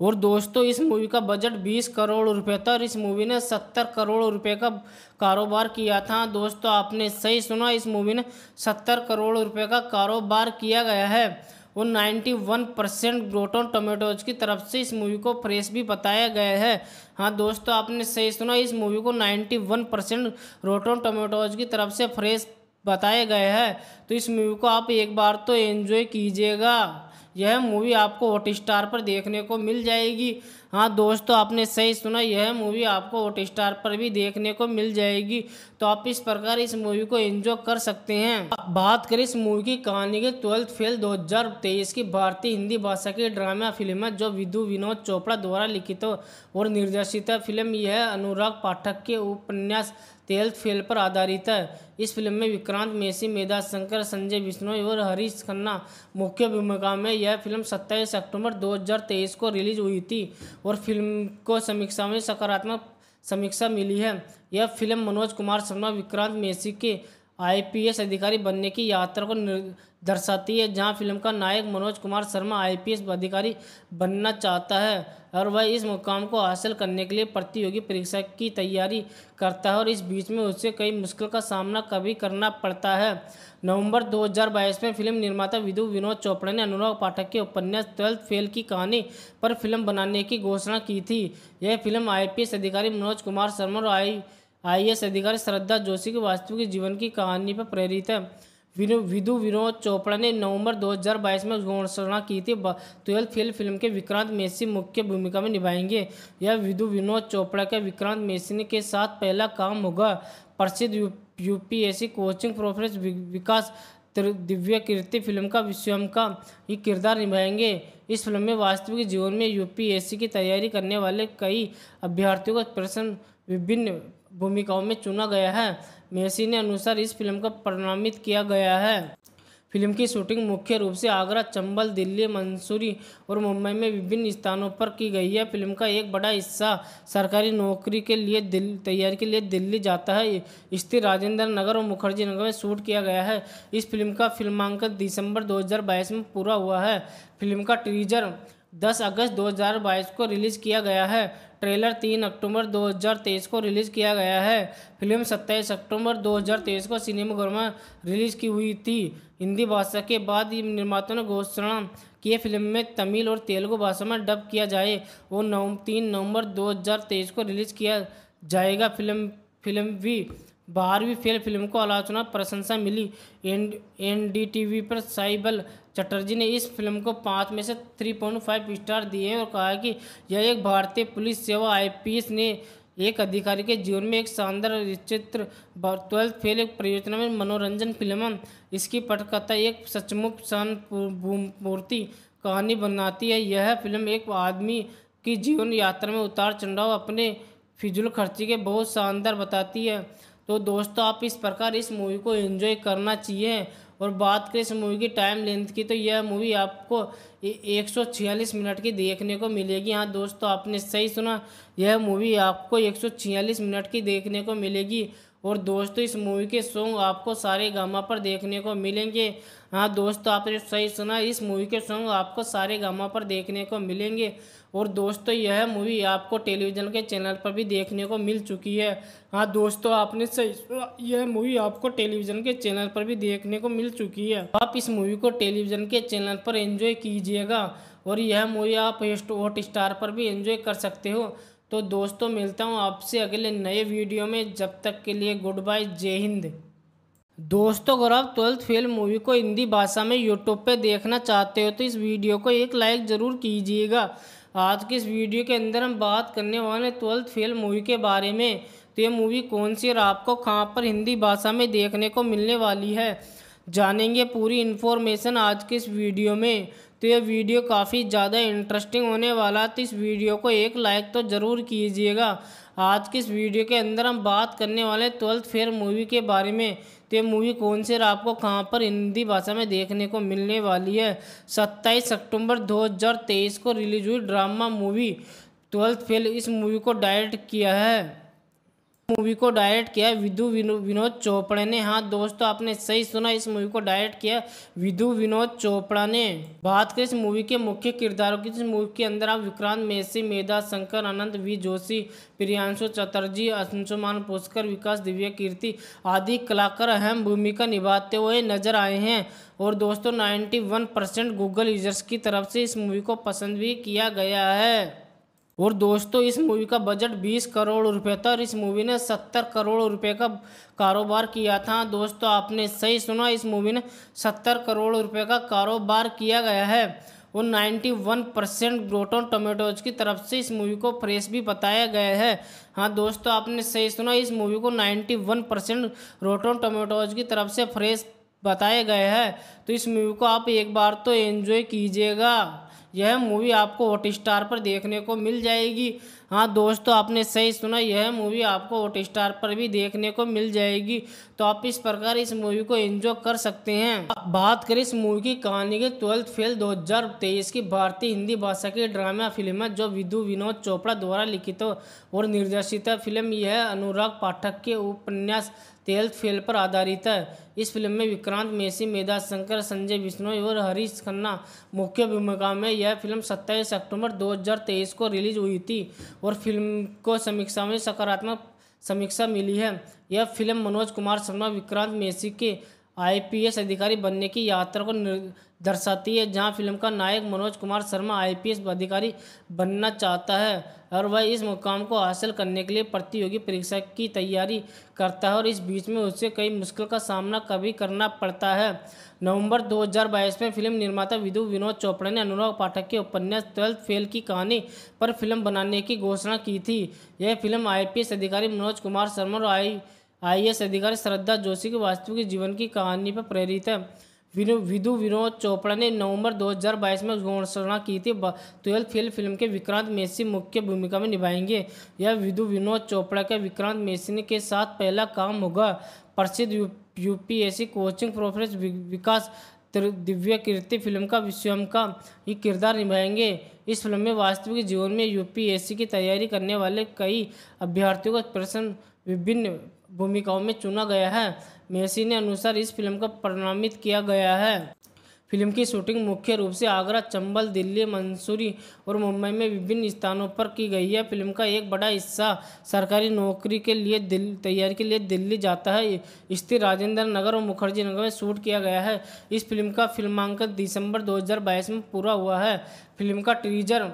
और दोस्तों इस मूवी का बजट 20 करोड़ रुपए था और इस मूवी ने 70 करोड़ रुपए का कारोबार किया था दोस्तों आपने सही सुना इस मूवी ने 70 करोड़ रुपए का कारोबार किया गया है और 91 परसेंट रोटोन टोमेटोज की तरफ से इस मूवी को फ्रेश भी बताया गया है हाँ दोस्तों आपने सही सुना इस मूवी को 91 परसेंट रोटोन टोमेटोज की तरफ से फ्रेश बताया गया है तो इस मूवी को आप एक बार तो एंजॉय कीजिएगा यह मूवी आपको हॉट स्टार पर देखने को मिल जाएगी हाँ दोस्तों आपने सही सुना यह मूवी आपको हॉट स्टार पर भी देखने को मिल जाएगी तो आप इस प्रकार इस मूवी को एंजॉय कर सकते हैं बात करें इस मूवी की कहानी के ट्वेल्थ फेल 2023 की भारतीय हिंदी भाषा की ड्रामा फिल्म है जो विधु विनोद चोपड़ा द्वारा लिखित और निर्देशित फिल्म यह अनुराग पाठक के उपन्यास ट्वेल्थ फेल पर आधारित है इस फिल्म में विक्रांत मेसी मेधा शंकर संजय बिश्नोई और हरीश खन्ना मुख्य भूमिका में यह फिल्म 27 अक्टूबर 2023 को रिलीज हुई थी और फिल्म को समीक्षा में सकारात्मक समीक्षा मिली है यह फिल्म मनोज कुमार शर्मा विक्रांत मेसी के आईपीएस अधिकारी बनने की यात्रा को दर्शाती है जहां फिल्म का नायक मनोज कुमार शर्मा आईपीएस अधिकारी बनना चाहता है और वह इस मुकाम को हासिल करने के लिए प्रतियोगी परीक्षा की तैयारी करता है और इस बीच में उसे कई मुश्किल का सामना कभी करना पड़ता है नवंबर 2022 में फिल्म निर्माता विधु विनोद चोपड़ा ने अनुराग पाठक के उपन्यास ट्वेल्थ फेल की कहानी पर फिल्म बनाने की घोषणा की थी यह फिल्म आई अधिकारी मनोज कुमार शर्मा और आई आई हाँ, अधिकारी श्रद्धा जोशी के वास्तविक जीवन की कहानी पर प्रेरित है विदु विनोद चोपड़ा ने नवंबर 2022 में घोषणा की थी ट्वेल्थ फेल फिल्म के विक्रांत मेसी मुख्य भूमिका में निभाएंगे यह विधु विनोद चोपड़ा के विक्रांत मेसी के साथ पहला काम होगा प्रसिद्ध U, UPSC coaching professor Vikas दिव्य कीर्ति फिल्म का स्वयं का ही किरदार निभाएंगे इस फिल्म में वास्तविक जीवन में यूपीएससी की तैयारी करने वाले कई अभ्यर्थियों का प्रश्न विभिन्न भूमिकाओं में चुना गया है मेसी ने अनुसार इस फिल्म को प्रणामित किया गया है फिल्म की शूटिंग मुख्य रूप से आगरा चंबल दिल्ली मंसूरी और मुंबई में विभिन्न स्थानों पर की गई है फिल्म का एक बड़ा हिस्सा सरकारी नौकरी के लिए तैयारी के लिए दिल्ली जाता है स्थित राजेंद्र नगर और मुखर्जी नगर में शूट किया गया है इस फिल्म का फिल्मांकन दिसंबर 2022 में पूरा हुआ है फिल्म का टीजर 10 अगस्त 2022 को रिलीज़ किया गया है ट्रेलर तीन अक्टूबर 2023 को रिलीज़ किया गया है फिल्म 27 अक्टूबर 2023 को सिनेमाघर में रिलीज़ की हुई थी हिंदी भाषा के बाद निर्माता ने घोषणा की फिल्म में तमिल और तेलुगु भाषा में डब किया जाए और नौ तीन नवंबर 2023 को रिलीज़ किया जाएगा फिल्म फिल्म भी बारहवीं फेल फिल्म को आलोचना प्रशंसा मिली एन डी टी वी पर साइबल चटर्जी ने इस फिल्म को पाँच में से थ्री पॉइंट फाइव स्टार दिए हैं और कहा कि यह एक भारतीय पुलिस सेवा आईपीएस ने एक अधिकारी के जीवन में एक शानदार चित्र ट्वेल्थ फेल एक परियोजना में मनोरंजन फिल्म इसकी पटकथा एक सचमुख सहानुभूमूर्ति कहानी बनाती है यह फिल्म एक आदमी की जीवन यात्रा में उतार चढ़ाव अपने फिजुल खर्ची के बहुत शानदार बताती है तो दोस्तों आप इस प्रकार इस मूवी को एंजॉय करना चाहिए और बात करें इस मूवी की टाइम लेंथ की तो यह मूवी आपको 146 मिनट की देखने को मिलेगी हाँ दोस्तों आपने सही सुना यह मूवी आपको 146 मिनट की देखने को मिलेगी और दोस्तों इस मूवी के सॉन्ग आपको सारे गामा पर देखने को मिलेंगे हाँ दोस्तों आपने सही सुना इस मूवी के सॉन्ग आपको सारे गामा पर देखने को मिलेंगे और दोस्तों यह मूवी आपको टेलीविज़न के चैनल पर भी देखने को मिल चुकी है हाँ दोस्तों आपने सही यह मूवी आपको टेलीविज़न के चैनल पर भी देखने को मिल चुकी है आप इस मूवी को टेलीविज़न के चैनल पर एंजॉय कीजिएगा और यह मूवी आप हॉट स्टार पर भी एंजॉय कर सकते हो तो दोस्तों मिलता हूँ आपसे अगले नए वीडियो में जब तक के लिए गुड बाय जय हिंद दोस्तों अगर आप ट्वेल्थ फेल मूवी को हिंदी भाषा में यूट्यूब पे देखना चाहते हो तो इस वीडियो को एक लाइक ज़रूर कीजिएगा आज के इस वीडियो के अंदर हम बात करने वाले ट्वेल्थ फेल मूवी के बारे में तो ये मूवी कौन सी और आपको कहाँ पर हिंदी भाषा में देखने को मिलने वाली है जानेंगे पूरी इन्फॉर्मेशन आज के इस वीडियो में तो ये वीडियो काफ़ी ज़्यादा इंटरेस्टिंग होने वाला तो इस वीडियो को एक लाइक तो ज़रूर कीजिएगा आज के इस वीडियो के अंदर हम बात करने वाले ट्वेल्थ फेयर मूवी के बारे में तो मूवी कौन से आपको कहाँ पर हिंदी भाषा में देखने को मिलने वाली है सत्ताईस अक्टूबर 2023 को रिलीज हुई ड्रामा मूवी ट्वेल्थ फेल इस मूवी को डायरेक्ट किया है मूवी को डायरेक्ट किया विधु विनोद चोपड़ा ने हाँ दोस्तों आपने सही सुना इस मूवी को डायरेक्ट किया विधु विनोद चोपड़ा ने बात करें इस मूवी के मुख्य किरदारों की इस मूवी के अंदर आप विक्रांत मेसी मेधा शंकर अनंत वी जोशी प्रियांशु चटर्जी अंशुमान पुष्कर विकास दिव्य कीर्ति आदि कलाकार अहम भूमिका निभाते हुए नजर आए हैं और दोस्तों नाइन्टी परसेंट गूगल यूजर्स की तरफ से इस मूवी को पसंद भी किया गया है और दोस्तों इस मूवी का बजट 20 करोड़ रुपए था और इस मूवी ने 70 करोड़ रुपए का कारोबार किया था दोस्तों आपने सही सुना इस मूवी ने 70 करोड़ रुपए का कारोबार किया गया है और 91 परसेंट ग्रोटोन टोमेटोज की तरफ से इस मूवी को फ्रेश भी बताया गया है हाँ दोस्तों आपने सही सुना इस मूवी को वन परसेंट टोमेटोज की तरफ से फ्रेश बताया गया है तो इस मूवी को आप एक बार तो एंजॉय कीजिएगा यह मूवी आपको हॉट स्टार पर देखने को मिल जाएगी हाँ दोस्तों आपने सही सुना यह मूवी आपको हॉट स्टार पर भी देखने को मिल जाएगी तो आप इस प्रकार इस मूवी को एंजॉय कर सकते हैं बात करें इस मूवी की कहानी के ट्वेल्थ फेल 2023 की भारतीय हिंदी भाषा की ड्रामा फिल्म है जो विधु विनोद चोपड़ा द्वारा लिखित और निर्देशित फिल्म यह अनुराग पाठक के उपन्यास ट्वेल्थ फेल पर आधारित है इस फिल्म में विक्रांत मेसी मेधा शंकर संजय बिश्नोई और हरीश खन्ना मुख्य भूमिका में यह फिल्म 27 अक्टूबर 2023 को रिलीज हुई थी और फिल्म को समीक्षा में सकारात्मक समीक्षा मिली है यह फिल्म मनोज कुमार शर्मा विक्रांत मेसी के आईपीएस अधिकारी बनने की यात्रा को दर्शाती है जहां फिल्म का नायक मनोज कुमार शर्मा आईपीएस अधिकारी बनना चाहता है और वह इस मुकाम को हासिल करने के लिए प्रतियोगी परीक्षा की तैयारी करता है और इस बीच में उसे कई मुश्किल का सामना कभी करना पड़ता है नवंबर 2022 में फिल्म निर्माता विधु विनोद चोपड़ा ने अनुराग पाठक के उपन्यास ट्वेल्थ फेल की कहानी पर फिल्म बनाने की घोषणा की थी यह फिल्म आई अधिकारी मनोज कुमार शर्मा और आई आई एस अधिकारी श्रद्धा जोशी के वास्तविक जीवन की कहानी पर प्रेरित है विधु विनोद चोपड़ा ने नवंबर 2022 में घोषणा की थी ट्वेल्थ फेल फिल्म के विक्रांत मेसी मुख्य भूमिका में निभाएंगे यह विधु विनोद चोपड़ा के विक्रांत मेसी के साथ पहला काम होगा प्रसिद्ध U, UPSC coaching professor Vikas दिव्य कीर्ति फिल्म का स्वयं का ही किरदार निभाएंगे इस फिल्म में वास्तविक जीवन में यूपीएससी की तैयारी करने वाले कई अभ्यर्थियों का प्रश्न विभिन्न भूमिकाओं में चुना गया है मेसी ने अनुसार इस फिल्म को प्रणामित किया गया है फिल्म की शूटिंग मुख्य रूप से आगरा चंबल दिल्ली मंसूरी और मुंबई में विभिन्न स्थानों पर की गई है फिल्म का एक बड़ा हिस्सा सरकारी नौकरी के लिए दिल तैयारी के लिए दिल्ली जाता है स्थित राजेंद्र नगर और मुखर्जी नगर में शूट किया गया है इस फिल्म का फिल्मांकन दिसंबर 2022 में पूरा हुआ है फिल्म का टीजर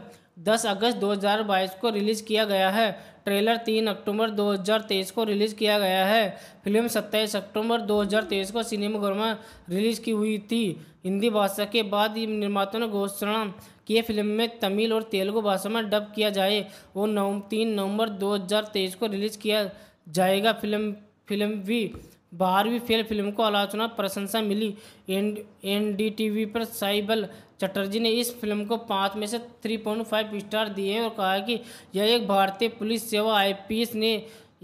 10 अगस्त 2022 को रिलीज़ किया गया है ट्रेलर तीन अक्टूबर 2023 को रिलीज़ किया गया है फिल्म 27 अक्टूबर 2023 को सिनेमाघर में रिलीज़ की हुई थी हिंदी भाषा के बाद निर्माता ने घोषणा की फिल्म में तमिल और तेलुगु भाषा में डब किया जाए वो नौ तीन नवंबर दो को रिलीज़ किया जाएगा फिल्म फिल्म भी बारहवीं फेल फिल्म को आलोचना प्रशंसा मिली एन डी टी वी पर साइबल चटर्जी ने इस फिल्म को पाँच में से थ्री पॉइंट फाइव स्टार दिए और कहा कि यह एक भारतीय पुलिस सेवा आईपीएस ने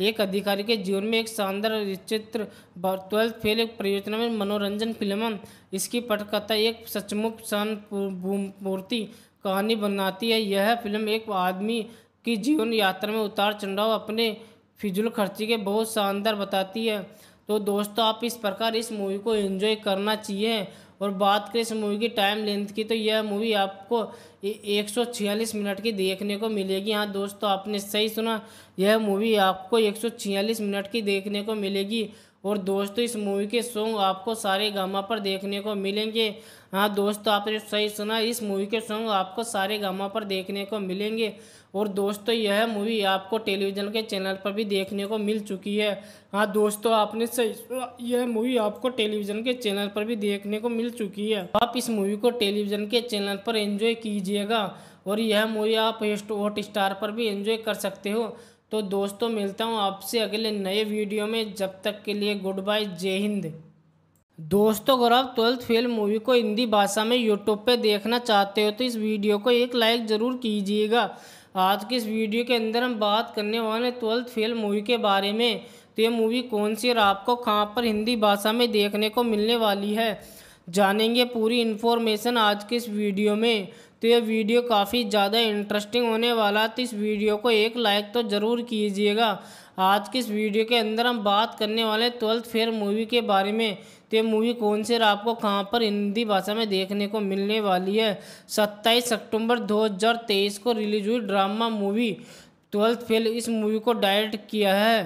एक अधिकारी के जीवन में एक शानदार चित्र ट्वेल्थ फेल एक परियोजना में मनोरंजन फिल्म इसकी पटकथा एक सचमुच शानपूर्ति कहानी बनाती है यह फिल्म एक आदमी की जीवन यात्रा में उतार चढ़ाव अपने फिजुल खर्ची के बहुत शानदार बताती है तो दोस्तों आप इस प्रकार इस मूवी को एंजॉय करना चाहिए और बात करें इस मूवी की टाइम लेंथ की तो यह मूवी आपको 146 मिनट की देखने को मिलेगी हाँ दोस्तों आपने सही सुना यह मूवी आपको 146 मिनट की देखने को मिलेगी और दोस्तों इस मूवी के सॉन्ग आपको सारे गामा पर देखने को मिलेंगे हाँ दोस्तों आपने सही सुना इस मूवी के सॉन्ग आपको सारे गामा पर देखने को मिलेंगे और दोस्तों यह मूवी आपको टेलीविज़न के चैनल पर भी देखने को मिल चुकी है हाँ दोस्तों आपने सही यह मूवी आपको टेलीविज़न के चैनल पर भी देखने को मिल चुकी है आप इस मूवी को टेलीविज़न के चैनल पर एंजॉय कीजिएगा और यह मूवी आप हॉट स्टार पर भी एंजॉय कर सकते हो तो दोस्तों मिलता हूँ आपसे अगले नए वीडियो में जब तक के लिए गुड बाय जय हिंद दोस्तों अगर आप ट्वेल्थ फेल मूवी को हिंदी भाषा में यूट्यूब पे देखना चाहते हो तो इस वीडियो को एक लाइक ज़रूर कीजिएगा आज की इस वीडियो के अंदर हम बात करने वाले ट्वेल्थ फेल मूवी के बारे में तो ये मूवी कौन सी और आपको कहाँ पर हिंदी भाषा में देखने को मिलने वाली है जानेंगे पूरी इन्फॉर्मेशन आज के इस वीडियो में तो ये वीडियो काफ़ी ज़्यादा इंटरेस्टिंग होने वाला तो इस वीडियो को एक लाइक तो ज़रूर कीजिएगा आज के इस वीडियो के अंदर हम बात करने वाले ट्वेल्थ फेयर मूवी के बारे में कि मूवी कौन से आपको कहाँ पर हिंदी भाषा में देखने को मिलने वाली है सत्ताईस अक्टूबर 2023 को रिलीज हुई ड्रामा मूवी ट्वेल्थ फेल इस मूवी को डायरेक्ट किया है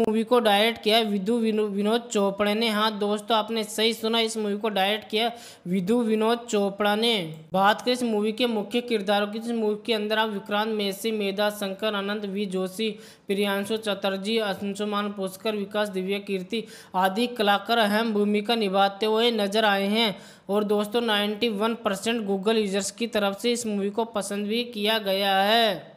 मूवी को डायरेक्ट किया विधु विनोद चोपड़ा ने हाँ दोस्तों आपने सही सुना इस मूवी को डायरेक्ट किया विधु विनोद चोपड़ा ने बात करें इस मूवी के मुख्य किरदारों की इस मूवी के अंदर आप विक्रांत मेसी मेधा शंकर अनंत वी जोशी प्रियांशु चटर्जी अंशुमान पुष्कर विकास दिव्य कीर्ति आदि कलाकार अहम भूमिका निभाते हुए नजर आए हैं और दोस्तों नाइन्टी परसेंट गूगल यूजर्स की तरफ से इस मूवी को पसंद भी किया गया है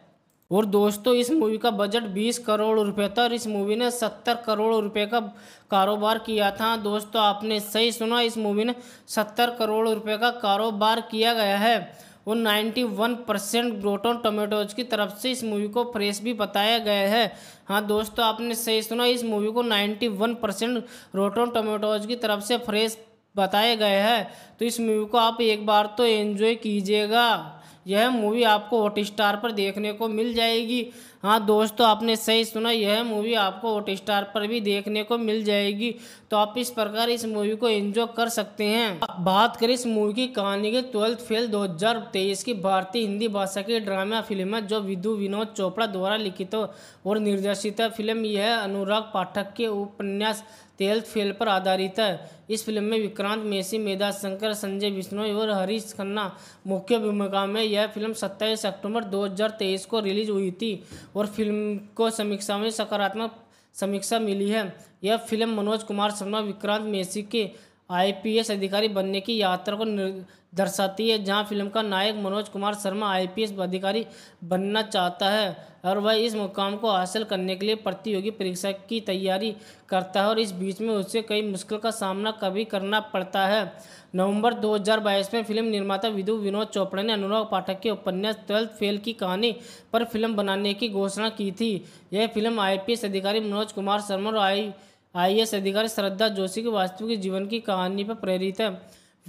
और दोस्तों इस मूवी का बजट 20 करोड़ रुपए था और इस मूवी ने 70 करोड़ रुपए का कारोबार किया था दोस्तों आपने सही सुना इस मूवी ने 70 करोड़ रुपए का कारोबार किया गया है और 91 परसेंट ग्रोटोन टोमेटोज की तरफ से इस मूवी को फ्रेश भी बताया गया है हाँ दोस्तों आपने सही सुना इस मूवी को वन परसेंट टोमेटोज की तरफ से फ्रेश बताया गया है तो इस मूवी को आप एक बार तो एंजॉय कीजिएगा यह मूवी आपको हॉट स्टार पर देखने को मिल जाएगी हाँ दोस्तों आपने सही सुना यह मूवी आपको हॉट स्टार पर भी देखने को मिल जाएगी तो आप इस प्रकार इस मूवी को एंजॉय कर सकते हैं बात करें इस मूवी की कहानी के ट्वेल्थ फेल 2023 की भारतीय हिंदी भाषा की ड्रामा फिल्म है जो विधु विनोद चोपड़ा द्वारा लिखित और निर्देशित फिल्म यह अनुराग पाठक के उपन्यास ट्वेल्थ फेल पर आधारित है इस फिल्म में विक्रांत मेसी मेधा शंकर संजय बिश्नोई और हरीश खन्ना मुख्य भूमिका में यह फिल्म 27 अक्टूबर 2023 को रिलीज हुई थी और फिल्म को समीक्षा में सकारात्मक समीक्षा मिली है यह फिल्म मनोज कुमार शर्मा विक्रांत मेसी के आईपीएस अधिकारी बनने की यात्रा को दर्शाती है जहां फिल्म का नायक मनोज कुमार शर्मा आईपीएस अधिकारी बनना चाहता है और वह इस मुकाम को हासिल करने के लिए प्रतियोगी परीक्षा की तैयारी करता है और इस बीच में उसे कई मुश्किल का सामना कभी करना पड़ता है नवंबर 2022 में फिल्म निर्माता विधु विनोद चोपड़ा ने अनुराग पाठक के उपन्यास ट्वेल्थ फेल की कहानी पर फिल्म बनाने की घोषणा की थी यह फिल्म आईपीएस अधिकारी मनोज कुमार शर्मा और आई आई अधिकारी श्रद्धा जोशी के वास्तविक जीवन की कहानी पर प्रेरित है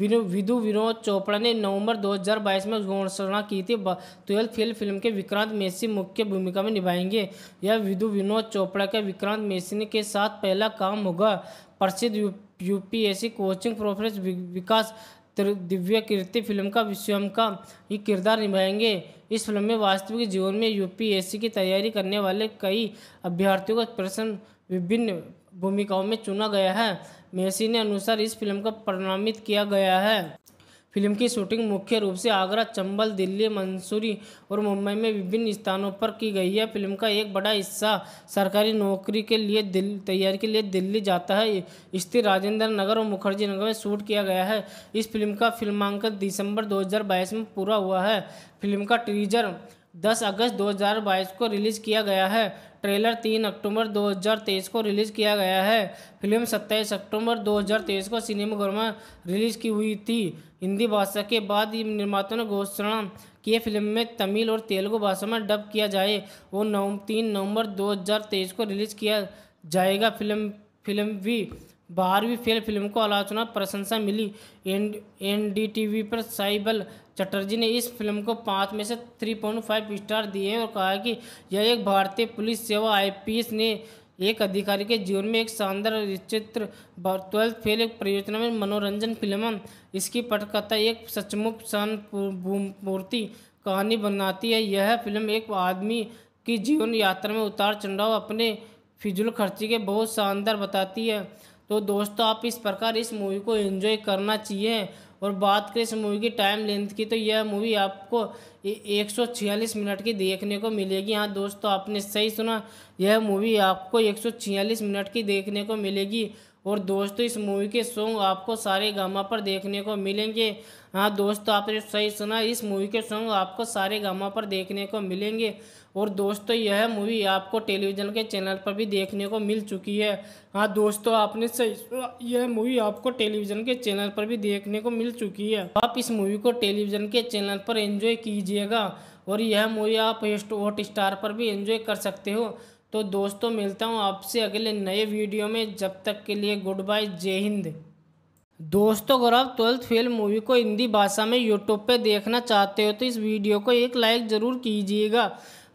विधु विनोद चोपड़ा ने नवंबर 2022 में घोषणा की थी ट्वेल्थ फेल फिल्म के विक्रांत मेसी मुख्य भूमिका में निभाएंगे यह विधु विनोद चोपड़ा के विक्रांत मेसी के साथ पहला काम होगा प्रसिद्ध यूपीएससी कोचिंग प्रोफेस विकास दिव्य कीर्ति फिल्म का स्वयं का ही किरदार निभाएंगे इस फिल्म में वास्तविक जीवन में यूपीएससी की तैयारी करने वाले कई अभ्यर्थियों का प्रश्न विभिन्न भूमिकाओं में चुना गया है मेसी ने अनुसार इस फिल्म का प्रणामित किया गया है फिल्म की शूटिंग मुख्य रूप से आगरा चंबल दिल्ली मंसूरी और मुंबई में विभिन्न स्थानों पर की गई है फिल्म का एक बड़ा हिस्सा सरकारी नौकरी के लिए तैयारी के लिए दिल्ली जाता है स्थित राजेंद्र नगर और मुखर्जी नगर में शूट किया गया है इस फिल्म का फिल्मांकन दिसंबर 2022 में पूरा हुआ है फिल्म का टीजर 10 अगस्त 2022 को रिलीज़ किया गया है ट्रेलर 3 अक्टूबर 2023 को रिलीज़ किया गया है फिल्म 27 अक्टूबर 2023 को सिनेमाघर में रिलीज़ की हुई थी हिंदी भाषा के बाद निर्माता ने घोषणा की फिल्म में तमिल और तेलुगु भाषा में डब किया जाए और नौ तीन नवंबर 2023 को रिलीज़ किया जाएगा फिल्म फिल्म भी बारहवीं फेल फिल्म को आलोचना प्रशंसा मिली एन डी पर साइबल चटर्जी ने इस फिल्म को पाँच में से थ्री पॉइंट फाइव स्टार दिए और कहा कि यह एक भारतीय पुलिस सेवा आईपीएस ने एक अधिकारी के जीवन में एक शानदार चित्र ट्वेल्थ फेल एक परियोजना में मनोरंजन फिल्म इसकी पटकथा एक सचमुच मूर्ति कहानी बनाती है यह फिल्म एक आदमी की जीवन यात्रा में उतार चढ़ाव अपने फिजूल खर्ची के बहुत शानदार बताती है तो दोस्तों आप इस प्रकार इस मूवी को एंजॉय करना चाहिए और बात करें इस मूवी की टाइम लेंथ की तो यह मूवी आपको 146 मिनट की देखने को मिलेगी हाँ दोस्तों आपने सही सुना यह मूवी आपको 146 मिनट की देखने को मिलेगी और दोस्तों इस मूवी के सॉन्ग आपको सारे गामा पर देखने को मिलेंगे हाँ दोस्तों आपने सही सुना इस मूवी के सॉन्ग आपको सारे गामा पर देखने को मिलेंगे और दोस्तों यह मूवी आपको टेलीविज़न के चैनल पर भी देखने को मिल चुकी है हाँ दोस्तों आपने सही यह मूवी आपको टेलीविज़न के चैनल पर भी देखने को मिल चुकी है आप इस मूवी को टेलीविज़न के चैनल पर एंजॉय कीजिएगा और यह मूवी आप हॉट स्टार पर भी एंजॉय कर सकते हो तो दोस्तों मिलता हूँ आपसे अगले नए वीडियो में जब तक के लिए गुड बाय जय हिंद दोस्तों अगर आप ट्वेल्थ फेल मूवी को हिंदी भाषा में यूट्यूब पे देखना चाहते हो तो इस वीडियो को एक लाइक ज़रूर कीजिएगा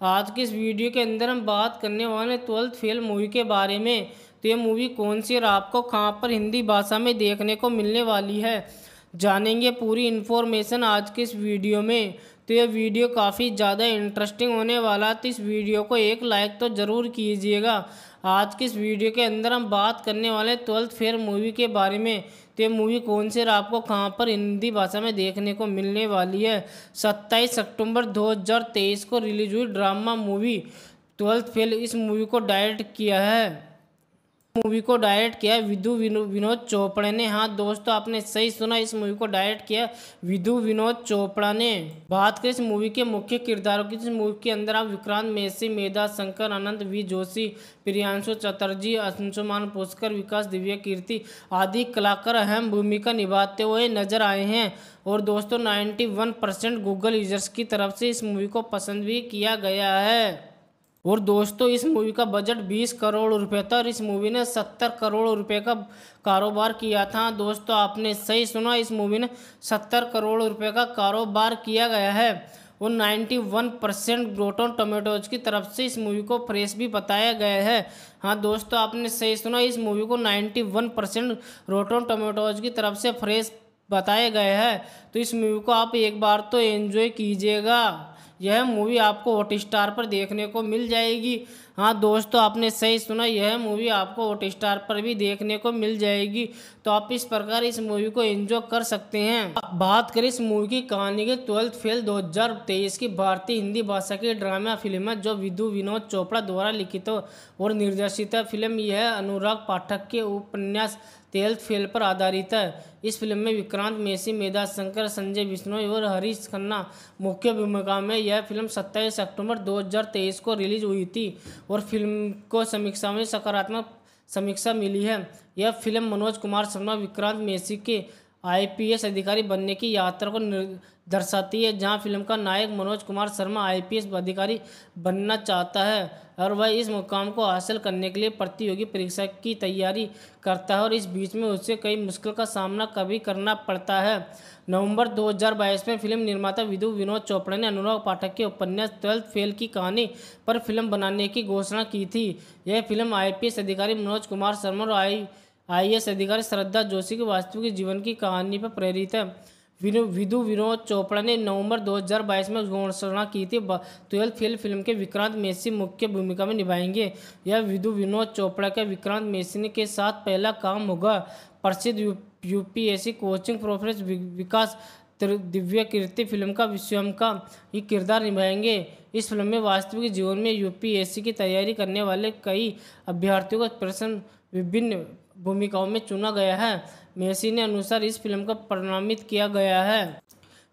आज की इस वीडियो के अंदर हम बात करने वाले ट्वेल्थ फेल मूवी के बारे में तो ये मूवी कौन सी और आपको कहाँ पर हिंदी भाषा में देखने को मिलने वाली है जानेंगे पूरी इन्फॉर्मेशन आज के इस वीडियो में तो ये वीडियो काफ़ी ज़्यादा इंटरेस्टिंग होने वाला तो इस वीडियो को एक लाइक तो ज़रूर कीजिएगा आज के इस वीडियो के अंदर हम बात करने वाले ट्वेल्थ फेयर मूवी के बारे में तो ये मूवी कौन से आपको कहाँ पर हिंदी भाषा में देखने को मिलने वाली है सत्ताईस अक्टूबर 2023 को रिलीज हुई ड्रामा मूवी ट्वेल्थ फेल इस मूवी को डायरेक्ट किया है मूवी को डायरेक्ट किया विधु विनोद चोपड़ा ने हाँ दोस्तों आपने सही सुना इस मूवी को डायरेक्ट किया विधु विनोद चोपड़ा ने बात करें इस मूवी के मुख्य किरदारों की इस मूवी के अंदर आप विक्रांत मेसी मेधा शंकर आनंद वी जोशी प्रियांशु चटर्जी अंशुमान पुष्कर विकास दिव्या कीर्ति आदि कलाकार अहम भूमिका निभाते हुए नजर आए हैं और दोस्तों नाइन्टी परसेंट गूगल यूजर्स की तरफ से इस मूवी को पसंद भी किया गया है और दोस्तों इस मूवी का बजट 20 करोड़ रुपए था और इस मूवी ने 70 करोड़ रुपए का कारोबार किया था दोस्तों आपने सही सुना इस मूवी ने 70 करोड़ रुपए का कारोबार किया गया है और 91 परसेंट ग्रोटन टोमेटोज की तरफ से इस मूवी को फ्रेश भी बताया गया है हाँ दोस्तों आपने सही सुना इस मूवी को 91 परसेंट रोटोन टोमेटोज की तरफ से फ्रेश बताया गया है तो इस मूवी को आप एक बार तो एंजॉय कीजिएगा यह मूवी आपको हॉटस्टार पर देखने को मिल जाएगी हाँ दोस्तों आपने सही सुना यह मूवी आपको हॉटस्टार पर भी देखने को मिल जाएगी तो आप इस प्रकार इस मूवी को एंजॉय कर सकते हैं बात करें इस मूवी की कहानी के ट्वेल्थ फेल 2023 की भारतीय हिंदी भाषा की ड्रामा फिल्म है जो विधु विनोद चोपड़ा द्वारा लिखित और निर्देशित है फिल्म यह अनुराग पाठक के उपन्यास ट्वेल्थ फेल पर आधारित है इस फिल्म में विक्रांत मेसी मेधा शंकर संजय बिश्नोई और हरीश खन्ना मुख्य भूमिका में यह फिल्म 27 अक्टूबर 2023 को रिलीज हुई थी और फिल्म को समीक्षा में सकारात्मक समीक्षा मिली है यह फिल्म मनोज कुमार शर्मा विक्रांत मेसी के आईपीएस अधिकारी बनने की यात्रा को दर्शाती है जहां फिल्म का नायक मनोज कुमार शर्मा आईपीएस अधिकारी बनना चाहता है और वह इस मुकाम को हासिल करने के लिए प्रतियोगी परीक्षा की तैयारी करता है और इस बीच में उसे कई मुश्किल का सामना कभी करना पड़ता है नवंबर 2022 में फिल्म निर्माता विधु विनोद चोपड़ा ने अनुराग पाठक के उपन्यास ट्वेल्थ फेल की कहानी पर फिल्म बनाने की घोषणा की थी यह फिल्म आई अधिकारी मनोज कुमार शर्मा और आई आईएएस अधिकारी श्रद्धा जोशी के वास्तविक जीवन की कहानी पर प्रेरित है विधु विनोद चोपड़ा ने नवंबर 2022 में घोषणा की थी ट्वेल्थ फेल फिल्म के विक्रांत मेसी मुख्य भूमिका में निभाएंगे यह विधु विनोद चोपड़ा के विक्रांत मेसी के साथ पहला काम होगा प्रसिद्ध U, UPSC coaching professor Vikas दिव्य कीर्ति फिल्म का स्वयं का ये किरदार निभाएंगे इस फिल्म में वास्तविक जीवन में यूपीएससी की तैयारी करने वाले कई अभ्यर्थियों को प्रश्न विभिन्न भूमिकाओं में चुना गया है मेसी ने अनुसार इस फिल्म को प्रणामित किया गया है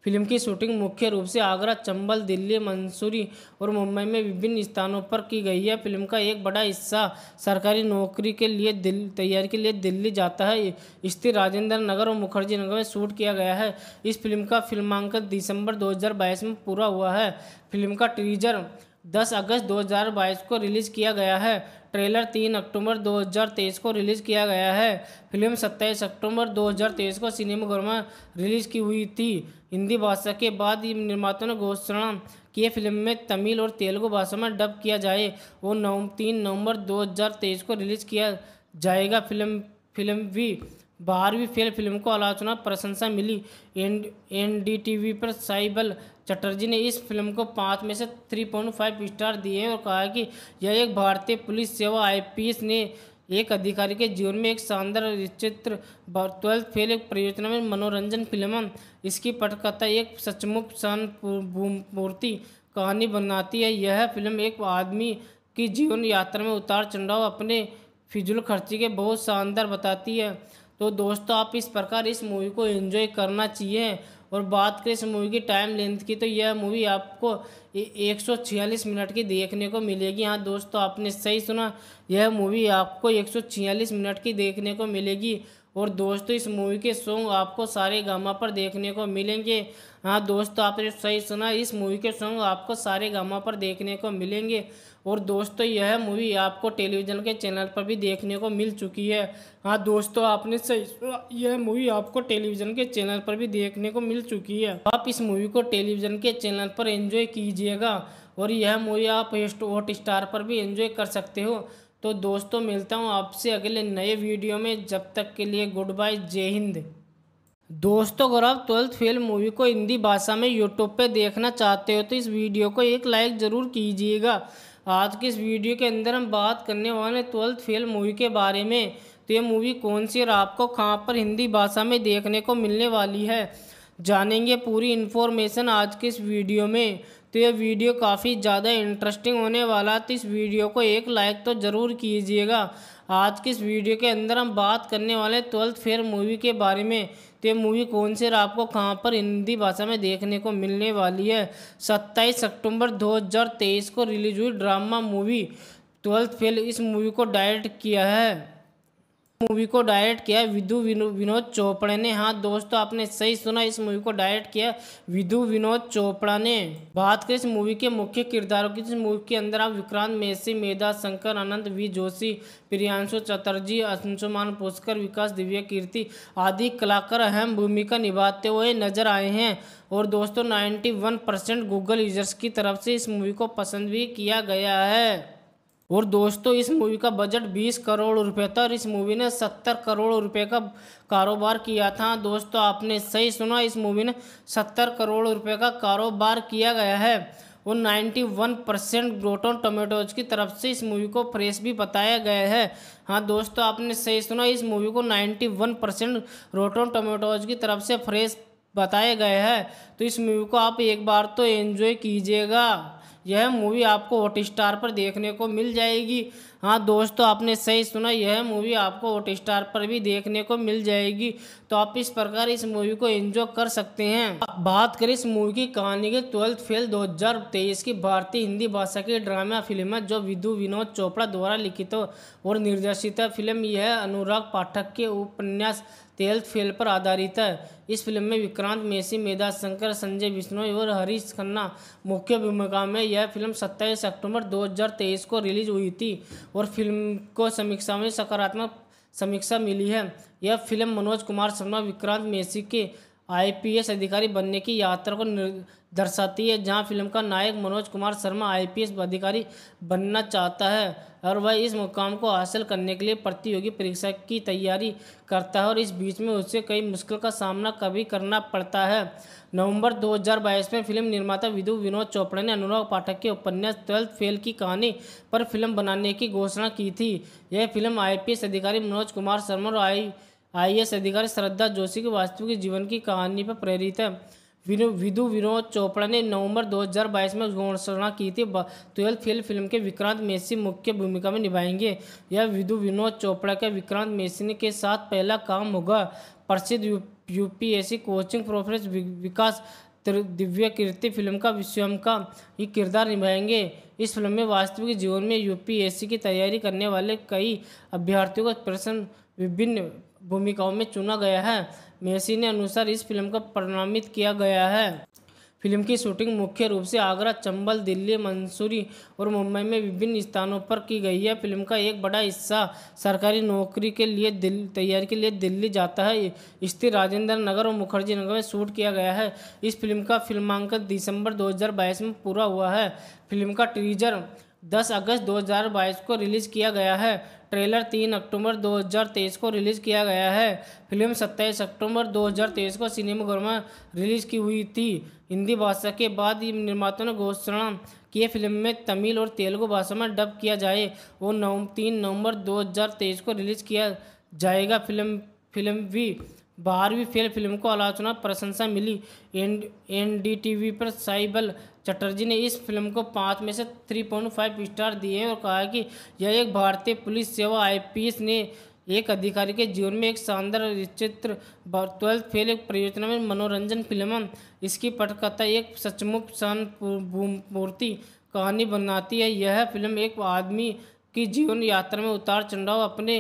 फिल्म की शूटिंग मुख्य रूप से आगरा चंबल दिल्ली मंसूरी और मुंबई में विभिन्न स्थानों पर की गई है फिल्म का एक बड़ा हिस्सा सरकारी नौकरी के लिए दिल तैयारी के लिए दिल्ली जाता है स्थित राजेंद्र नगर और मुखर्जी नगर में शूट किया गया है इस फिल्म का फिल्मांकन दिसंबर 2022 में पूरा हुआ है फिल्म का टीजर 10 अगस्त 2022 को रिलीज़ किया गया है ट्रेलर तीन अक्टूबर 2023 को रिलीज़ किया गया है फिल्म 27 अक्टूबर 2023 को सिनेमाघर में रिलीज़ की हुई थी हिंदी भाषा के बाद निर्माता ने घोषणा की फिल्म में तमिल और तेलुगु भाषा में डब किया जाए और नौ तीन नवंबर 2023 को रिलीज़ किया जाएगा फिल्म फिल्म भी बारहवीं फेल फिल्म को आलोचना प्रशंसा मिली एन वी पर साइबल चटर्जी ने इस फिल्म को पाँच में से थ्री पॉइंट फाइव स्टार दिए हैं और कहा कि यह एक भारतीय पुलिस सेवा आईपीएस ने एक अधिकारी के जीवन में एक शानदार चित्र ट्वेल्थ फेल एक परियोजना में मनोरंजन फिल्म इसकी पटकथा एक सचमुच शानपूर्ति कहानी बनाती है यह फिल्म एक आदमी की जीवन यात्रा में उतार चढ़ाव अपने फिजुल खर्ची के बहुत शानदार बताती है तो दोस्तों आप इस प्रकार इस मूवी को एंजॉय करना चाहिए और बात करें इस मूवी की टाइम लेंथ की तो यह मूवी आपको 146 मिनट की देखने को मिलेगी हाँ दोस्तों आपने सही सुना यह मूवी आपको 146 मिनट की देखने को मिलेगी और दोस्तों इस मूवी के सॉन्ग आपको सारे गामा पर देखने को मिलेंगे हाँ दोस्तों आपने सही सुना इस मूवी के सॉन्ग आपको सारे गामा पर देखने को मिलेंगे और दोस्तों तो यह मूवी आपको टेलीविज़न के चैनल पर भी देखने को मिल चुकी है हाँ दोस्तों आपने सही यह मूवी आपको टेलीविज़न के चैनल पर भी देखने को मिल चुकी है आप इस मूवी को टेलीविज़न के चैनल पर एंजॉय कीजिएगा और यह मूवी आप हॉट स्टार पर भी एंजॉय कर सकते हो तो दोस्तों मिलता हूँ आपसे अगले नए वीडियो में जब तक के लिए गुड बाय जय हिंद दोस्तों अगर आप ट्वेल्थ फेल मूवी को हिंदी भाषा में यूट्यूब पे देखना चाहते हो तो इस वीडियो को एक लाइक ज़रूर कीजिएगा आज की इस वीडियो के अंदर हम बात करने वाले ट्वेल्थ फेल मूवी के बारे में तो ये मूवी कौन सी और आपको कहाँ पर हिंदी भाषा में देखने को मिलने वाली है जानेंगे पूरी इन्फॉर्मेशन आज के इस वीडियो में तो ये वीडियो काफ़ी ज़्यादा इंटरेस्टिंग होने वाला तो इस वीडियो को एक लाइक तो ज़रूर कीजिएगा आज के इस वीडियो के अंदर हम बात करने वाले ट्वेल्थ फेयर मूवी के बारे में तो ये मूवी कौन से आपको कहाँ पर हिंदी भाषा में देखने को मिलने वाली है सत्ताईस अक्टूबर 2023 को रिलीज हुई ड्रामा मूवी ट्वेल्थ फेल इस मूवी को डायरेक्ट किया है मूवी को डायरेक्ट किया विधु विनोद चोपड़ा ने हाँ दोस्तों आपने सही सुना इस मूवी को डायरेक्ट किया विधु विनोद चोपड़ा ने बात करें इस मूवी के मुख्य किरदारों की तो इस मूवी के अंदर आप विक्रांत मेसी मेधा शंकर आनंद वी जोशी प्रियांशु चटर्जी अंशुमान पुष्कर विकास दिव्य कीर्ति आदि कलाकार अहम भूमिका निभाते हुए नजर आए हैं और दोस्तों नाइन्टी परसेंट गूगल यूजर्स की तरफ से इस मूवी को पसंद भी किया गया है और दोस्तों इस मूवी का बजट 20 करोड़ रुपए था और इस मूवी ने 70 करोड़ रुपए का कारोबार किया था दोस्तों आपने सही सुना इस मूवी ने 70 करोड़ रुपए का कारोबार किया गया है और 91 परसेंट ग्रोटोन टोमेटोज की तरफ से इस मूवी को फ्रेश भी बताया गया है हाँ दोस्तों आपने सही सुना इस मूवी को नाइन्टी वन परसेंट टोमेटोज की तरफ से फ्रेश बताया गया है तो इस मूवी को आप एक बार तो एन्जॉय कीजिएगा यह मूवी आपको हॉट स्टार पर देखने को मिल जाएगी हाँ दोस्तों आपने सही सुना यह मूवी आपको हॉट स्टार पर भी देखने को मिल जाएगी तो आप इस प्रकार इस मूवी को एंजॉय कर सकते हैं बात करें इस मूवी की कहानी की ट्वेल्थ फेल 2023 की भारतीय हिंदी भाषा की ड्रामा फिल्म है जो विधु विनोद चोपड़ा द्वारा लिखित और निर्देशित है फिल्म यह अनुराग पाठक के उपन्यास ट्वेल्थ फेल पर आधारित है इस फिल्म में विक्रांत मेसी मेधा शंकर संजय बिश्नोई और हरीश खन्ना मुख्य भूमिका में यह फिल्म 27 अक्टूबर 2023 को रिलीज हुई थी और फिल्म को समीक्षा में सकारात्मक समीक्षा मिली है यह फिल्म मनोज कुमार शर्मा विक्रांत मेसी के आईपीएस अधिकारी बनने की यात्रा को दर्शाती है जहां फिल्म का नायक मनोज कुमार शर्मा आईपीएस अधिकारी बनना चाहता है और वह इस मुकाम को हासिल करने के लिए प्रतियोगी परीक्षा की तैयारी करता है और इस बीच में उसे कई मुश्किल का सामना कभी करना पड़ता है नवंबर 2022 में फिल्म निर्माता विधु विनोद चोपड़ा ने अनुराग पाठक के उपन्यास ट्वेल्थ फेल की कहानी पर फिल्म बनाने की घोषणा की थी यह फिल्म आईपीएस अधिकारी मनोज कुमार शर्मा और आई एस अधिकारी श्रद्धा जोशी के वास्तविक जीवन की कहानी पर प्रेरित है विधु विनोद चोपड़ा ने नवंबर 2022 में घोषणा की थी ट्वेल्थ फेल फिल्म के विक्रांत मेसी मुख्य भूमिका में निभाएंगे यह विधु विनोद चोपड़ा के विक्रांत मेसी के साथ पहला काम होगा प्रसिद्ध यूपीएससी कोचिंग प्रोफेस विकास दिव्य कीर्ति फिल्म का विश्वम का ये किरदार निभाएंगे इस फिल्म में वास्तविक जीवन में यूपीएससी की तैयारी करने वाले कई अभ्यर्थियों को प्रश्न विभिन्न भूमिकाओं में चुना गया है मेसी ने अनुसार इस फिल्म का प्रणामित किया गया है फिल्म की शूटिंग मुख्य रूप से आगरा चंबल दिल्ली मंसूरी और मुंबई में विभिन्न स्थानों पर की गई है फिल्म का एक बड़ा हिस्सा सरकारी नौकरी के लिए दिल तैयारी के लिए दिल्ली जाता है स्थित राजेंद्र नगर और मुखर्जी नगर में शूट किया गया है इस फिल्म का फिल्मांकन दिसंबर दो में पूरा हुआ है फिल्म का टीजर 10 अगस्त 2022 को रिलीज़ किया गया है ट्रेलर तीन अक्टूबर 2023 को रिलीज़ किया गया है फिल्म सत्ताईस अक्टूबर 2023 को सिनेमाघर में रिलीज़ की हुई थी हिंदी भाषा के बाद निर्माता ने घोषणा की फिल्म में तमिल और तेलुगु भाषा में डब किया जाए वो नौ तीन नवंबर दो को रिलीज़ किया जाएगा फिल्म फिल्म भी बारहवीं फेल फिल्म को आलोचना प्रशंसा मिली एन वी पर साइबल चटर्जी ने इस फिल्म को पाँच में से थ्री पॉइंट फाइव स्टार दिए और कहा कि यह एक भारतीय पुलिस सेवा आईपीएस ने एक अधिकारी के जीवन में एक शानदार चित्र ट्वेल्थ फेल एक परियोजना में मनोरंजन फिल्म इसकी पटकथा एक सचमुख शानपूर्ति कहानी बनाती है यह फिल्म एक आदमी की जीवन यात्रा में उतार चढ़ाव अपने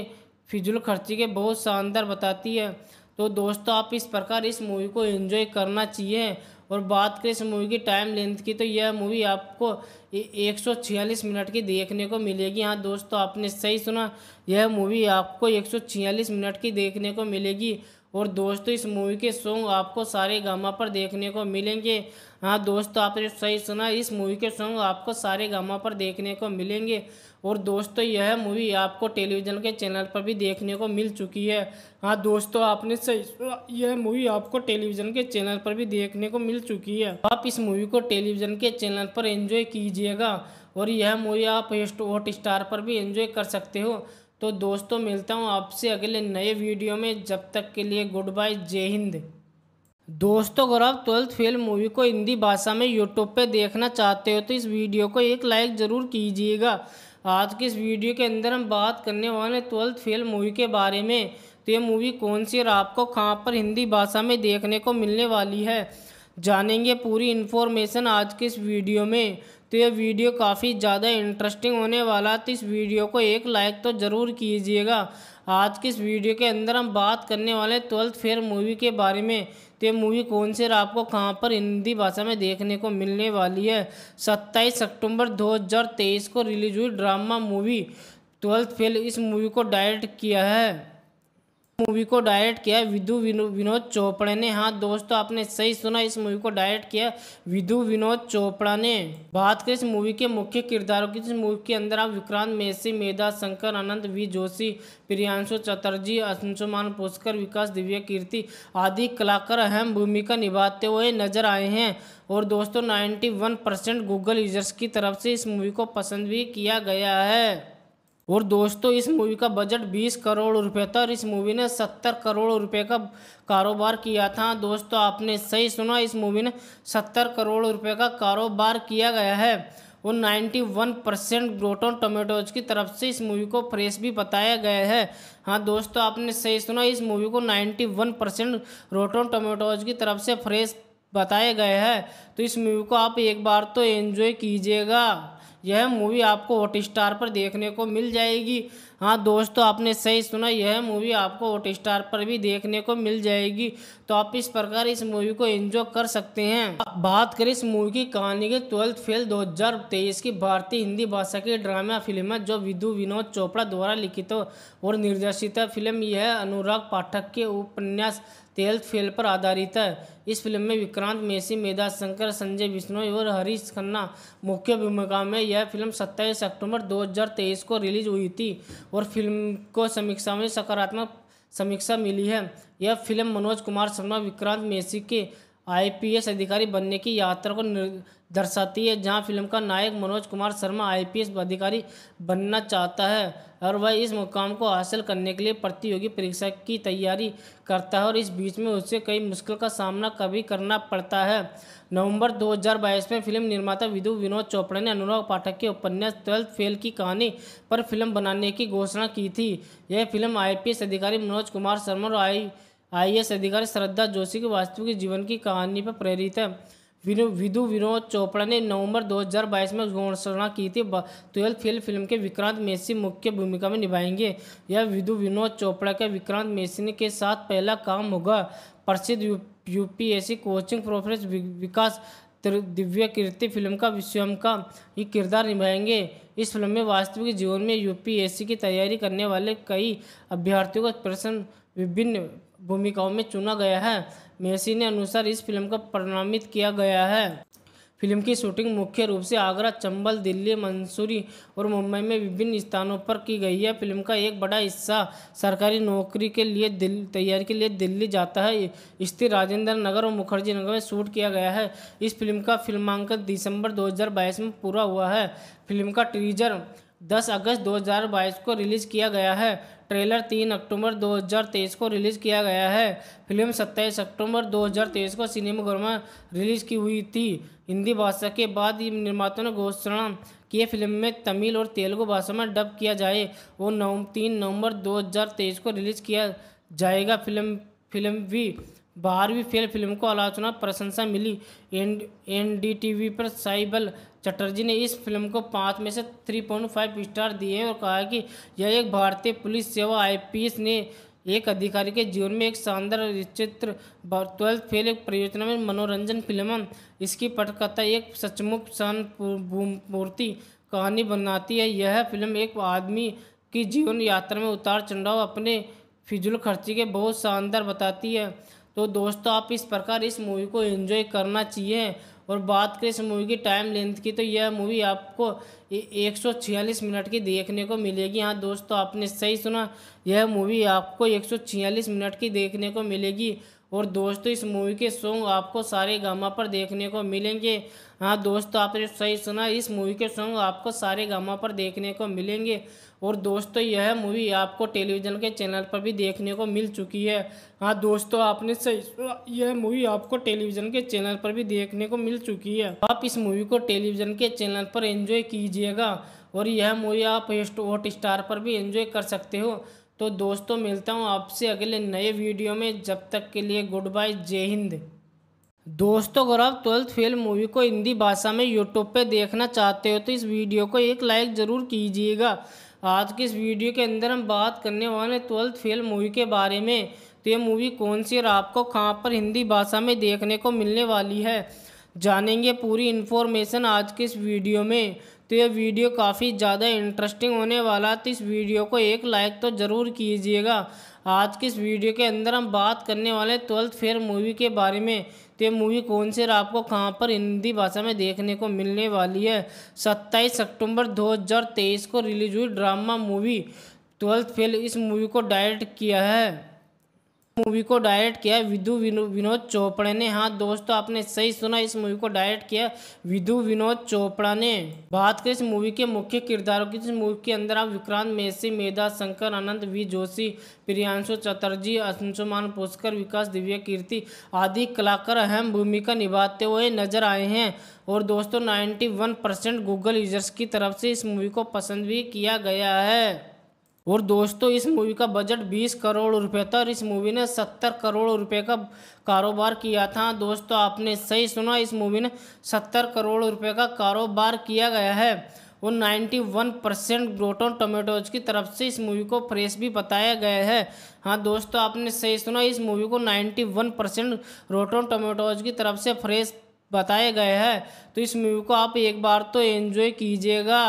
फिजुल खर्ची के बहुत शानदार बताती है तो दोस्तों आप इस प्रकार इस मूवी को एंजॉय करना चाहिए और बात करें इस मूवी की टाइम लेंथ की तो यह मूवी आपको 146 मिनट की देखने को मिलेगी हाँ दोस्तों आपने सही सुना यह मूवी आपको 146 मिनट की देखने को मिलेगी और दोस्तों इस मूवी के सॉन्ग आपको सारे गामा पर देखने को मिलेंगे हाँ दोस्तों आपने सही सुना इस मूवी के सॉन्ग आपको सारे गामा पर देखने को मिलेंगे और दोस्तों यह मूवी आपको टेलीविज़न के चैनल पर भी देखने को मिल चुकी है हाँ दोस्तों आपने सही यह मूवी आपको टेलीविज़न के चैनल पर भी देखने को मिल चुकी है आप इस मूवी को टेलीविज़न के चैनल पर एंजॉय कीजिएगा और यह मूवी आप हॉट स्टार पर भी एंजॉय कर सकते हो तो दोस्तों मिलता हूँ आपसे अगले नए वीडियो में जब तक के लिए गुड बाय जय हिंद दोस्तों अगर आप ट्वेल्थ फेल मूवी को हिंदी भाषा में यूट्यूब पे देखना चाहते हो तो इस वीडियो को एक लाइक ज़रूर कीजिएगा आज के इस वीडियो के अंदर हम बात करने वाले ट्वेल्थ फेल मूवी के बारे में तो ये मूवी कौन सी और आपको कहाँ पर हिंदी भाषा में देखने को मिलने वाली है जानेंगे पूरी इन्फॉर्मेशन आज के इस वीडियो में तो ये वीडियो काफ़ी ज़्यादा इंटरेस्टिंग होने वाला है तो इस वीडियो को एक लाइक तो ज़रूर कीजिएगा आज की इस वीडियो के अंदर हम बात करने वाले ट्वेल्थ फेयर मूवी के बारे में तो ये मूवी कौन से आपको कहाँ पर हिंदी भाषा में देखने को मिलने वाली है 27 अक्टूबर 2023 को रिलीज हुई ड्रामा मूवी ट्वेल्थ फेल इस मूवी को डायरेक्ट किया है मूवी को डायरेक्ट किया विधु विनोद चोपड़ा ने हाँ दोस्तों आपने सही सुना इस मूवी को डायरेक्ट किया विधु विनोद चोपड़ा ने बात करें इस मूवी के मुख्य किरदारों की इस मूवी के अंदर आप विक्रांत मेसी मेधा शंकर अनंत वी जोशी प्रियांशु चटर्जी अंशुमान पुष्कर विकास दिव्या कीर्ति आदि कलाकार अहम भूमिका निभाते हुए नजर आए हैं और दोस्तों 91 परसेंट गूगल यूजर्स की तरफ से इस मूवी को पसंद भी किया गया है और दोस्तों इस मूवी का बजट 20 करोड़ रुपए था और इस मूवी ने 70 करोड़ रुपए का कारोबार किया था दोस्तों आपने सही सुना इस मूवी ने 70 करोड़ रुपए का कारोबार किया गया है और 91 परसेंट ग्रोटोन टोमेटोज की तरफ से इस मूवी को फ्रेश भी बताया गया है हाँ दोस्तों आपने सही सुना इस मूवी को 91 परसेंट रोटोन टोमेटोज की तरफ से फ्रेश बताया गया है तो इस मूवी को आप एक बार तो एंजॉय कीजिएगा यह मूवी आपको हॉट स्टार पर देखने को मिल जाएगी हाँ दोस्तों तो आपने सही सुना यह मूवी आपको हॉट स्टार पर भी देखने को मिल जाएगी तो आप इस प्रकार इस मूवी को एंजॉय कर सकते हैं बात करें इस मूवी की कहानी की ट्वेल्थ फेल 2023 की भारतीय हिंदी भाषा की ड्रामा फिल्म है जो विधु विनोद चोपड़ा द्वारा लिखित और निर्देशित फिल्म यह अनुराग पाठक के उपन्यास तेल्थ फेल पर आधारित है इस फिल्म में विक्रांत मेसी मेधा शंकर संजय बिश्नोई और हरीश खन्ना मुख्य भूमिका में यह फिल्म 27 अक्टूबर 2023 को रिलीज हुई थी और फिल्म को समीक्षा में सकारात्मक समीक्षा मिली है यह फिल्म मनोज कुमार शर्मा विक्रांत मेसी के आईपीएस अधिकारी बनने की यात्रा को दर्शाती है जहां फिल्म का नायक मनोज कुमार शर्मा आईपीएस अधिकारी बनना चाहता है और वह इस मुकाम को हासिल करने के लिए प्रतियोगी परीक्षा की तैयारी करता है और इस बीच में उसे कई मुश्किल का सामना कभी करना पड़ता है नवंबर 2022 में फिल्म निर्माता विधु विनोद चोपड़ा ने अनुराग पाठक के उपन्यास ट्वेल्थ फेल की कहानी पर फिल्म बनाने की घोषणा की थी यह फिल्म आई अधिकारी मनोज कुमार शर्मा और आई आई एस अधिकारी श्रद्धा जोशी के वास्तविक जीवन की कहानी पर प्रेरित है विदु विनोद चोपड़ा ने नवंबर 2022 में घोषणा की थी ट्वेल्थ फेल फिल्म के विक्रांत मेसी मुख्य भूमिका में निभाएंगे यह विधु विनोद चोपड़ा के विक्रांत मेसी के साथ पहला काम होगा प्रसिद्ध U, UPSC coaching professor Vikas दिव्य कीर्ति फिल्म का विश्वम का ही किरदार निभाएंगे इस फिल्म में वास्तविक जीवन में यूपीएससी की तैयारी करने वाले कई अभ्यर्थियों का प्रश्न विभिन्न भूमिकाओं में चुना गया है मेसी ने अनुसार इस फिल्म को प्रणामित किया गया है फिल्म की शूटिंग मुख्य रूप से आगरा चंबल दिल्ली मंसूरी और मुंबई में विभिन्न स्थानों पर की गई है फिल्म का एक बड़ा हिस्सा सरकारी नौकरी के लिए तैयारी के लिए दिल्ली जाता है स्थित राजेंद्र नगर और मुखर्जी नगर में शूट किया गया है इस फिल्म का फिल्मांकन दिसंबर 2022 में पूरा हुआ है फिल्म का टीजर 10 अगस्त 2022 को रिलीज़ किया गया है ट्रेलर तीन अक्टूबर 2023 को रिलीज़ किया गया है फिल्म 27 अक्टूबर 2023 को सिनेमाघर में रिलीज़ की हुई थी हिंदी भाषा के बाद निर्माता ने घोषणा की फिल्म में तमिल और तेलुगु भाषा में डब किया जाए और नौ तीन नवंबर 2023 को रिलीज़ किया जाएगा फिल्म फिल्म भी बारहवीं फेल फिल्म को आलोचना प्रशंसा मिली एन एनडीटीवी पर साइबल चटर्जी ने इस फिल्म को पाँच में से थ्री पॉइंट फाइव स्टार दिए और कहा कि यह एक भारतीय पुलिस सेवा आईपीएस ने एक अधिकारी के जीवन में एक शानदार चित्र ट्वेल्थ फेल एक परियोजना में मनोरंजन फिल्म इसकी पटकथा एक सचमुख शानपूर्ति कहानी बनाती है यह फिल्म एक आदमी की जीवन यात्रा में उतार चढ़ाव अपने फिजूल खर्ची के बहुत शानदार बताती है तो दोस्तों आप इस प्रकार इस मूवी को एंजॉय करना चाहिए और बात करें इस मूवी की टाइम लेंथ की तो यह मूवी आपको एक सौ छियालीस मिनट की देखने को मिलेगी हाँ दोस्तों आपने सही सुना यह मूवी आपको एक सौ छियालीस मिनट की देखने को मिलेगी और दोस्तों इस मूवी के सॉन्ग आपको सारे गामा पर देखने को मिलेंगे हाँ दोस्तों आपने सही सुना इस मूवी के सॉन्ग आपको सारे गामा पर देखने को मिलेंगे और दोस्तों यह मूवी आपको टेलीविज़न के चैनल पर भी देखने को मिल चुकी है हाँ दोस्तों आपने सही यह मूवी आपको टेलीविज़न के चैनल पर भी देखने को मिल चुकी है आप इस मूवी को टेलीविज़न के चैनल पर एंजॉय कीजिएगा और यह मूवी आप हॉट स्टार पर भी एंजॉय कर सकते हो तो दोस्तों मिलता हूँ आपसे अगले नए वीडियो में जब तक के लिए गुड बाय जय हिंद दोस्तों अगर आप ट्वेल्थ फेल मूवी को हिंदी भाषा में यूट्यूब पे देखना चाहते हो तो इस वीडियो को एक लाइक ज़रूर कीजिएगा आज की इस वीडियो के अंदर हम बात करने वाले ट्वेल्थ फेल मूवी के बारे में तो ये मूवी कौन सी और आपको कहाँ पर हिंदी भाषा में देखने को मिलने वाली है जानेंगे पूरी इन्फॉर्मेशन आज के इस वीडियो में तो ये वीडियो काफ़ी ज़्यादा इंटरेस्टिंग होने वाला तो इस वीडियो को एक लाइक तो ज़रूर कीजिएगा आज की इस वीडियो के अंदर हम बात करने वाले ट्वेल्थ फेयर मूवी के बारे में तो ये मूवी कौन से आपको कहाँ पर हिंदी भाषा में देखने को मिलने वाली है 27 अक्टूबर 2023 को रिलीज हुई ड्रामा मूवी ट्वेल्थ फेल इस मूवी को डायरेक्ट किया है मूवी को डायरेक्ट किया विधु विनोद चोपड़ा ने हाँ दोस्तों आपने सही सुना इस मूवी को डायरेक्ट किया विधु विनोद चोपड़ा ने बात करें इस मूवी के मुख्य किरदारों की इस मूवी के अंदर आप विक्रांत मेसी मेधा शंकर अनंत वी जोशी प्रियांशु चटर्जी अंशुमान पुष्कर विकास दिव्य कीर्ति आदि कलाकार अहम भूमिका निभाते हुए नजर आए हैं और दोस्तों 91 परसेंट गूगल यूजर्स की तरफ से इस मूवी को पसंद भी किया गया है और दोस्तों इस मूवी का बजट 20 करोड़ रुपए था और इस मूवी ने 70 करोड़ रुपए का कारोबार किया था दोस्तों आपने सही सुना इस मूवी ने 70 करोड़ रुपए का कारोबार किया गया है और 91 परसेंट ग्रोटोन टोमेटोज की तरफ से इस मूवी को फ्रेश भी बताया गया है हाँ दोस्तों आपने सही सुना इस मूवी को वन परसेंट टोमेटोज की तरफ से फ्रेश बताया गया है तो इस मूवी को आप एक बार तो एंजॉय कीजिएगा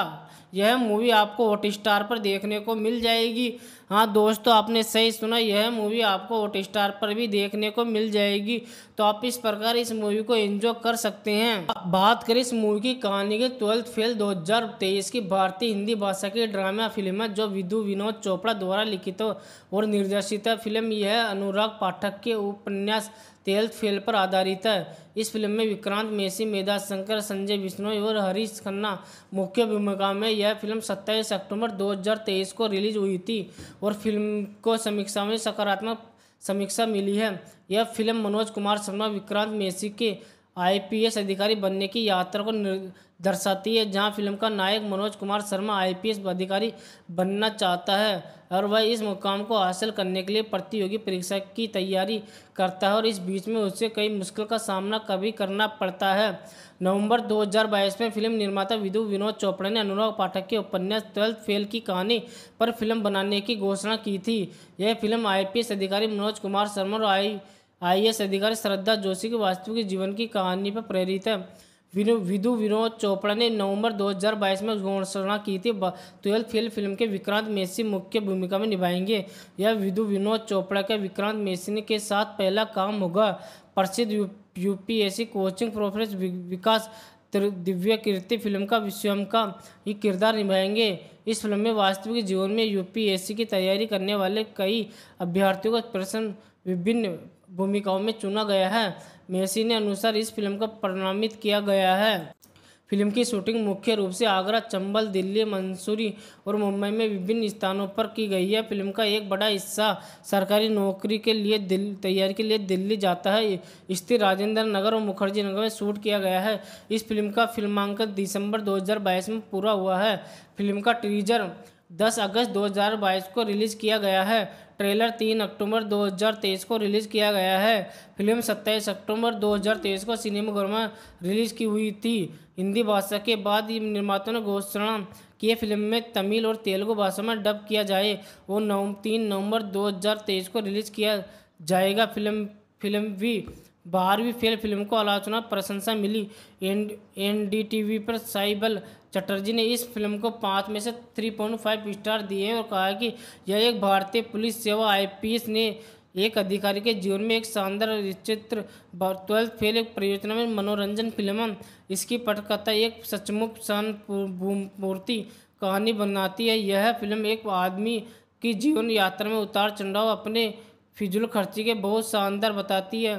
यह मूवी आपको हॉट स्टार पर देखने को मिल जाएगी हाँ दोस्तों आपने सही सुना यह मूवी आपको हॉट स्टार पर भी देखने को मिल जाएगी तो आप इस प्रकार इस मूवी को एंजॉय कर सकते हैं बात करें इस मूवी की कहानी की ट्वेल्थ फेल 2023 की भारतीय हिंदी भाषा की ड्रामा फिल्म है जो विधु विनोद चोपड़ा द्वारा लिखित और निर्देशित फिल्म यह अनुराग पाठक के उपन्यास तेल्थ फेल पर आधारित है इस फिल्म में विक्रांत मेसी मेधा शंकर संजय बिश्नोई और हरीश खन्ना मुख्य भूमिका में यह फिल्म 27 अक्टूबर 2023 को रिलीज हुई थी और फिल्म को समीक्षा में सकारात्मक समीक्षा मिली है यह फिल्म मनोज कुमार शर्मा विक्रांत मेसी के आईपीएस अधिकारी बनने की यात्रा को दर्शाती है जहां फिल्म का नायक मनोज कुमार शर्मा आईपीएस अधिकारी बनना चाहता है और वह इस मुकाम को हासिल करने के लिए प्रतियोगी परीक्षा की तैयारी करता है और इस बीच में उसे कई मुश्किल का सामना कभी करना पड़ता है नवंबर 2022 में फिल्म निर्माता विधु विनोद चोपड़ा ने अनुराग पाठक के उपन्यास ट्वेल्थ फेल की कहानी पर फिल्म बनाने की घोषणा की थी यह फिल्म आई अधिकारी मनोज कुमार शर्मा और आई अधिकारी श्रद्धा जोशी के वास्तविक जीवन की कहानी पर प्रेरित है विधु विनोद चोपड़ा ने नवंबर 2022 में घोषणा की थी ट्वेल्थ फेल फिल्म के विक्रांत मेसी मुख्य भूमिका में निभाएंगे यह विधु विनोद चोपड़ा के विक्रांत मेसी के साथ पहला काम होगा प्रसिद्ध U, UPSC coaching professor Vikas दिव्य कीर्ति फिल्म का विश्वम का ही किरदार निभाएंगे इस फिल्म में वास्तविक जीवन में यूपीएससी की तैयारी करने वाले कई अभ्यर्थियों का प्रश्न विभिन्न भूमिकाओं में चुना गया है मेसी ने अनुसार इस फिल्म को प्रणामित किया गया है फिल्म की शूटिंग मुख्य रूप से आगरा चंबल दिल्ली मंसूरी और मुंबई में विभिन्न स्थानों पर की गई है फिल्म का एक बड़ा हिस्सा सरकारी नौकरी के लिए तैयारी के लिए दिल्ली जाता है स्थित राजेंद्र नगर और मुखर्जी नगर में शूट किया गया है इस फिल्म का फिल्मांकन दिसंबर 2022 में पूरा हुआ है फिल्म का टीजर 10 अगस्त 2022 को रिलीज़ किया गया है ट्रेलर तीन अक्टूबर 2023 को रिलीज़ किया गया है फिल्म 27 अक्टूबर 2023 को सिनेमाघर में रिलीज़ की हुई थी हिंदी भाषा के बाद निर्माता ने घोषणा की फिल्म में तमिल और तेलुगु भाषा में डब किया जाए और नौ तीन नवंबर दो को रिलीज़ किया जाएगा फिल्म फिल्म भी बारहवीं फेल फिल्म को आलोचना प्रशंसा मिली N N D T V पर साइबल चटर्जी ने इस फिल्म को पाँच में से थ्री पॉइंट फाइव स्टार दिए और कहा कि यह एक भारतीय पुलिस सेवा आईपीएस ने एक अधिकारी के जीवन में एक शानदार चित्र ट्वेल्थ फेल एक परियोजना में मनोरंजन फिल्म इसकी पटकथा एक सचमुच मूर्ति कहानी बनाती है यह फिल्म एक आदमी की जीवन यात्रा में उतार चढ़ाव अपने फिजुल खर्ची के बहुत शानदार बताती है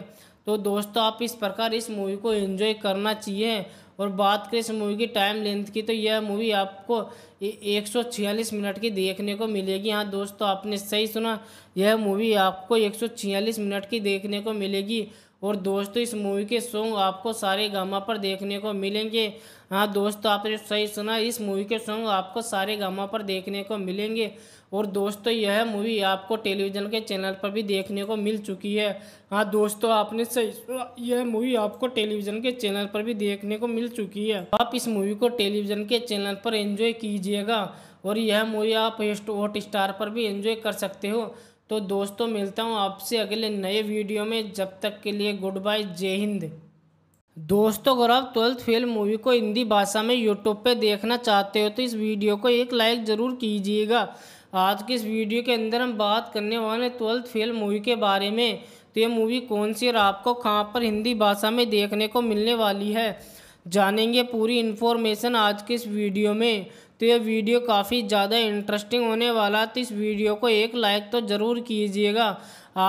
तो दोस्तों आप इस प्रकार इस मूवी को एंजॉय करना चाहिए और बात करें इस मूवी की टाइम लेंथ की तो यह मूवी आपको 146 मिनट की देखने को मिलेगी हाँ दोस्तों आपने सही सुना यह मूवी आपको 146 मिनट की देखने को मिलेगी और दोस्तों इस मूवी के सॉन्ग आपको सारे गामा पर देखने को मिलेंगे हाँ दोस्तों आपने सही सुना इस मूवी के सॉन्ग आपको सारे गामा पर देखने को मिलेंगे और दोस्तों यह मूवी आपको टेलीविज़न के चैनल पर भी देखने को मिल चुकी है हाँ दोस्तों आपने सही यह मूवी आपको टेलीविज़न के चैनल पर भी देखने को मिल चुकी है आप इस मूवी को टेलीविज़न के चैनल पर एंजॉय कीजिएगा और यह मूवी आप हॉट स्टार पर भी एंजॉय कर सकते हो तो दोस्तों मिलता हूँ आपसे अगले नए वीडियो में जब तक के लिए गुड बाय जय हिंद दोस्तों अगर आप ट्वेल्थ फेल मूवी को हिंदी भाषा में यूट्यूब पे देखना चाहते हो तो इस वीडियो को एक लाइक ज़रूर कीजिएगा आज की इस वीडियो के अंदर हम बात करने वाले ट्वेल्थ फेल मूवी के बारे में तो ये मूवी कौन सी और आपको कहाँ पर हिंदी भाषा में देखने को मिलने वाली है जानेंगे पूरी इन्फॉर्मेशन आज के इस वीडियो में तो ये वीडियो काफ़ी ज़्यादा इंटरेस्टिंग होने वाला तो इस वीडियो को एक लाइक तो ज़रूर कीजिएगा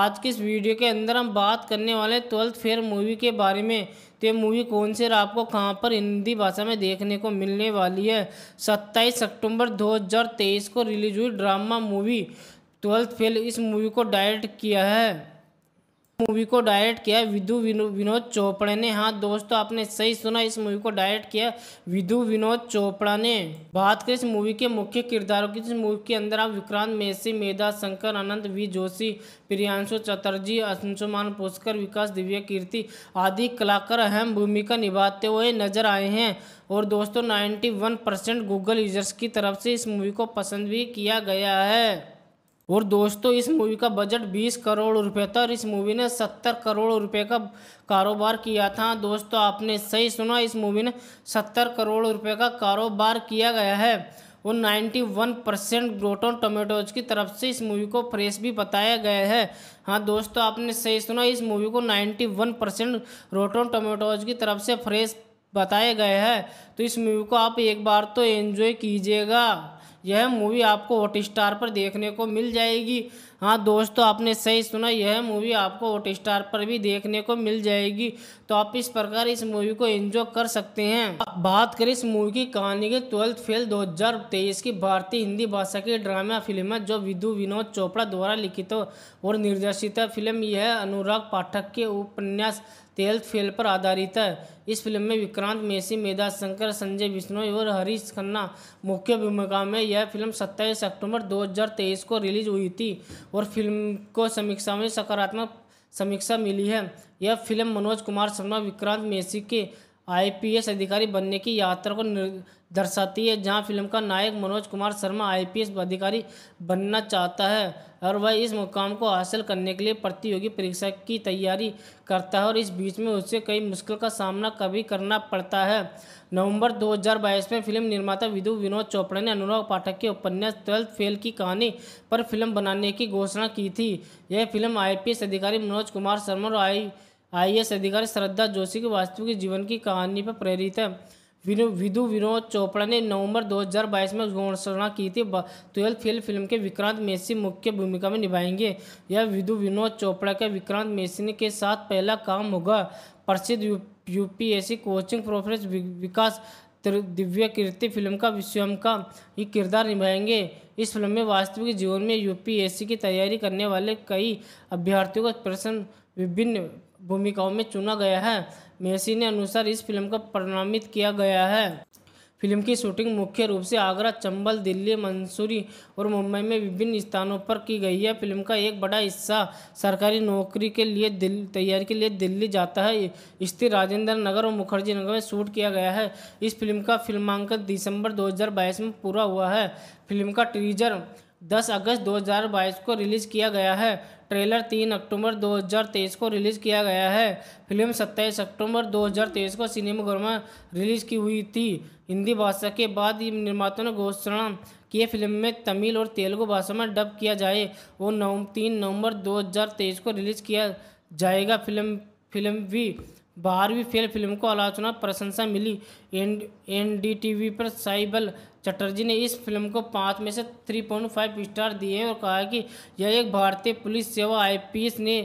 आज के इस वीडियो के अंदर हम बात करने वाले ट्वेल्थ फेयर मूवी के बारे में तो ये मूवी कौन से और आपको कहाँ पर हिंदी भाषा में देखने को मिलने वाली है सत्ताईस अक्टूबर 2023 को रिलीज हुई ड्रामा मूवी ट्वेल्थ फेल इस मूवी को डायरेक्ट किया है मूवी को डायरेक्ट किया विधु विनोद चोपड़ा ने हाँ दोस्तों आपने सही सुना इस मूवी को डायरेक्ट किया विधु विनोद चोपड़ा ने बात करें इस मूवी के मुख्य किरदारों की इस मूवी के अंदर आप विक्रांत मेसी मेधा शंकर अनंत वी जोशी प्रियांशु चटर्जी अंशुमान पुष्कर विकास दिव्य कीर्ति आदि कलाकार अहम भूमिका निभाते हुए नजर आए हैं और दोस्तों नाइन्टी परसेंट गूगल यूजर्स की तरफ से इस मूवी को पसंद भी किया गया है और दोस्तों इस मूवी का बजट 20 करोड़ रुपए था और इस मूवी ने 70 करोड़ रुपए का कारोबार किया था दोस्तों आपने सही सुना इस मूवी ने 70 करोड़ रुपए का कारोबार किया गया है और 91 परसेंट ग्रोटोन टोमेटोज की तरफ से इस मूवी को फ्रेश भी बताया गया है हाँ दोस्तों आपने सही सुना इस मूवी को वन परसेंट टोमेटोज की तरफ से फ्रेश बताया गया है तो इस मूवी को आप एक बार तो एंजॉय कीजिएगा यह मूवी आपको हॉट स्टार पर देखने को मिल जाएगी हाँ दोस्तों आपने सही सुना यह मूवी आपको हॉट स्टार पर भी देखने को मिल जाएगी तो आप इस प्रकार इस मूवी को एंजॉय कर सकते हैं बात करें इस मूवी की कहानी के ट्वेल्थ फेल 2023 की भारतीय हिंदी भाषा की ड्रामा फिल्म है जो विधु विनोद चोपड़ा द्वारा लिखित और निर्देशित फिल्म यह अनुराग पाठक के उपन्यास तेल्थ फेल पर आधारित है इस फिल्म में विक्रांत मेसी मेधा शंकर संजय बिश्नोई और हरीश खन्ना मुख्य भूमिका में यह फिल्म 27 अक्टूबर 2023 को रिलीज हुई थी और फिल्म को समीक्षा में सकारात्मक समीक्षा मिली है यह फिल्म मनोज कुमार शर्मा विक्रांत मेसी के आईपीएस अधिकारी बनने की यात्रा को दर्शाती है जहां फिल्म का नायक मनोज कुमार शर्मा आईपीएस अधिकारी बनना चाहता है और वह इस मुकाम को हासिल करने के लिए प्रतियोगी परीक्षा की तैयारी करता है और इस बीच में उसे कई मुश्किल का सामना कभी करना पड़ता है नवंबर 2022 में फिल्म निर्माता विधु विनोद चोपड़ा ने अनुराग पाठक के उपन्यास ट्वेल्थ फेल की कहानी पर फिल्म बनाने की घोषणा की थी यह फिल्म आई अधिकारी मनोज कुमार शर्मा और आई आईएएस अधिकारी श्रद्धा जोशी के वास्तविक जीवन की कहानी पर प्रेरित है विधु विनोद चोपड़ा ने नवंबर 2022 में घोषणा की थी ट्वेल्थ फेल फिल्म के विक्रांत मेसी मुख्य भूमिका में निभाएंगे यह विधु विनोद चोपड़ा के विक्रांत मेसी के साथ पहला काम होगा प्रसिद्ध U, UPSC coaching professor Vikas दिव्य कीर्ति फिल्म का स्वयं का ही किरदार निभाएंगे इस फिल्म में वास्तविक जीवन में यूपीएससी की तैयारी करने वाले कई अभ्यर्थियों का प्रश्न विभिन्न भूमिकाओं में चुना गया है मेसी ने अनुसार इस फिल्म को प्रणामित किया गया है फिल्म की शूटिंग मुख्य रूप से आगरा चंबल दिल्ली मंसूरी और मुंबई में विभिन्न स्थानों पर की गई है फिल्म का एक बड़ा हिस्सा सरकारी नौकरी के लिए दिल तैयारी के लिए दिल्ली जाता है स्थित राजेंद्र नगर और मुखर्जी नगर में शूट किया गया है इस फिल्म का फिल्मांकन दिसंबर 2022 में पूरा हुआ है फिल्म का टीजर 10 अगस्त 2022 को रिलीज़ किया गया है ट्रेलर 3 अक्टूबर 2023 को रिलीज़ किया गया है फिल्म 27 अक्टूबर 2023 को सिनेमाघर में रिलीज़ की हुई थी हिंदी भाषा के बाद निर्माता ने घोषणा की फिल्म में तमिल और तेलुगु भाषा में डब किया जाए वो नौ तीन नवंबर तेईस को रिलीज़ किया जाएगा फिल्म फिल्म भी बारहवीं फेल फिल्म को आलोचना प्रशंसा मिली एन डी टी वी पर साइबल चटर्जी ने इस फिल्म को पाँच में से थ्री पॉइंट फाइव स्टार दिए और कहा कि यह एक भारतीय पुलिस सेवा आईपीएस ने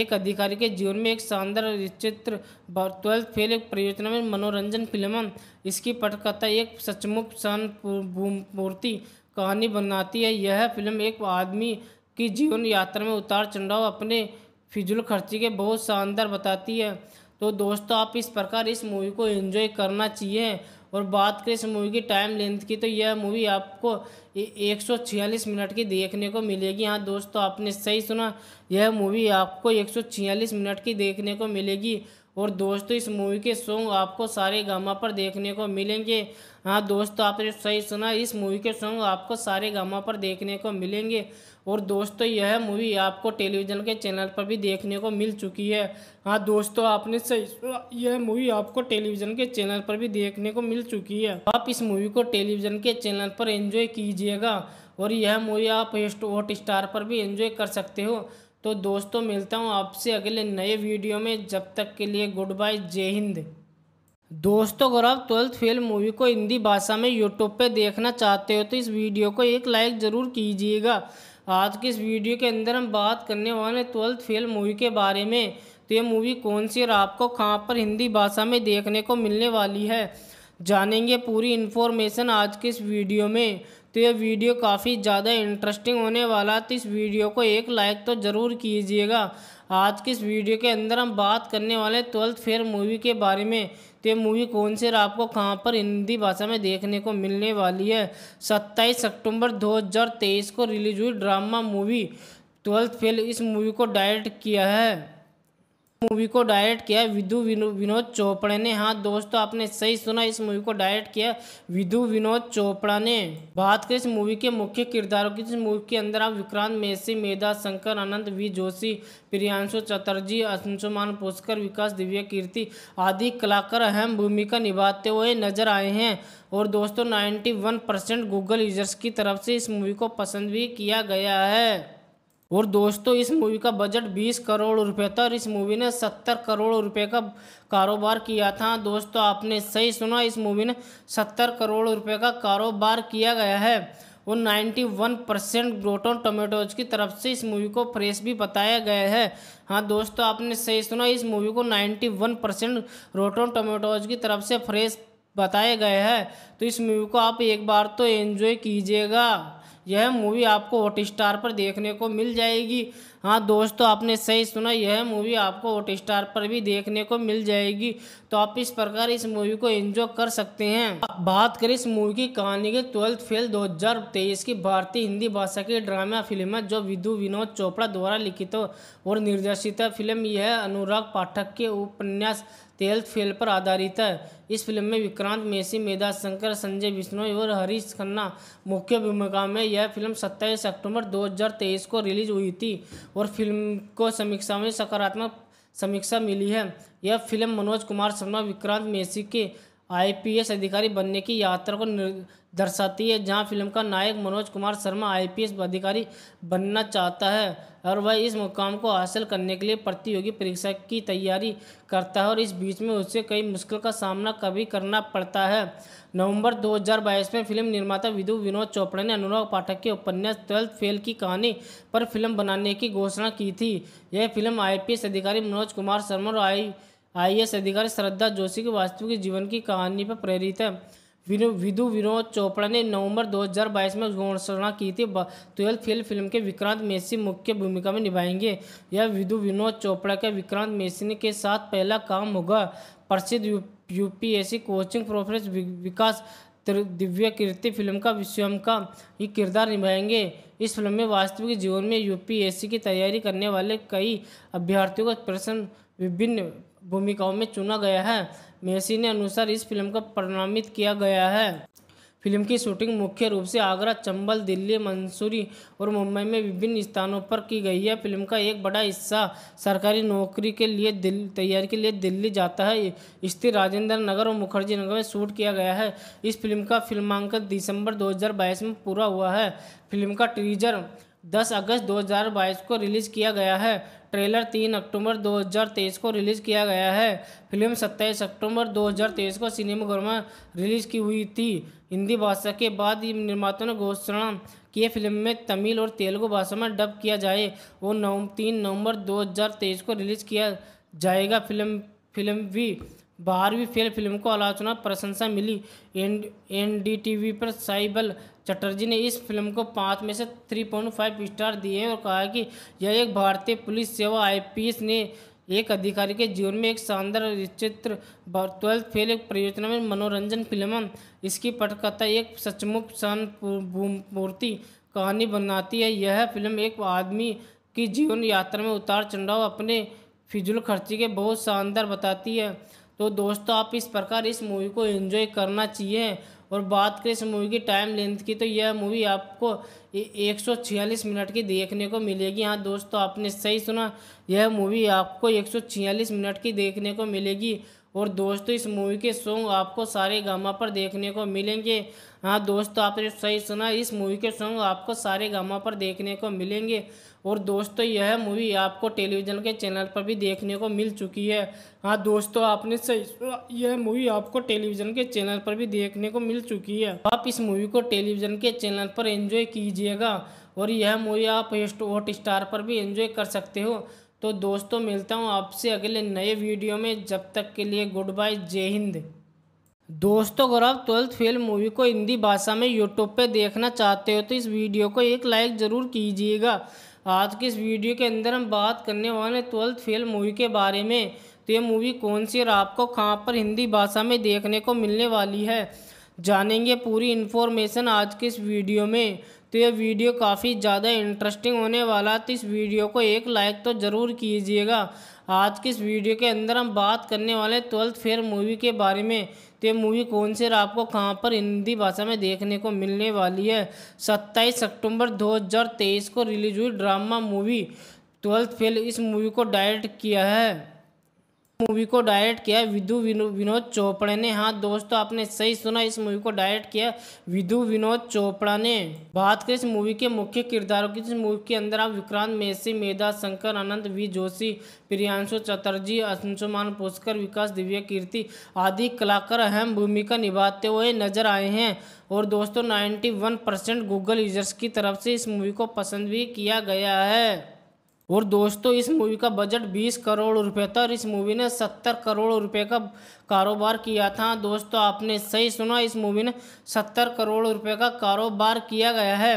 एक अधिकारी के जीवन में एक शानदार चित्र ट्वेल्थ फेल एक परियोजना में मनोरंजन फिल्म इसकी पटकथा एक सचमुच शानपूर्ति कहानी बनाती है यह फिल्म एक आदमी की जीवन यात्रा में उतार चढ़ाव अपने फिजूल खर्ची के बहुत शानदार बताती है तो दोस्तों आप इस प्रकार इस मूवी को एंजॉय करना चाहिए और बात करें इस मूवी की टाइम लेंथ की तो यह मूवी आपको 146 मिनट की देखने को मिलेगी हाँ दोस्तों आपने सही सुना यह मूवी आपको 146 मिनट की देखने को मिलेगी और दोस्तों इस मूवी के सॉन्ग आपको सारे गामा पर देखने को मिलेंगे हाँ दोस्तों आपने सही सुना इस मूवी के सॉन्ग आपको सारे गामा पर देखने को मिलेंगे और दोस्तों यह मूवी आपको टेलीविज़न के चैनल पर भी देखने को मिल चुकी है हाँ दोस्तों आपने सही यह मूवी आपको टेलीविज़न के चैनल पर भी देखने को मिल चुकी है आप इस मूवी को टेलीविज़न के चैनल पर एंजॉय कीजिएगा और यह मूवी आप हॉट स्टार पर भी एंजॉय कर सकते हो तो दोस्तों मिलता हूँ आपसे अगले नए वीडियो में जब तक के लिए गुड बाय जय हिंद दोस्तों अगर आप ट्वेल्थ फेल मूवी को हिंदी भाषा में यूट्यूब पे देखना चाहते हो तो इस वीडियो को एक लाइक ज़रूर कीजिएगा आज की इस वीडियो के अंदर हम बात करने वाले ट्वेल्थ फेल मूवी के बारे में तो ये मूवी कौन सी और आपको कहाँ पर हिंदी भाषा में देखने को मिलने वाली है जानेंगे पूरी इन्फॉर्मेशन आज के इस वीडियो में तो ये वीडियो काफ़ी ज़्यादा इंटरेस्टिंग होने वाला तो इस वीडियो को एक लाइक तो ज़रूर कीजिएगा आज के इस वीडियो के अंदर हम बात करने वाले ट्वेल्थ फेयर मूवी के बारे में तो ये मूवी कौन से आपको कहाँ पर हिंदी भाषा में देखने को मिलने वाली है सत्ताईस अक्टूबर 2023 को रिलीज हुई ड्रामा मूवी ट्वेल्थ फेल इस मूवी को डायरेक्ट किया है मूवी को डायरेक्ट किया विधु विनोद चोपड़ा ने हाँ दोस्तों आपने सही सुना इस मूवी को डायरेक्ट किया विधु विनोद चोपड़ा ने बात करें इस मूवी के मुख्य किरदारों की इस मूवी के अंदर आप विक्रांत मेसी मेधा शंकर अनंत वी जोशी प्रियांशु चटर्जी अंशुमान पुष्कर विकास दिव्य कीर्ति आदि कलाकार अहम भूमिका निभाते हुए नजर आए हैं और दोस्तों नाइन्टी परसेंट गूगल यूजर्स की तरफ से इस मूवी को पसंद भी किया गया है और दोस्तों इस मूवी का बजट 20 करोड़ रुपए था और इस मूवी ने 70 करोड़ रुपए का कारोबार किया था दोस्तों आपने सही सुना इस मूवी ने 70 करोड़ रुपए का कारोबार किया गया है और 91 परसेंट ग्रोटोन टोमेटोज की तरफ से इस मूवी को फ्रेश भी बताया गया है हाँ दोस्तों आपने सही सुना इस मूवी को 91 परसेंट रोटोन टोमेटोज की तरफ से फ्रेश बताया गया है तो इस मूवी को आप एक बार तो एंजॉय कीजिएगा यह मूवी आपको हॉट स्टार पर देखने को मिल जाएगी हाँ दोस्तों आपने सही सुना यह मूवी आपको हॉट स्टार पर भी देखने को मिल जाएगी तो आप इस प्रकार इस मूवी को एंजॉय कर सकते हैं बात करें इस मूवी की कहानी के ट्वेल्थ फेल 2023 की भारतीय हिंदी भाषा की ड्रामा फिल्म है जो विधु विनोद चोपड़ा द्वारा लिखित और निर्देशित फिल्म यह अनुराग पाठक के उपन्यास तेल फेल पर आधारित है इस फिल्म में विक्रांत मेसी मेधा शंकर संजय बिश्नोई और हरीश खन्ना मुख्य भूमिका में यह फिल्म 27 अक्टूबर 2023 को रिलीज हुई थी और फिल्म को समीक्षा में सकारात्मक समीक्षा मिली है यह फिल्म मनोज कुमार शर्मा विक्रांत मेसी के आईपीएस अधिकारी बनने की यात्रा को दर्शाती है जहां फिल्म का नायक मनोज कुमार शर्मा आईपीएस अधिकारी बनना चाहता है और वह इस मुकाम को हासिल करने के लिए प्रतियोगी परीक्षा की तैयारी करता है और इस बीच में उसे कई मुश्किल का सामना कभी करना पड़ता है नवंबर 2022 में फिल्म निर्माता विधु विनोद चोपड़ा ने अनुराग पाठक के उपन्यास ट्वेल्थ फेल की कहानी पर फिल्म बनाने की घोषणा की थी यह फिल्म आई अधिकारी मनोज कुमार शर्मा और आई आई एस अधिकारी श्रद्धा जोशी के वास्तविक जीवन की कहानी पर प्रेरित है विधु विनोद चोपड़ा ने नवंबर 2022 में घोषणा की थी ट्वेल्थ फेल फिल्म के विक्रांत मेसी मुख्य भूमिका में निभाएंगे यह विधु विनोद चोपड़ा के विक्रांत मेसी के साथ पहला काम होगा प्रसिद्ध यूपीएससी कोचिंग प्रोफेसर विकास दिव्य कीर्ति फिल्म का विश्व का ही किरदार निभाएंगे इस फिल्म में वास्तविक जीवन में यूपीएससी की तैयारी करने वाले कई अभ्यर्थियों का प्रश्न विभिन्न भूमिकाओं में चुना गया है मेसी ने अनुसार इस फिल्म को प्रणामित किया गया है फिल्म की शूटिंग मुख्य रूप से आगरा चंबल दिल्ली मंसूरी और मुंबई में विभिन्न स्थानों पर की गई है फिल्म का एक बड़ा हिस्सा सरकारी नौकरी के लिए तैयारी के लिए दिल्ली जाता है स्थित राजेंद्र नगर और मुखर्जी नगर में शूट किया गया है इस फिल्म का फिल्मांकन दिसंबर 2022 में पूरा हुआ है फिल्म का टीजर 10 अगस्त 2022 को रिलीज़ किया गया है ट्रेलर 3 अक्टूबर 2023 को रिलीज़ किया गया है फिल्म 27 अक्टूबर 2023 को सिनेमाघर में रिलीज़ की हुई थी हिंदी भाषा के बाद निर्माता ने घोषणा की फिल्म में तमिल और तेलुगु भाषा में डब किया जाए और नौ तीन नवंबर 2023 को रिलीज़ किया जाएगा फिल्म फिल्म भी बारहवीं फेल फिल्म को आलोचना प्रशंसा मिली एन डी पर साइबल चटर्जी ने इस फिल्म को पाँच में से थ्री पॉइंट फाइव स्टार दिए और कहा कि यह एक भारतीय पुलिस सेवा आईपीएस ने एक अधिकारी के जीवन में एक शानदार चित्र ट्वेल्थ फेल एक परियोजना में मनोरंजन फिल्म इसकी पटकथा एक सचमुच मूर्ति कहानी बनाती है यह फिल्म एक आदमी की जीवन यात्रा में उतार चढ़ाव अपने फिजुल खर्ची के बहुत शानदार बताती है तो दोस्तों आप इस प्रकार इस मूवी को एंजॉय करना चाहिए और बात करें इस मूवी की टाइम लेंथ की तो यह मूवी आपको 146 मिनट की देखने को मिलेगी हाँ दोस्तों आपने सही सुना यह मूवी आपको 146 मिनट की देखने को मिलेगी और दोस्तों इस मूवी के सॉन्ग आपको सारे गामा पर देखने को मिलेंगे हाँ दोस्तों आपने सही सुना इस मूवी के सॉन्ग आपको सारे गामा पर देखने को मिलेंगे और दोस्तों यह मूवी आपको टेलीविज़न के चैनल पर भी देखने को मिल चुकी है हाँ दोस्तों आपने सही यह मूवी आपको टेलीविज़न के चैनल पर भी देखने को मिल चुकी है आप इस मूवी को टेलीविज़न के चैनल पर एंजॉय कीजिएगा और यह मूवी आप हॉट स्टार पर भी एंजॉय कर सकते हो तो दोस्तों मिलता हूँ आपसे अगले नए वीडियो में जब तक के लिए गुड बाय जय हिंद दोस्तों अगर आप ट्वेल्थ फेल मूवी को हिंदी भाषा में यूट्यूब पे देखना चाहते हो तो इस वीडियो को एक लाइक ज़रूर कीजिएगा आज की इस वीडियो के अंदर हम बात करने वाले ट्वेल्थ फेल मूवी के बारे में तो ये मूवी कौन सी और आपको कहाँ पर हिंदी भाषा में देखने को मिलने वाली है जानेंगे पूरी इन्फॉर्मेशन आज के इस वीडियो में तो ये वीडियो काफ़ी ज़्यादा इंटरेस्टिंग होने वाला तो इस वीडियो को एक लाइक तो ज़रूर कीजिएगा आज के इस वीडियो के अंदर हम बात करने वाले ट्वेल्थ फेयर मूवी के बारे में तो ये मूवी कौन से आपको कहाँ पर हिंदी भाषा में देखने को मिलने वाली है सत्ताईस अक्टूबर 2023 को रिलीज हुई ड्रामा मूवी ट्वेल्थ फेल इस मूवी को डायरेक्ट किया है मूवी को डायरेक्ट किया विधु विनोद चोपड़ा ने हाँ दोस्तों आपने सही सुना इस मूवी को डायरेक्ट किया विधु विनोद चोपड़ा ने बात करें इस मूवी के मुख्य किरदारों की तो इस मूवी के अंदर आप विक्रांत मेसी मेधा शंकर अनंत वी जोशी प्रियांशु चटर्जी अंशुमान पुष्कर विकास दिव्या कीर्ति आदि कलाकार अहम भूमिका निभाते हुए नजर आए हैं और दोस्तों नाइन्टी परसेंट गूगल यूजर्स की तरफ से इस मूवी को पसंद भी किया गया है और दोस्तों इस मूवी का बजट 20 करोड़ रुपए था और इस मूवी ने 70 करोड़ रुपए का कारोबार किया था दोस्तों आपने सही सुना इस मूवी ने 70 करोड़ रुपए का कारोबार किया गया है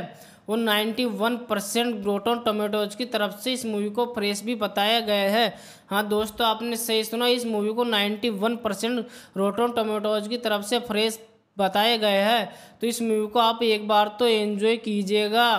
और 91 परसेंट ग्रोटोन टोमेटोज की तरफ से इस मूवी को फ्रेश भी बताया गया है हाँ दोस्तों आपने सही सुना इस मूवी को वन परसेंट रोटन टोमेटोज की तरफ से फ्रेश बताया गया है तो इस मूवी को आप एक बार तो एंजॉय कीजिएगा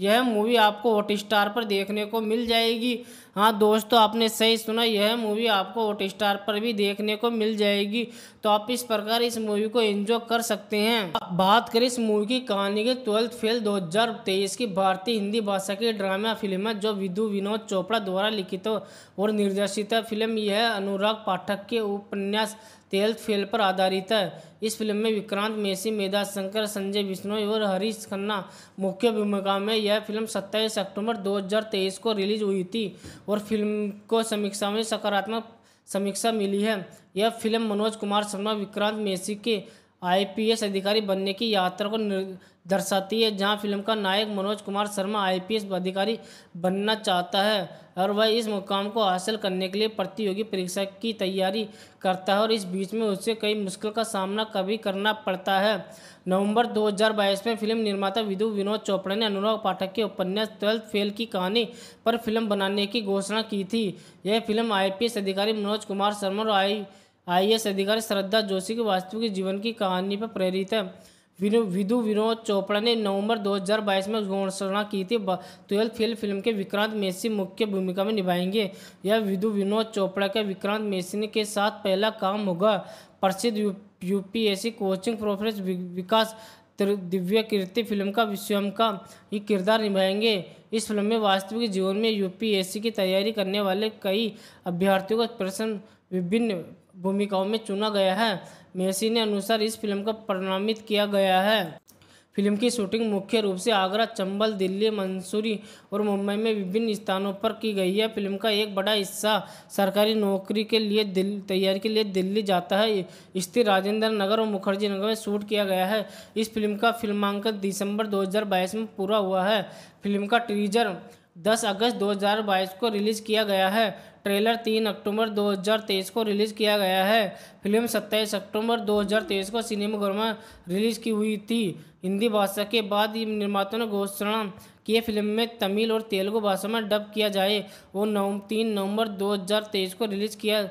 यह मूवी आपको हॉट स्टार पर देखने को मिल जाएगी हाँ दोस्तों आपने सही सुना यह मूवी आपको हॉट स्टार पर भी देखने को मिल जाएगी तो आप इस प्रकार इस मूवी को एंजॉय कर सकते हैं बात करें इस मूवी की कहानी की ट्वेल्थ फेल 2023 की भारतीय हिंदी भाषा की ड्रामा फिल्म है जो विधु विनोद चोपड़ा द्वारा लिखित और निर्देशित फिल्म यह अनुराग पाठक के उपन्यास तेल्थ फेल पर आधारित है इस फिल्म में विक्रांत मेसी मेधा शंकर संजय बिश्नोई और हरीश खन्ना मुख्य भूमिका में यह फिल्म 27 अक्टूबर 2023 को रिलीज हुई थी और फिल्म को समीक्षा में सकारात्मक समीक्षा मिली है यह फिल्म मनोज कुमार शर्मा विक्रांत मेसी के आईपीएस अधिकारी बनने की यात्रा को दर्शाती है जहां फिल्म का नायक मनोज कुमार शर्मा आईपीएस अधिकारी बनना चाहता है और वह इस मुकाम को हासिल करने के लिए प्रतियोगी परीक्षा की तैयारी करता है और इस बीच में उसे कई मुश्किल का सामना कभी करना पड़ता है नवंबर 2022 में फिल्म निर्माता विधु विनोद चोपड़ा ने अनुराग पाठक के उपन्यास ट्वेल्थ फेल की कहानी पर फिल्म बनाने की घोषणा की थी यह फिल्म आई अधिकारी मनोज कुमार शर्मा और आई आई एस अधिकारी श्रद्धा जोशी के वास्तविक जीवन की कहानी पर प्रेरित है विधु विनोद चोपड़ा ने नवंबर 2022 में घोषणा की थी ट्वेल्थ फेल फिल्म के विक्रांत मेसी मुख्य भूमिका में निभाएंगे यह विधु विनोद चोपड़ा के विक्रांत मेसी के साथ पहला काम होगा प्रसिद्ध यूपीएससी कोचिंग प्रोफेसर विकास दिव्य कीर्ति फिल्म का विश्वम का ये किरदार निभाएंगे इस फिल्म में वास्तविक जीवन में यूपीएससी की तैयारी करने वाले कई अभ्यर्थियों का प्रश्न विभिन्न भूमिकाओं में चुना गया है मेसी ने अनुसार इस फिल्म को प्रणामित किया गया है फिल्म की शूटिंग मुख्य रूप से आगरा चंबल दिल्ली मंसूरी और मुंबई में विभिन्न स्थानों पर की गई है फिल्म का एक बड़ा हिस्सा सरकारी नौकरी के लिए दिल तैयारी के लिए दिल्ली जाता है स्थित राजेंद्र नगर और मुखर्जी नगर में शूट किया गया है इस फिल्म का फिल्मांकन दिसंबर 2022 में पूरा हुआ है फिल्म का टीजर 10 अगस्त 2022 को रिलीज़ किया गया है ट्रेलर 3 अक्टूबर 2023 को रिलीज़ किया गया है फिल्म 27 अक्टूबर 2023 को सिनेमाघर में रिलीज़ की हुई थी हिंदी भाषा के बाद निर्माता ने घोषणा की फिल्म में तमिल और तेलुगु भाषा में डब किया जाए और नौ तीन नवंबर तेईस को रिलीज़ किया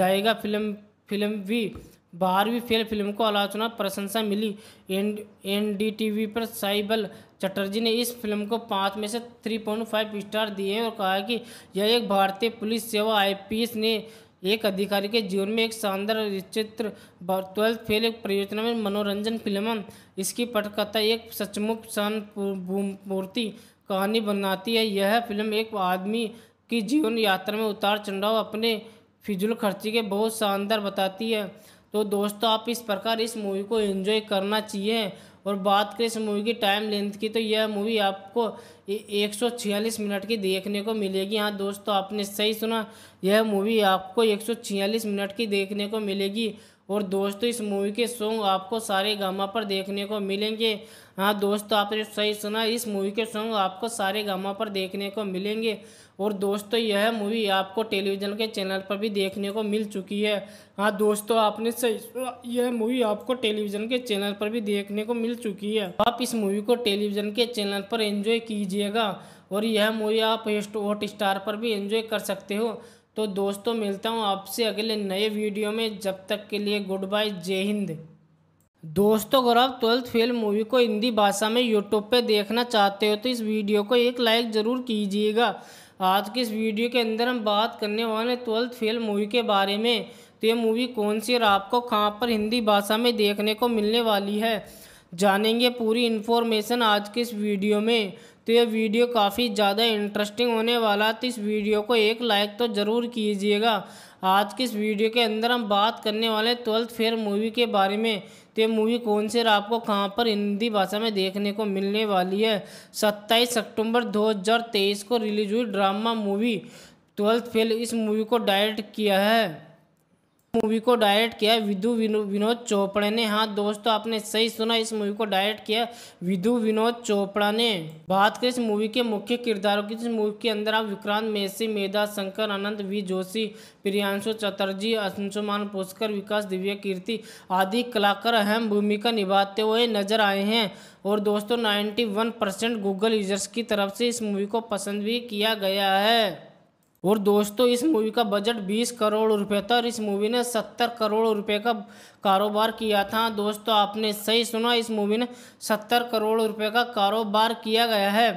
जाएगा फिल्म फिल्म भी बारहवीं फेल फिल्म को आलोचना प्रशंसा मिली एन पर साइबल चटर्जी ने इस फिल्म को पाँच में से थ्री पॉइंट फाइव स्टार दिए हैं और कहा कि यह एक भारतीय पुलिस सेवा आईपीएस ने एक अधिकारी के जीवन में एक शानदार चित्र ट्वेल्थ फेल एक परियोजना में मनोरंजन फिल्म इसकी पटकथा एक सचमुख मूर्ति कहानी बनाती है यह फिल्म एक आदमी की जीवन यात्रा में उतार चढ़ाव अपने फिजुल खर्ची के बहुत शानदार बताती है तो दोस्तों आप इस प्रकार इस मूवी को एंजॉय करना चाहिए और बात करें इस मूवी की टाइम लेंथ की तो यह मूवी आपको 146 मिनट की देखने को मिलेगी हाँ दोस्तों आपने सही सुना यह मूवी आपको 146 मिनट की देखने को मिलेगी और दोस्तों इस मूवी के सॉन्ग आपको सारे गामा पर देखने को मिलेंगे हाँ दोस्तों आपने सही सुना इस मूवी के सॉन्ग आपको सारे गामा पर देखने को मिलेंगे और दोस्तों तो यह मूवी आपको टेलीविज़न के चैनल पर भी देखने को मिल चुकी है हाँ दोस्तों तो आपने सही यह मूवी आपको टेलीविज़न के चैनल पर भी देखने को मिल चुकी है आप इस मूवी को टेलीविज़न के चैनल पर एंजॉय कीजिएगा और यह मूवी आप हॉट स्टार पर भी एंजॉय कर सकते हो तो दोस्तों मिलता हूँ आपसे अगले नए वीडियो में जब तक के लिए गुड बाय जय हिंद दोस्तों अगर आप ट्वेल्थ फेल मूवी को हिंदी भाषा में यूट्यूब पे देखना चाहते हो तो इस वीडियो को एक लाइक ज़रूर कीजिएगा आज की इस वीडियो के अंदर हम बात करने वाले ट्वेल्थ फेल मूवी के बारे में तो ये मूवी कौन सी और आपको कहाँ पर हिंदी भाषा में देखने को मिलने वाली है जानेंगे पूरी इन्फॉर्मेशन आज के इस वीडियो में तो ये वीडियो काफ़ी ज़्यादा इंटरेस्टिंग होने वाला तो इस वीडियो को एक लाइक तो ज़रूर कीजिएगा आज के इस वीडियो के अंदर हम बात करने वाले ट्वेल्थ फेयर मूवी के बारे में तो ये मूवी कौन से और आपको कहाँ पर हिंदी भाषा में देखने को मिलने वाली है सत्ताईस अक्टूबर 2023 को रिलीज हुई ड्रामा मूवी ट्वेल्थ फेल इस मूवी को डायरेक्ट किया है मूवी को डायरेक्ट किया विधु विनोद चोपड़ा ने हाँ दोस्तों आपने सही सुना इस मूवी को डायरेक्ट किया विधु विनोद चोपड़ा ने बात करें इस मूवी के मुख्य किरदारों की तो इस मूवी के अंदर आप विक्रांत मेसी मेधा शंकर आनंद वी जोशी प्रियांशु चटर्जी अंशुमान पुष्कर विकास दिव्या कीर्ति आदि कलाकार अहम भूमिका निभाते हुए नजर आए हैं और दोस्तों 91 परसेंट गूगल यूजर्स की तरफ से इस मूवी को पसंद भी किया गया है और दोस्तों इस मूवी का बजट 20 करोड़ रुपए था और इस मूवी ने 70 करोड़ रुपए का कारोबार किया था दोस्तों आपने सही सुना इस मूवी ने 70 करोड़ रुपए का कारोबार किया गया है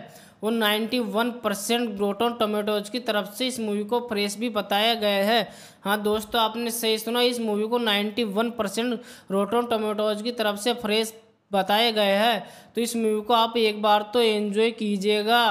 और 91 परसेंट ग्रोटोन टोमेटोज की तरफ से इस मूवी को फ्रेश भी बताया गया है हाँ दोस्तों आपने सही सुना इस मूवी को 91 परसेंट रोटोन टोमेटोज की तरफ से फ्रेश बताया गया है तो इस मूवी को आप एक बार तो एंजॉय कीजिएगा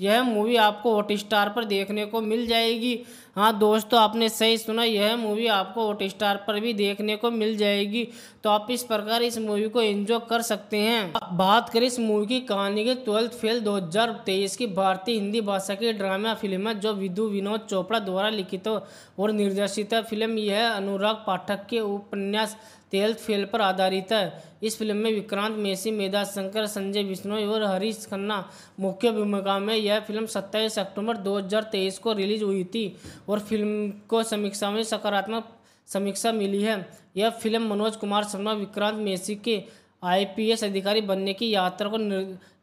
यह मूवी आपको हॉट स्टार पर देखने को मिल जाएगी हाँ दोस्तों तो आपने सही सुना यह मूवी आपको हॉट स्टार पर भी देखने को मिल जाएगी तो आप इस प्रकार इस मूवी को एंजॉय कर सकते हैं बात करें इस मूवी की कहानी की ट्वेल्थ फेल 2023 की भारतीय हिंदी भाषा की ड्रामा फिल्म है जो विधु विनोद चोपड़ा द्वारा लिखित और निर्देशित फिल्म यह अनुराग पाठक के उपन्यास टेल्थ फेल पर आधारित है इस फिल्म में विक्रांत मेसी मेधा शंकर संजय बिश्नोई और हरीश खन्ना मुख्य भूमिका में यह फिल्म 27 अक्टूबर 2023 को रिलीज हुई थी और फिल्म को समीक्षा में सकारात्मक समीक्षा मिली है यह फिल्म मनोज कुमार शर्मा विक्रांत मेसी के आईपीएस अधिकारी बनने की यात्रा को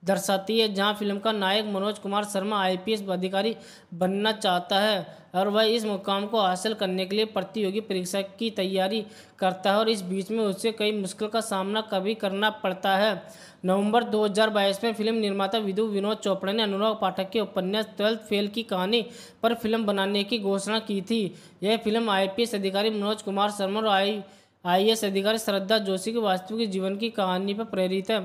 दर्शाती है जहां फिल्म का नायक मनोज कुमार शर्मा आईपीएस अधिकारी बनना चाहता है और वह इस मुकाम को हासिल करने के लिए प्रतियोगी परीक्षा की तैयारी करता है और इस बीच में उसे कई मुश्किल का सामना कभी करना पड़ता है नवंबर 2022 में फिल्म निर्माता विधु विनोद चोपड़ा ने अनुराग पाठक के उपन्यास ट्वेल्थ फेल की कहानी पर फिल्म बनाने की घोषणा की थी यह फिल्म आई अधिकारी मनोज कुमार शर्मा और आई आईएएस अधिकारी श्रद्धा जोशी के वास्तविक जीवन की कहानी पर प्रेरित है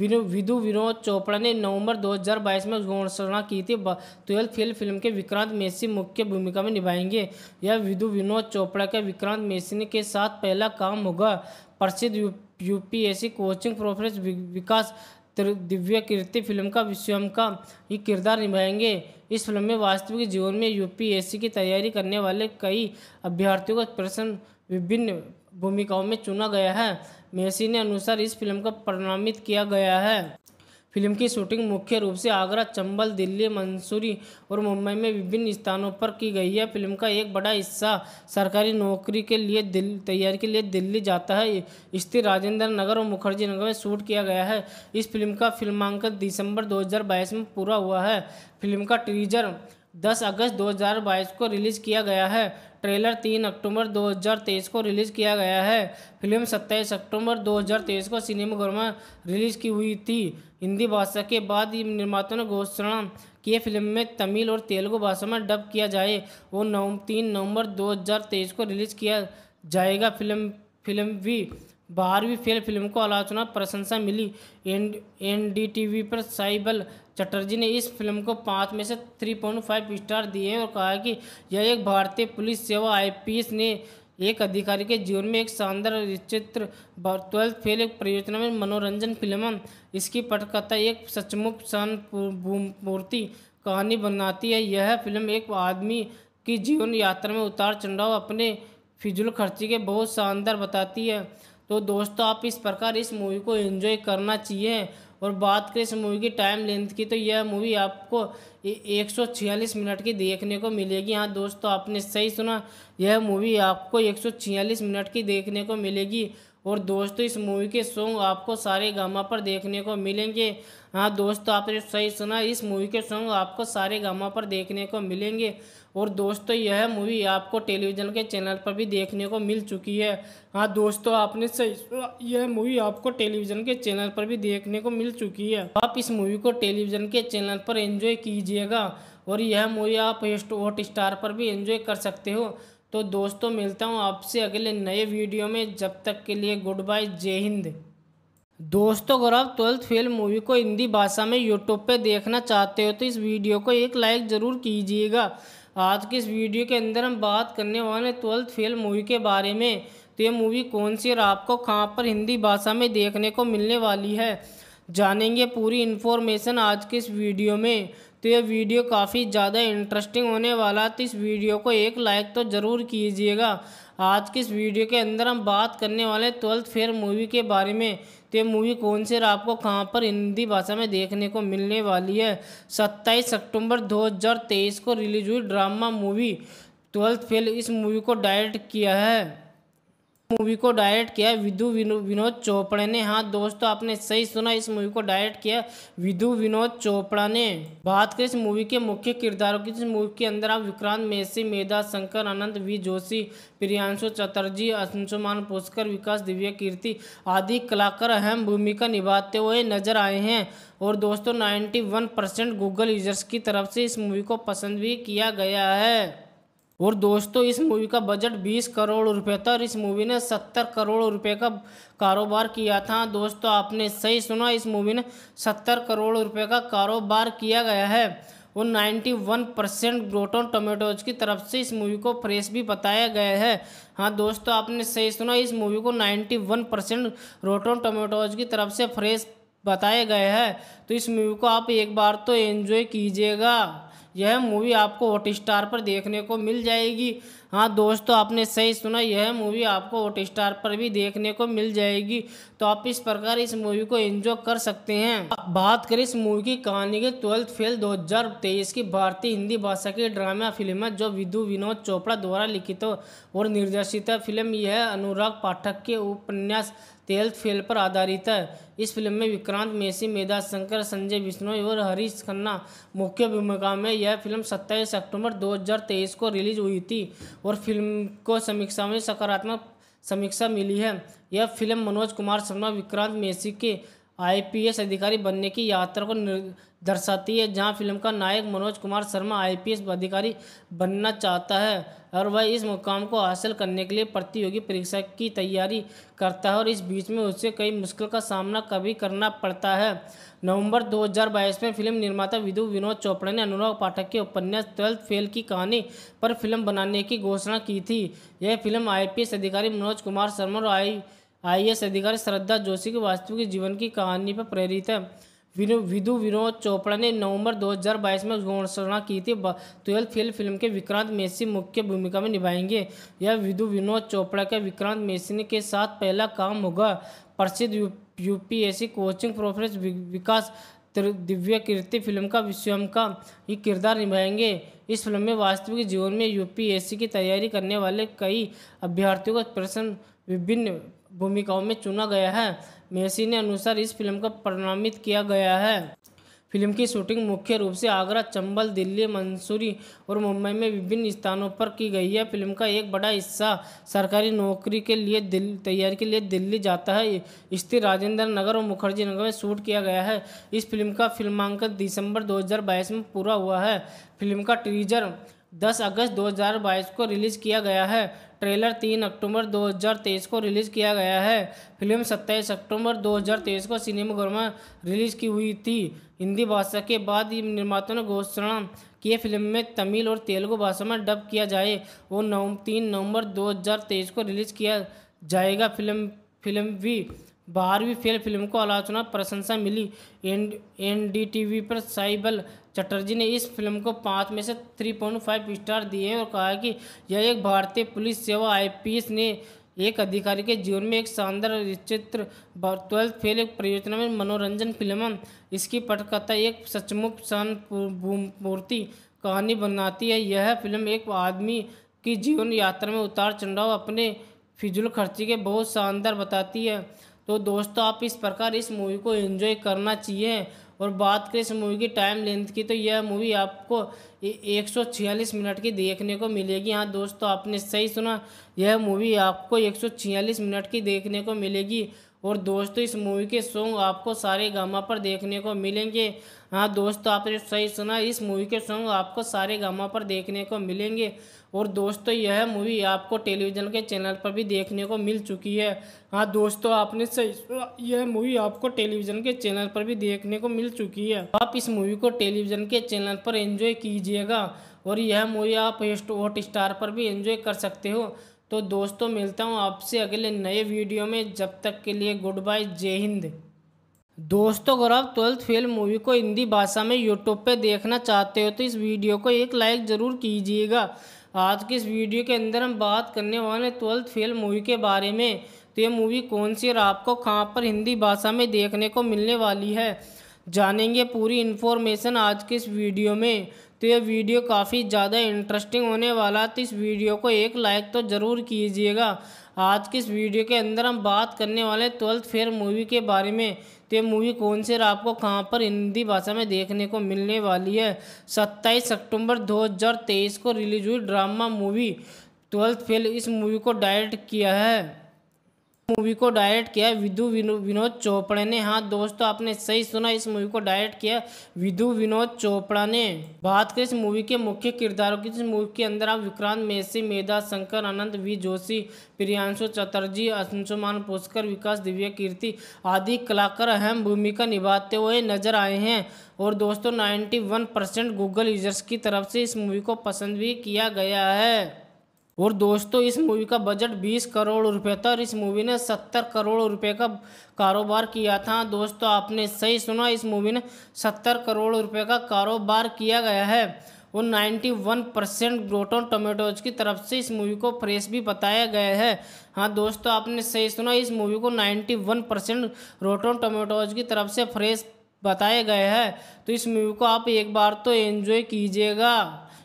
विधु विनोद चोपड़ा ने नवंबर 2022 में घोषणा की थी ट्वेल्थ फेल फिल्म के विक्रांत मेसी मुख्य भूमिका में निभाएंगे यह विधु विनोद चोपड़ा के विक्रांत मेसी के साथ पहला काम होगा प्रसिद्ध यूपीएससी कोचिंग प्रोफेसर विकास दिव्य कीर्ति फिल्म का विश्वम का ही किरदार निभाएंगे इस फिल्म में वास्तविक जीवन में यूपीएससी की तैयारी करने वाले कई अभ्यर्थियों का प्रश्न विभिन्न भूमिकाओं में चुना गया है मेसी ने अनुसार इस फिल्म को प्रणामित किया गया है फिल्म की शूटिंग मुख्य रूप से आगरा चंबल दिल्ली मंसूरी और मुंबई में विभिन्न स्थानों पर की गई है फिल्म का एक बड़ा हिस्सा सरकारी नौकरी के लिए दिल तैयारी के लिए दिल्ली जाता है स्थित राजेंद्र नगर और मुखर्जी नगर में शूट किया गया है इस फिल्म का फिल्मांकन दिसंबर 2022 में पूरा हुआ है फिल्म का टीजर 10 अगस्त 2022 को रिलीज़ किया गया है ट्रेलर 3 अक्टूबर 2023 को रिलीज़ किया गया है फिल्म 27 अक्टूबर 2023 को सिनेमाघर में रिलीज़ की हुई थी हिंदी भाषा के बाद निर्माता ने घोषणा की फिल्म में तमिल और तेलुगु भाषा में डब किया जाए और नव तीन नवंबर तेईस को रिलीज़ किया जाएगा फिल्म फिल्म भी बारहवीं फेल फिल्म को आलोचना प्रशंसा मिली N N D T V पर साइबल चटर्जी ने इस फिल्म को पाँच में से थ्री पॉइंट फाइव स्टार दिए हैं और कहा कि यह एक भारतीय पुलिस सेवा आईपीएस ने एक अधिकारी के जीवन में एक शानदार चित्र ट्वेल्थ फेल एक परियोजना में मनोरंजन फिल्म इसकी पटकथा एक सचमुख शानपूर्ति कहानी बनाती है यह फिल्म एक आदमी की जीवन यात्रा में उतार चढ़ाव अपने फिजुल खर्ची के बहुत शानदार बताती है तो दोस्तों आप इस प्रकार इस मूवी को एंजॉय करना चाहिए और बात करें इस मूवी की टाइम लेंथ की तो यह मूवी आपको एक सौ छियालीस मिनट की देखने को मिलेगी हाँ दोस्तों आपने सही सुना यह मूवी आपको एक सौ छियालीस मिनट की देखने को मिलेगी और दोस्तों इस मूवी के सॉन्ग आपको सारे गामा पर देखने को मिलेंगे हाँ दोस्तों आपने सही सुना इस मूवी के सॉन्ग आपको सारे गामा पर देखने को मिलेंगे और दोस्तों तो यह मूवी आपको टेलीविज़न के चैनल पर भी देखने को मिल चुकी है हाँ दोस्तों तो आपने सही यह मूवी आपको टेलीविज़न के चैनल पर भी देखने को मिल चुकी है आप इस मूवी को टेलीविज़न के चैनल पर एंजॉय कीजिएगा और यह मूवी आप हॉट स्टार पर भी एंजॉय कर सकते हो तो दोस्तों मिलता हूँ आपसे अगले नए वीडियो में जब तक के लिए गुड बाय जय हिंद दोस्तों अगर आप ट्वेल्थ फेल मूवी को हिंदी भाषा में यूट्यूब पे देखना चाहते हो तो इस वीडियो को एक लाइक ज़रूर कीजिएगा आज की इस वीडियो के अंदर हम बात करने वाले ट्वेल्थ फेल मूवी के बारे में तो ये मूवी कौन सी और आपको कहाँ पर हिंदी भाषा में देखने को मिलने वाली है जानेंगे पूरी इन्फॉर्मेशन आज के इस वीडियो में तो ये वीडियो काफ़ी ज़्यादा इंटरेस्टिंग होने वाला तो इस वीडियो को एक लाइक तो ज़रूर कीजिएगा आज की इस वीडियो के अंदर हम बात करने वाले ट्वेल्थ फेयर मूवी के बारे में तो मूवी कौन से आपको कहाँ पर हिंदी भाषा में देखने को मिलने वाली है सत्ताईस अक्टूबर 2023 को रिलीज हुई ड्रामा मूवी ट्वेल्थ फेल इस मूवी को डायरेक्ट किया है मूवी को डायरेक्ट किया विधु विनोद चोपड़ा ने हाँ दोस्तों आपने सही सुना इस मूवी को डायरेक्ट किया विधु विनोद चोपड़ा ने बात करें इस मूवी के मुख्य किरदारों की तो इस मूवी के अंदर आप विक्रांत मेसी मेधा शंकर अनंत वी जोशी प्रियांशु चटर्जी अंशुमान पुष्कर विकास दिव्या कीर्ति आदि कलाकार अहम भूमिका निभाते हुए नजर आए हैं और दोस्तों 91 परसेंट गूगल यूजर्स की तरफ से इस मूवी को पसंद भी किया गया है और दोस्तों इस मूवी का बजट 20 करोड़ रुपए था और इस मूवी ने 70 करोड़ रुपए का कारोबार किया था दोस्तों आपने सही सुना इस मूवी ने 70 करोड़ रुपए का कारोबार किया गया है और 91 परसेंट रोटोन टोमेटोज की तरफ से इस मूवी को फ्रेश भी बताया गया है हाँ दोस्तों आपने सही सुना इस मूवी को 91 परसेंट रोटोन टोमेटोज की तरफ से फ्रेश बताए गए हैं तो इस मूवी को आप एक बार तो एंजॉय कीजिएगा यह मूवी आपको हॉट स्टार पर देखने को मिल जाएगी हाँ दोस्तों आपने सही सुना यह मूवी आपको हॉट स्टार पर भी देखने को मिल जाएगी तो आप इस प्रकार इस मूवी को एंजॉय कर सकते हैं बात करें इस मूवी की कहानी की ट्वेल्थ फेल 2023 की भारतीय हिंदी भाषा की ड्रामा फिल्म है जो विधु विनोद चोपड़ा द्वारा लिखित और निर्देशित फिल्म यह अनुराग पाठक के उपन्यास तेल्थ फेल पर आधारित है इस फिल्म में विक्रांत मेसी मेधा शंकर संजय बिश्नोई और हरीश खन्ना मुख्य भूमिका में यह फिल्म 27 अक्टूबर 2023 को रिलीज हुई थी और फिल्म को समीक्षा में सकारात्मक समीक्षा मिली है यह फिल्म मनोज कुमार शर्मा विक्रांत मेसी के आईपीएस अधिकारी बनने की यात्रा को दर्शाती है जहां फिल्म का नायक मनोज कुमार शर्मा आईपीएस अधिकारी बनना चाहता है और वह इस मुकाम को हासिल करने के लिए प्रतियोगी परीक्षा की तैयारी करता है और इस बीच में उसे कई मुश्किल का सामना कभी करना पड़ता है नवंबर 2022 में फिल्म निर्माता विधु विनोद चोपड़ा ने अनुराग पाठक के उपन्यास ट्वेल्थ फेल की कहानी पर फिल्म बनाने की घोषणा की थी यह फिल्म आई अधिकारी मनोज कुमार शर्मा और आई आईएएस अधिकारी श्रद्धा जोशी के वास्तविक जीवन की कहानी पर प्रेरित है विधु विनोद चोपड़ा ने नवंबर 2022 में घोषणा की थी ट्वेल्थ फेल फिल्म के विक्रांत मेसी मुख्य भूमिका में निभाएंगे यह विधु विनोद चोपड़ा के विक्रांत मेसी के साथ पहला काम होगा प्रसिद्ध यूपीएससी कोचिंग प्रोफेसर विकास दिव्य कीर्ति फिल्म का विश्वम का ही किरदार निभाएंगे इस फिल्म में वास्तविक जीवन में यूपीएससी की तैयारी करने वाले कई अभ्यर्थियों का प्रश्न विभिन्न भूमिकाओं में चुना गया है मेसी ने अनुसार इस फिल्म को प्रणामित किया गया है फिल्म की शूटिंग मुख्य रूप से आगरा चंबल दिल्ली मंसूरी और मुंबई में विभिन्न स्थानों पर की गई है फिल्म का एक बड़ा हिस्सा सरकारी नौकरी के लिए तैयारी के लिए दिल्ली जाता है स्थित राजेंद्र नगर और मुखर्जी नगर में शूट किया गया है इस फिल्म का फिल्मांकन दिसंबर 2022 में पूरा हुआ है फिल्म का टीजर 10 अगस्त 2022 को रिलीज़ किया गया है ट्रेलर 3 अक्टूबर 2023 को रिलीज़ किया गया है फिल्म 27 अक्टूबर 2023 को सिनेमाघर में रिलीज़ की हुई थी हिंदी भाषा के बाद निर्माता ने घोषणा की फिल्म में तमिल और तेलुगु भाषा में डब किया जाए और नौ तीन नवंबर तेईस को रिलीज़ किया जाएगा फिल्म फिल्म भी बारहवीं फेल फिल्म को आलोचना प्रशंसा मिली N N D T V पर साइबल चटर्जी ने इस फिल्म को पाँच में से थ्री पॉइंट फाइव स्टार दिए हैं और कहा कि यह एक भारतीय पुलिस सेवा आईपीएस ने एक अधिकारी के जीवन में एक शानदार चित्र ट्वेल्थ फेल एक परियोजना में मनोरंजन फिल्म इसकी पटकथा एक सचमुख सहानुभूमूर्ति कहानी बनाती है यह फिल्म एक आदमी की जीवन यात्रा में उतार चढ़ाव अपने फिजुल खर्ची के बहुत शानदार बताती है तो दोस्तों आप इस प्रकार इस मूवी को एंजॉय करना चाहिए और बात करें इस मूवी की टाइम लेंथ की तो यह मूवी आपको एक मिनट की देखने को मिलेगी हाँ दोस्तों आपने सही सुना यह मूवी आपको एक मिनट की देखने को मिलेगी और दोस्तों इस मूवी के सॉन्ग आपको सारे गामा पर देखने को मिलेंगे हाँ दोस्तों आपने सही सुना इस मूवी के सॉन्ग आपको सारे गामा पर देखने को मिलेंगे और दोस्तों यह मूवी आपको टेलीविज़न के चैनल पर भी देखने को मिल चुकी है हाँ दोस्तों आपने सही यह मूवी आपको टेलीविज़न के चैनल पर भी देखने को मिल चुकी है आप इस मूवी को टेलीविज़न के चैनल पर एंजॉय कीजिएगा और यह मूवी आप हॉट स्टार पर भी एंजॉय कर सकते हो तो दोस्तों मिलता हूँ आपसे अगले नए वीडियो में जब तक के लिए गुड बाय जय हिंद दोस्तों अगर आप ट्वेल्थ फेल मूवी को हिंदी भाषा में यूट्यूब पे देखना चाहते हो तो इस वीडियो को एक लाइक ज़रूर कीजिएगा आज के इस वीडियो के अंदर हम बात करने वाले हैं ट्वेल्थ फेल मूवी के बारे में तो ये मूवी कौन सी और आपको कहाँ पर हिंदी भाषा में देखने को मिलने वाली है जानेंगे पूरी इन्फॉर्मेशन आज के इस वीडियो में तो ये वीडियो काफ़ी ज़्यादा इंटरेस्टिंग होने वाला तो इस वीडियो को एक लाइक तो ज़रूर कीजिएगा आज के इस वीडियो के अंदर हम बात करने वाले ट्वेल्थ फेयर मूवी के बारे में तो ये मूवी कौन से आपको कहाँ पर हिंदी भाषा में देखने को मिलने वाली है सत्ताईस हजार 2023 को रिलीज हुई ड्रामा मूवी ट्वेल्थ फेल इस मूवी को डायरेक्ट किया है मूवी को डायरेक्ट किया विधु विनोद चोपड़ा ने हाँ दोस्तों आपने सही सुना इस मूवी को डायरेक्ट किया विधु विनोद चोपड़ा ने बात करें इस मूवी के मुख्य किरदारों की इस मूवी के अंदर आप विक्रांत मेसी मेधा शंकर अनंत वी जोशी प्रियांशु चटर्जी अंशुमान पुष्कर विकास दिव्य कीर्ति आदि कलाकार अहम भूमिका निभाते हुए नजर आए हैं और दोस्तों नाइन्टी परसेंट गूगल यूजर्स की तरफ से इस मूवी को पसंद भी किया गया है और दोस्तों इस मूवी का बजट 20 करोड़ रुपए था और इस मूवी ने 70 करोड़ रुपए का कारोबार किया था दोस्तों आपने सही सुना इस मूवी ने 70 करोड़ रुपए का कारोबार किया गया है और 91 परसेंट ग्रोटोन टोमेटोज की तरफ से इस मूवी को फ्रेश भी बताया गया है हाँ दोस्तों आपने सही सुना इस मूवी को वन परसेंट टोमेटोज की तरफ से फ्रेश बताया गया है तो इस मूवी को आप एक बार तो एन्जॉय कीजिएगा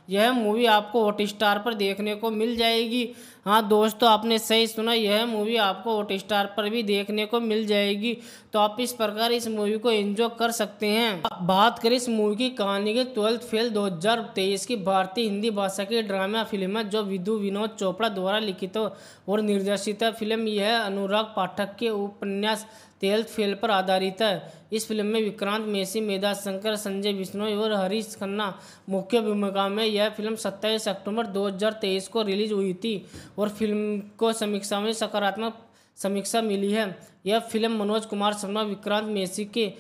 यह मूवी आपको हॉट स्टार पर देखने को मिल जाएगी हाँ दोस्तों आपने सही सुना यह मूवी आपको हॉट स्टार पर भी देखने को मिल जाएगी तो आप इस प्रकार इस मूवी को एंजॉय कर सकते हैं बात करें इस मूवी की कहानी की ट्वेल्थ फेल 2023 की भारतीय हिंदी भाषा की ड्रामा फिल्म है जो विधु विनोद चोपड़ा द्वारा लिखित और निर्देशित फिल्म यह अनुराग पाठक के उपन्यास तेल्थ फेल पर आधारित है इस फिल्म में विक्रांत मेसी मेधा शंकर संजय बिश्नोई और हरीश खन्ना मुख्य भूमिका में यह फिल्म 27 अक्टूबर 2023 को रिलीज हुई थी और फिल्म को समीक्षा में सकारात्मक समीक्षा मिली है यह फिल्म मनोज कुमार शर्मा विक्रांत मेसी के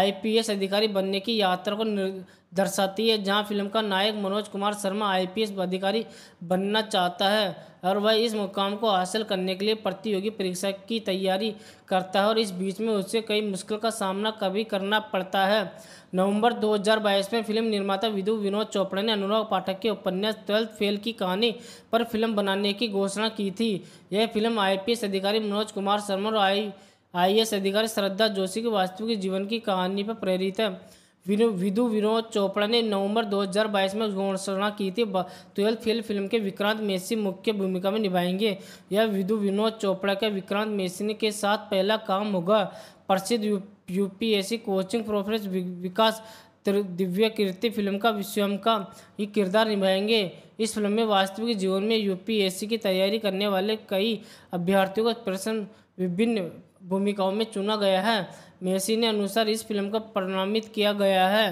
आईपीएस अधिकारी बनने की यात्रा को दर्शाती है जहां फिल्म का नायक मनोज कुमार शर्मा आईपीएस अधिकारी बनना चाहता है और वह इस मुकाम को हासिल करने के लिए प्रतियोगी परीक्षा की तैयारी करता है और इस बीच में उसे कई मुश्किल का सामना कभी करना पड़ता है नवंबर 2022 में फिल्म निर्माता विधु विनोद चोपड़ा ने अनुराग पाठक के उपन्यास ट्वेल्थ फेल की कहानी पर फिल्म बनाने की घोषणा की थी यह फिल्म आई अधिकारी मनोज कुमार शर्मा और आई आईएएस अधिकारी श्रद्धा जोशी के वास्तविक जीवन की कहानी पर प्रेरित है विधु विनोद चोपड़ा ने नवंबर 2022 में घोषणा की थी ट्वेल्थ फेल फिल्म के विक्रांत मेसी मुख्य भूमिका में निभाएंगे यह विधु विनोद चोपड़ा के विक्रांत मेसी के साथ पहला काम होगा प्रसिद्ध U, UPSC coaching professor Vikas दिव्य कीर्ति फिल्म का स्वयं का ही किरदार निभाएंगे इस फिल्म में वास्तविक जीवन में यूपीएससी की तैयारी करने वाले कई अभ्यर्थियों का प्रश्न विभिन्न भूमिकाओं में चुना गया है मेसी ने अनुसार इस फिल्म को प्रणामित किया गया है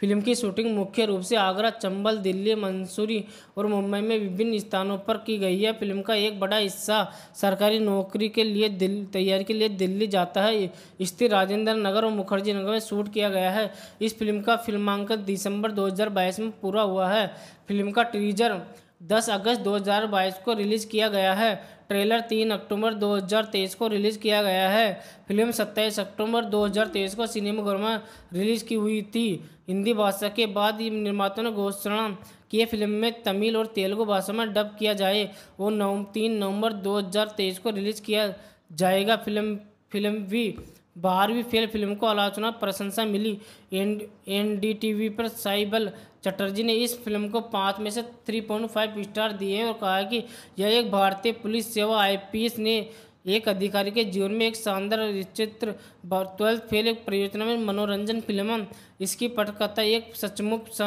फिल्म की शूटिंग मुख्य रूप से आगरा चंबल दिल्ली मंसूरी और मुंबई में विभिन्न स्थानों पर की गई है फिल्म का एक बड़ा हिस्सा सरकारी नौकरी के लिए तैयारी के लिए दिल्ली जाता है स्थित राजेंद्र नगर और मुखर्जी नगर में शूट किया गया है इस फिल्म का फिल्मांकन दिसंबर 2022 में पूरा हुआ है फिल्म का टीजर 10 अगस्त 2022 को रिलीज़ किया गया है ट्रेलर 3 अक्टूबर 2023 को रिलीज़ किया गया है फिल्म 27 अक्टूबर 2023 को सिनेमाघर में रिलीज़ की हुई थी हिंदी भाषा के बाद निर्माता ने घोषणा की फिल्म में तमिल और तेलुगु भाषा में डब किया जाए वो नौ तीन नवंबर तेईस को रिलीज़ किया जाएगा फिल्म फिल्म भी बारहवीं फेल फिल्म को आलोचना प्रशंसा मिली N N D T V पर साइबल चटर्जी ने इस फिल्म को पाँच में से थ्री पॉइंट फाइव स्टार दिए हैं और कहा कि यह एक भारतीय पुलिस सेवा आईपीएस ने एक अधिकारी के जीवन में एक शानदार चित्र ट्वेल्थ फेल एक परियोजना में मनोरंजन फिल्म इसकी पटकथा एक सचमुच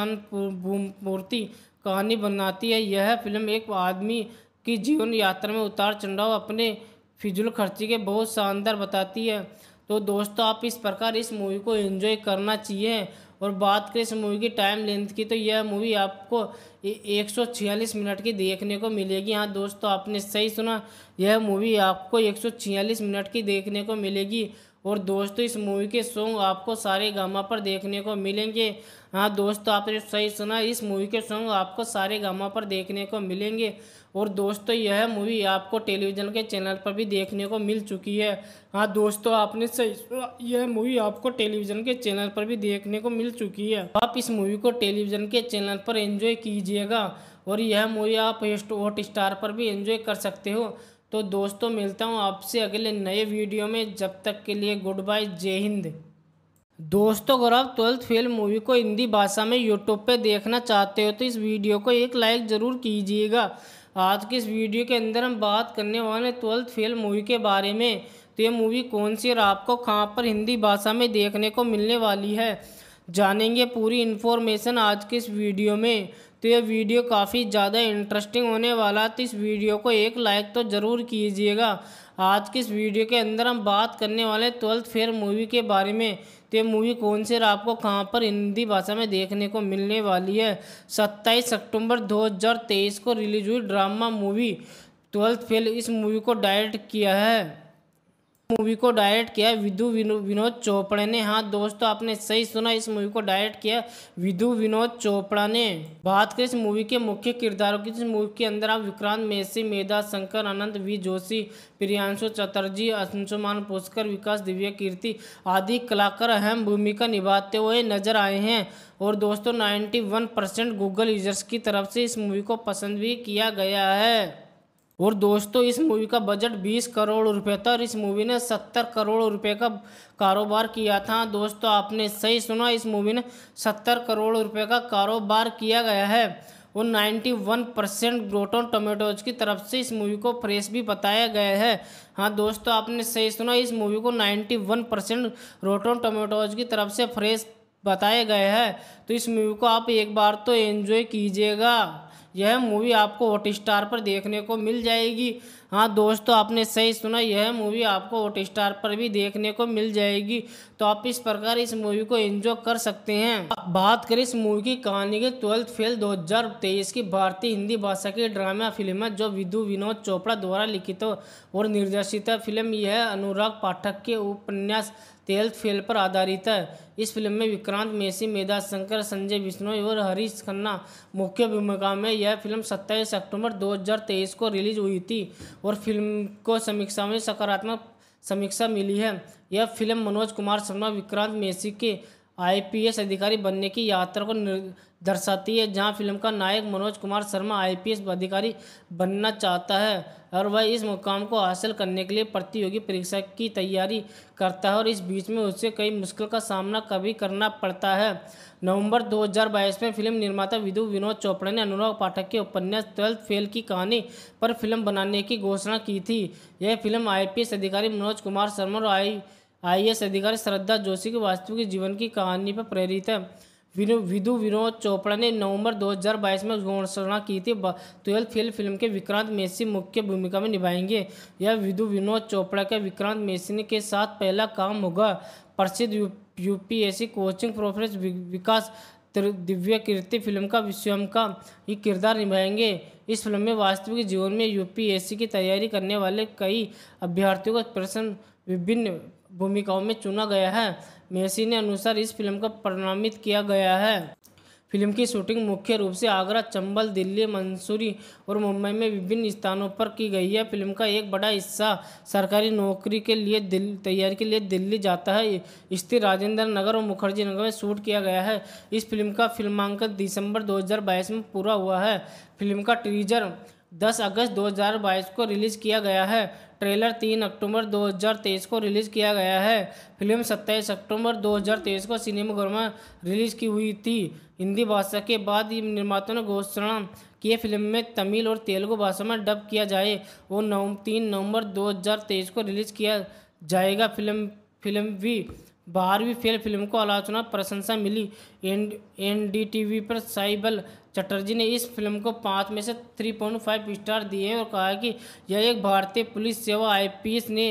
मूर्ति कहानी बनाती है यह फिल्म एक आदमी की जीवन यात्रा में उतार चढ़ाव अपने फिजुल खर्ची के बहुत शानदार बताती है तो दोस्तों आप इस प्रकार इस मूवी को एंजॉय करना चाहिए और बात करें इस मूवी की टाइम लेंथ की तो यह मूवी आपको एक सौ छियालीस मिनट की देखने को मिलेगी हाँ दोस्तों आपने सही सुना यह मूवी आपको एक सौ छियालीस मिनट की देखने को मिलेगी और दोस्तों इस मूवी के सॉन्ग आपको सारे गामा पर देखने को मिलेंगे हाँ दोस्तों आपने सही सुना इस मूवी के सॉन्ग आपको सारे गामा पर देखने को मिलेंगे और दोस्तों यह मूवी आपको टेलीविज़न के चैनल पर भी देखने को मिल चुकी है हाँ दोस्तों आपने सही यह मूवी आपको टेलीविज़न के चैनल पर भी देखने को मिल चुकी है आप इस मूवी को टेलीविज़न के चैनल पर एंजॉय कीजिएगा और यह मूवी आप हॉट स्टार पर भी एंजॉय कर सकते हो तो दोस्तों मिलता हूँ आपसे अगले नए वीडियो में जब तक के लिए गुड बाय जय हिंद दोस्तों अगर आप ट्वेल्थ फेल मूवी को हिंदी भाषा में यूट्यूब पे देखना चाहते हो तो इस वीडियो को एक लाइक ज़रूर कीजिएगा आज के इस वीडियो के अंदर हम बात करने वाले ट्वेल्थ फेल मूवी के बारे में तो ये मूवी कौन सी और आपको कहाँ पर हिंदी भाषा में देखने को मिलने वाली है जानेंगे पूरी इन्फॉर्मेशन आज के इस वीडियो में तो ये वीडियो काफ़ी ज़्यादा इंटरेस्टिंग होने वाला तो इस वीडियो को एक लाइक तो ज़रूर कीजिएगा आज के इस वीडियो के अंदर हम बात करने वाले ट्वेल्थ फेयर मूवी के बारे में ये मूवी कौन से आपको कहाँ पर हिंदी भाषा में देखने को मिलने वाली है सत्ताईस अक्टूबर 2023 को रिलीज हुई ड्रामा मूवी ट्वेल्थ फेल इस मूवी को डायरेक्ट किया है मूवी को डायरेक्ट किया विधु विनोद चोपड़ा ने हाँ दोस्तों आपने सही सुना इस मूवी को डायरेक्ट किया विधु विनोद चोपड़ा ने बात करें इस मूवी के मुख्य किरदारों की इस मूवी के अंदर आप विक्रांत मेसी मेधा शंकर अनंत वी जोशी प्रियांशु चटर्जी अंशुमान पुष्कर विकास दिव्य कीर्ति आदि कलाकार अहम भूमिका निभाते हुए नजर आए हैं और दोस्तों नाइन्टी परसेंट गूगल यूजर्स की तरफ से इस मूवी को पसंद भी किया गया है और दोस्तों इस मूवी का बजट 20 करोड़ रुपए था और इस मूवी ने 70 करोड़ रुपए का कारोबार किया था दोस्तों आपने सही सुना इस मूवी ने 70 करोड़ रुपए का कारोबार किया गया है और 91 परसेंट ग्रोटोन टोमेटोज की तरफ से इस मूवी को फ्रेश भी बताया गया है हाँ दोस्तों आपने सही सुना इस मूवी को वन परसेंट टोमेटोज की तरफ से फ्रेश बताया गया है तो इस मूवी को आप एक बार तो एंजॉय कीजिएगा यह मूवी आपको हॉट स्टार पर देखने को मिल जाएगी हाँ दोस्तों आपने सही सुना यह मूवी आपको हॉट स्टार पर भी देखने को मिल जाएगी तो आप इस प्रकार इस मूवी को एंजॉय कर सकते हैं बात करें इस मूवी की कहानी की ट्वेल्थ फेल 2023 की भारतीय हिंदी भाषा की ड्रामा फिल्म है जो विधु विनोद चोपड़ा द्वारा लिखित और निर्देशित फिल्म यह अनुराग पाठक के उपन्यास तेल फेल पर आधारित है इस फिल्म में विक्रांत मेसी मेधा शंकर संजय बिश्नोई और हरीश खन्ना मुख्य भूमिका में यह फिल्म 27 अक्टूबर 2023 को रिलीज हुई थी और फिल्म को समीक्षा में सकारात्मक समीक्षा मिली है यह फिल्म मनोज कुमार शर्मा विक्रांत मेसी के आईपीएस अधिकारी बनने की यात्रा को दर्शाती है जहां फिल्म का नायक मनोज कुमार शर्मा आईपीएस अधिकारी बनना चाहता है और वह इस मुकाम को हासिल करने के लिए प्रतियोगी परीक्षा की तैयारी करता है और इस बीच में उसे कई मुश्किल का सामना कभी करना पड़ता है नवंबर 2022 में फिल्म निर्माता विधु विनोद चोपड़ा ने अनुराग पाठक के उपन्यास ट्वेल्थ फेल की कहानी पर फिल्म बनाने की घोषणा की थी यह फिल्म आई अधिकारी मनोज कुमार शर्मा और आई आईएएस अधिकारी श्रद्धा जोशी के वास्तविक जीवन की कहानी पर प्रेरित है विधु विनोद चोपड़ा ने नवंबर 2022 में घोषणा की थी ट्वेल्थ फेल फिल्म के विक्रांत मेसी मुख्य भूमिका में निभाएंगे यह विधु विनोद चोपड़ा के विक्रांत मेसी के साथ पहला काम होगा प्रसिद्ध U, UPSC coaching professor Vikas दिव्य कीर्ति फिल्म का स्वयं का ही किरदार निभाएंगे इस फिल्म में वास्तविक जीवन में यूपीएससी की तैयारी करने वाले कई अभ्यर्थियों को प्रश्न विभिन्न भूमिकाओं में चुना गया है मेसी ने अनुसार इस फिल्म को प्रणामित किया गया है फिल्म की शूटिंग मुख्य रूप से आगरा चंबल दिल्ली मंसूरी और मुंबई में विभिन्न स्थानों पर की गई है फिल्म का एक बड़ा हिस्सा सरकारी नौकरी के लिए दिल तैयारी के लिए दिल्ली जाता है स्थित राजेंद्र नगर और मुखर्जी नगर में शूट किया गया है इस फिल्म का फिल्मांकन दिसंबर 2022 में पूरा हुआ है फिल्म का टीजर 10 अगस्त 2022 को रिलीज़ किया गया है ट्रेलर 3 अक्टूबर 2023 को रिलीज़ किया गया है फिल्म 27 अक्टूबर 2023 को सिनेमाघर में रिलीज़ की हुई थी हिंदी भाषा के बाद निर्माता ने घोषणा की फिल्म में तमिल और तेलुगु भाषा में डब किया जाए और नव तीन नवंबर तेईस को रिलीज़ किया जाएगा फिल्म फिल्म भी बारहवीं फेल फिल्म को आलोचना प्रशंसा मिली N N D T V पर साइबल चटर्जी ने इस फिल्म को पाँच में से थ्री पॉइंट फाइव स्टार दिए हैं और कहा कि यह एक भारतीय पुलिस सेवा आईपीएस ने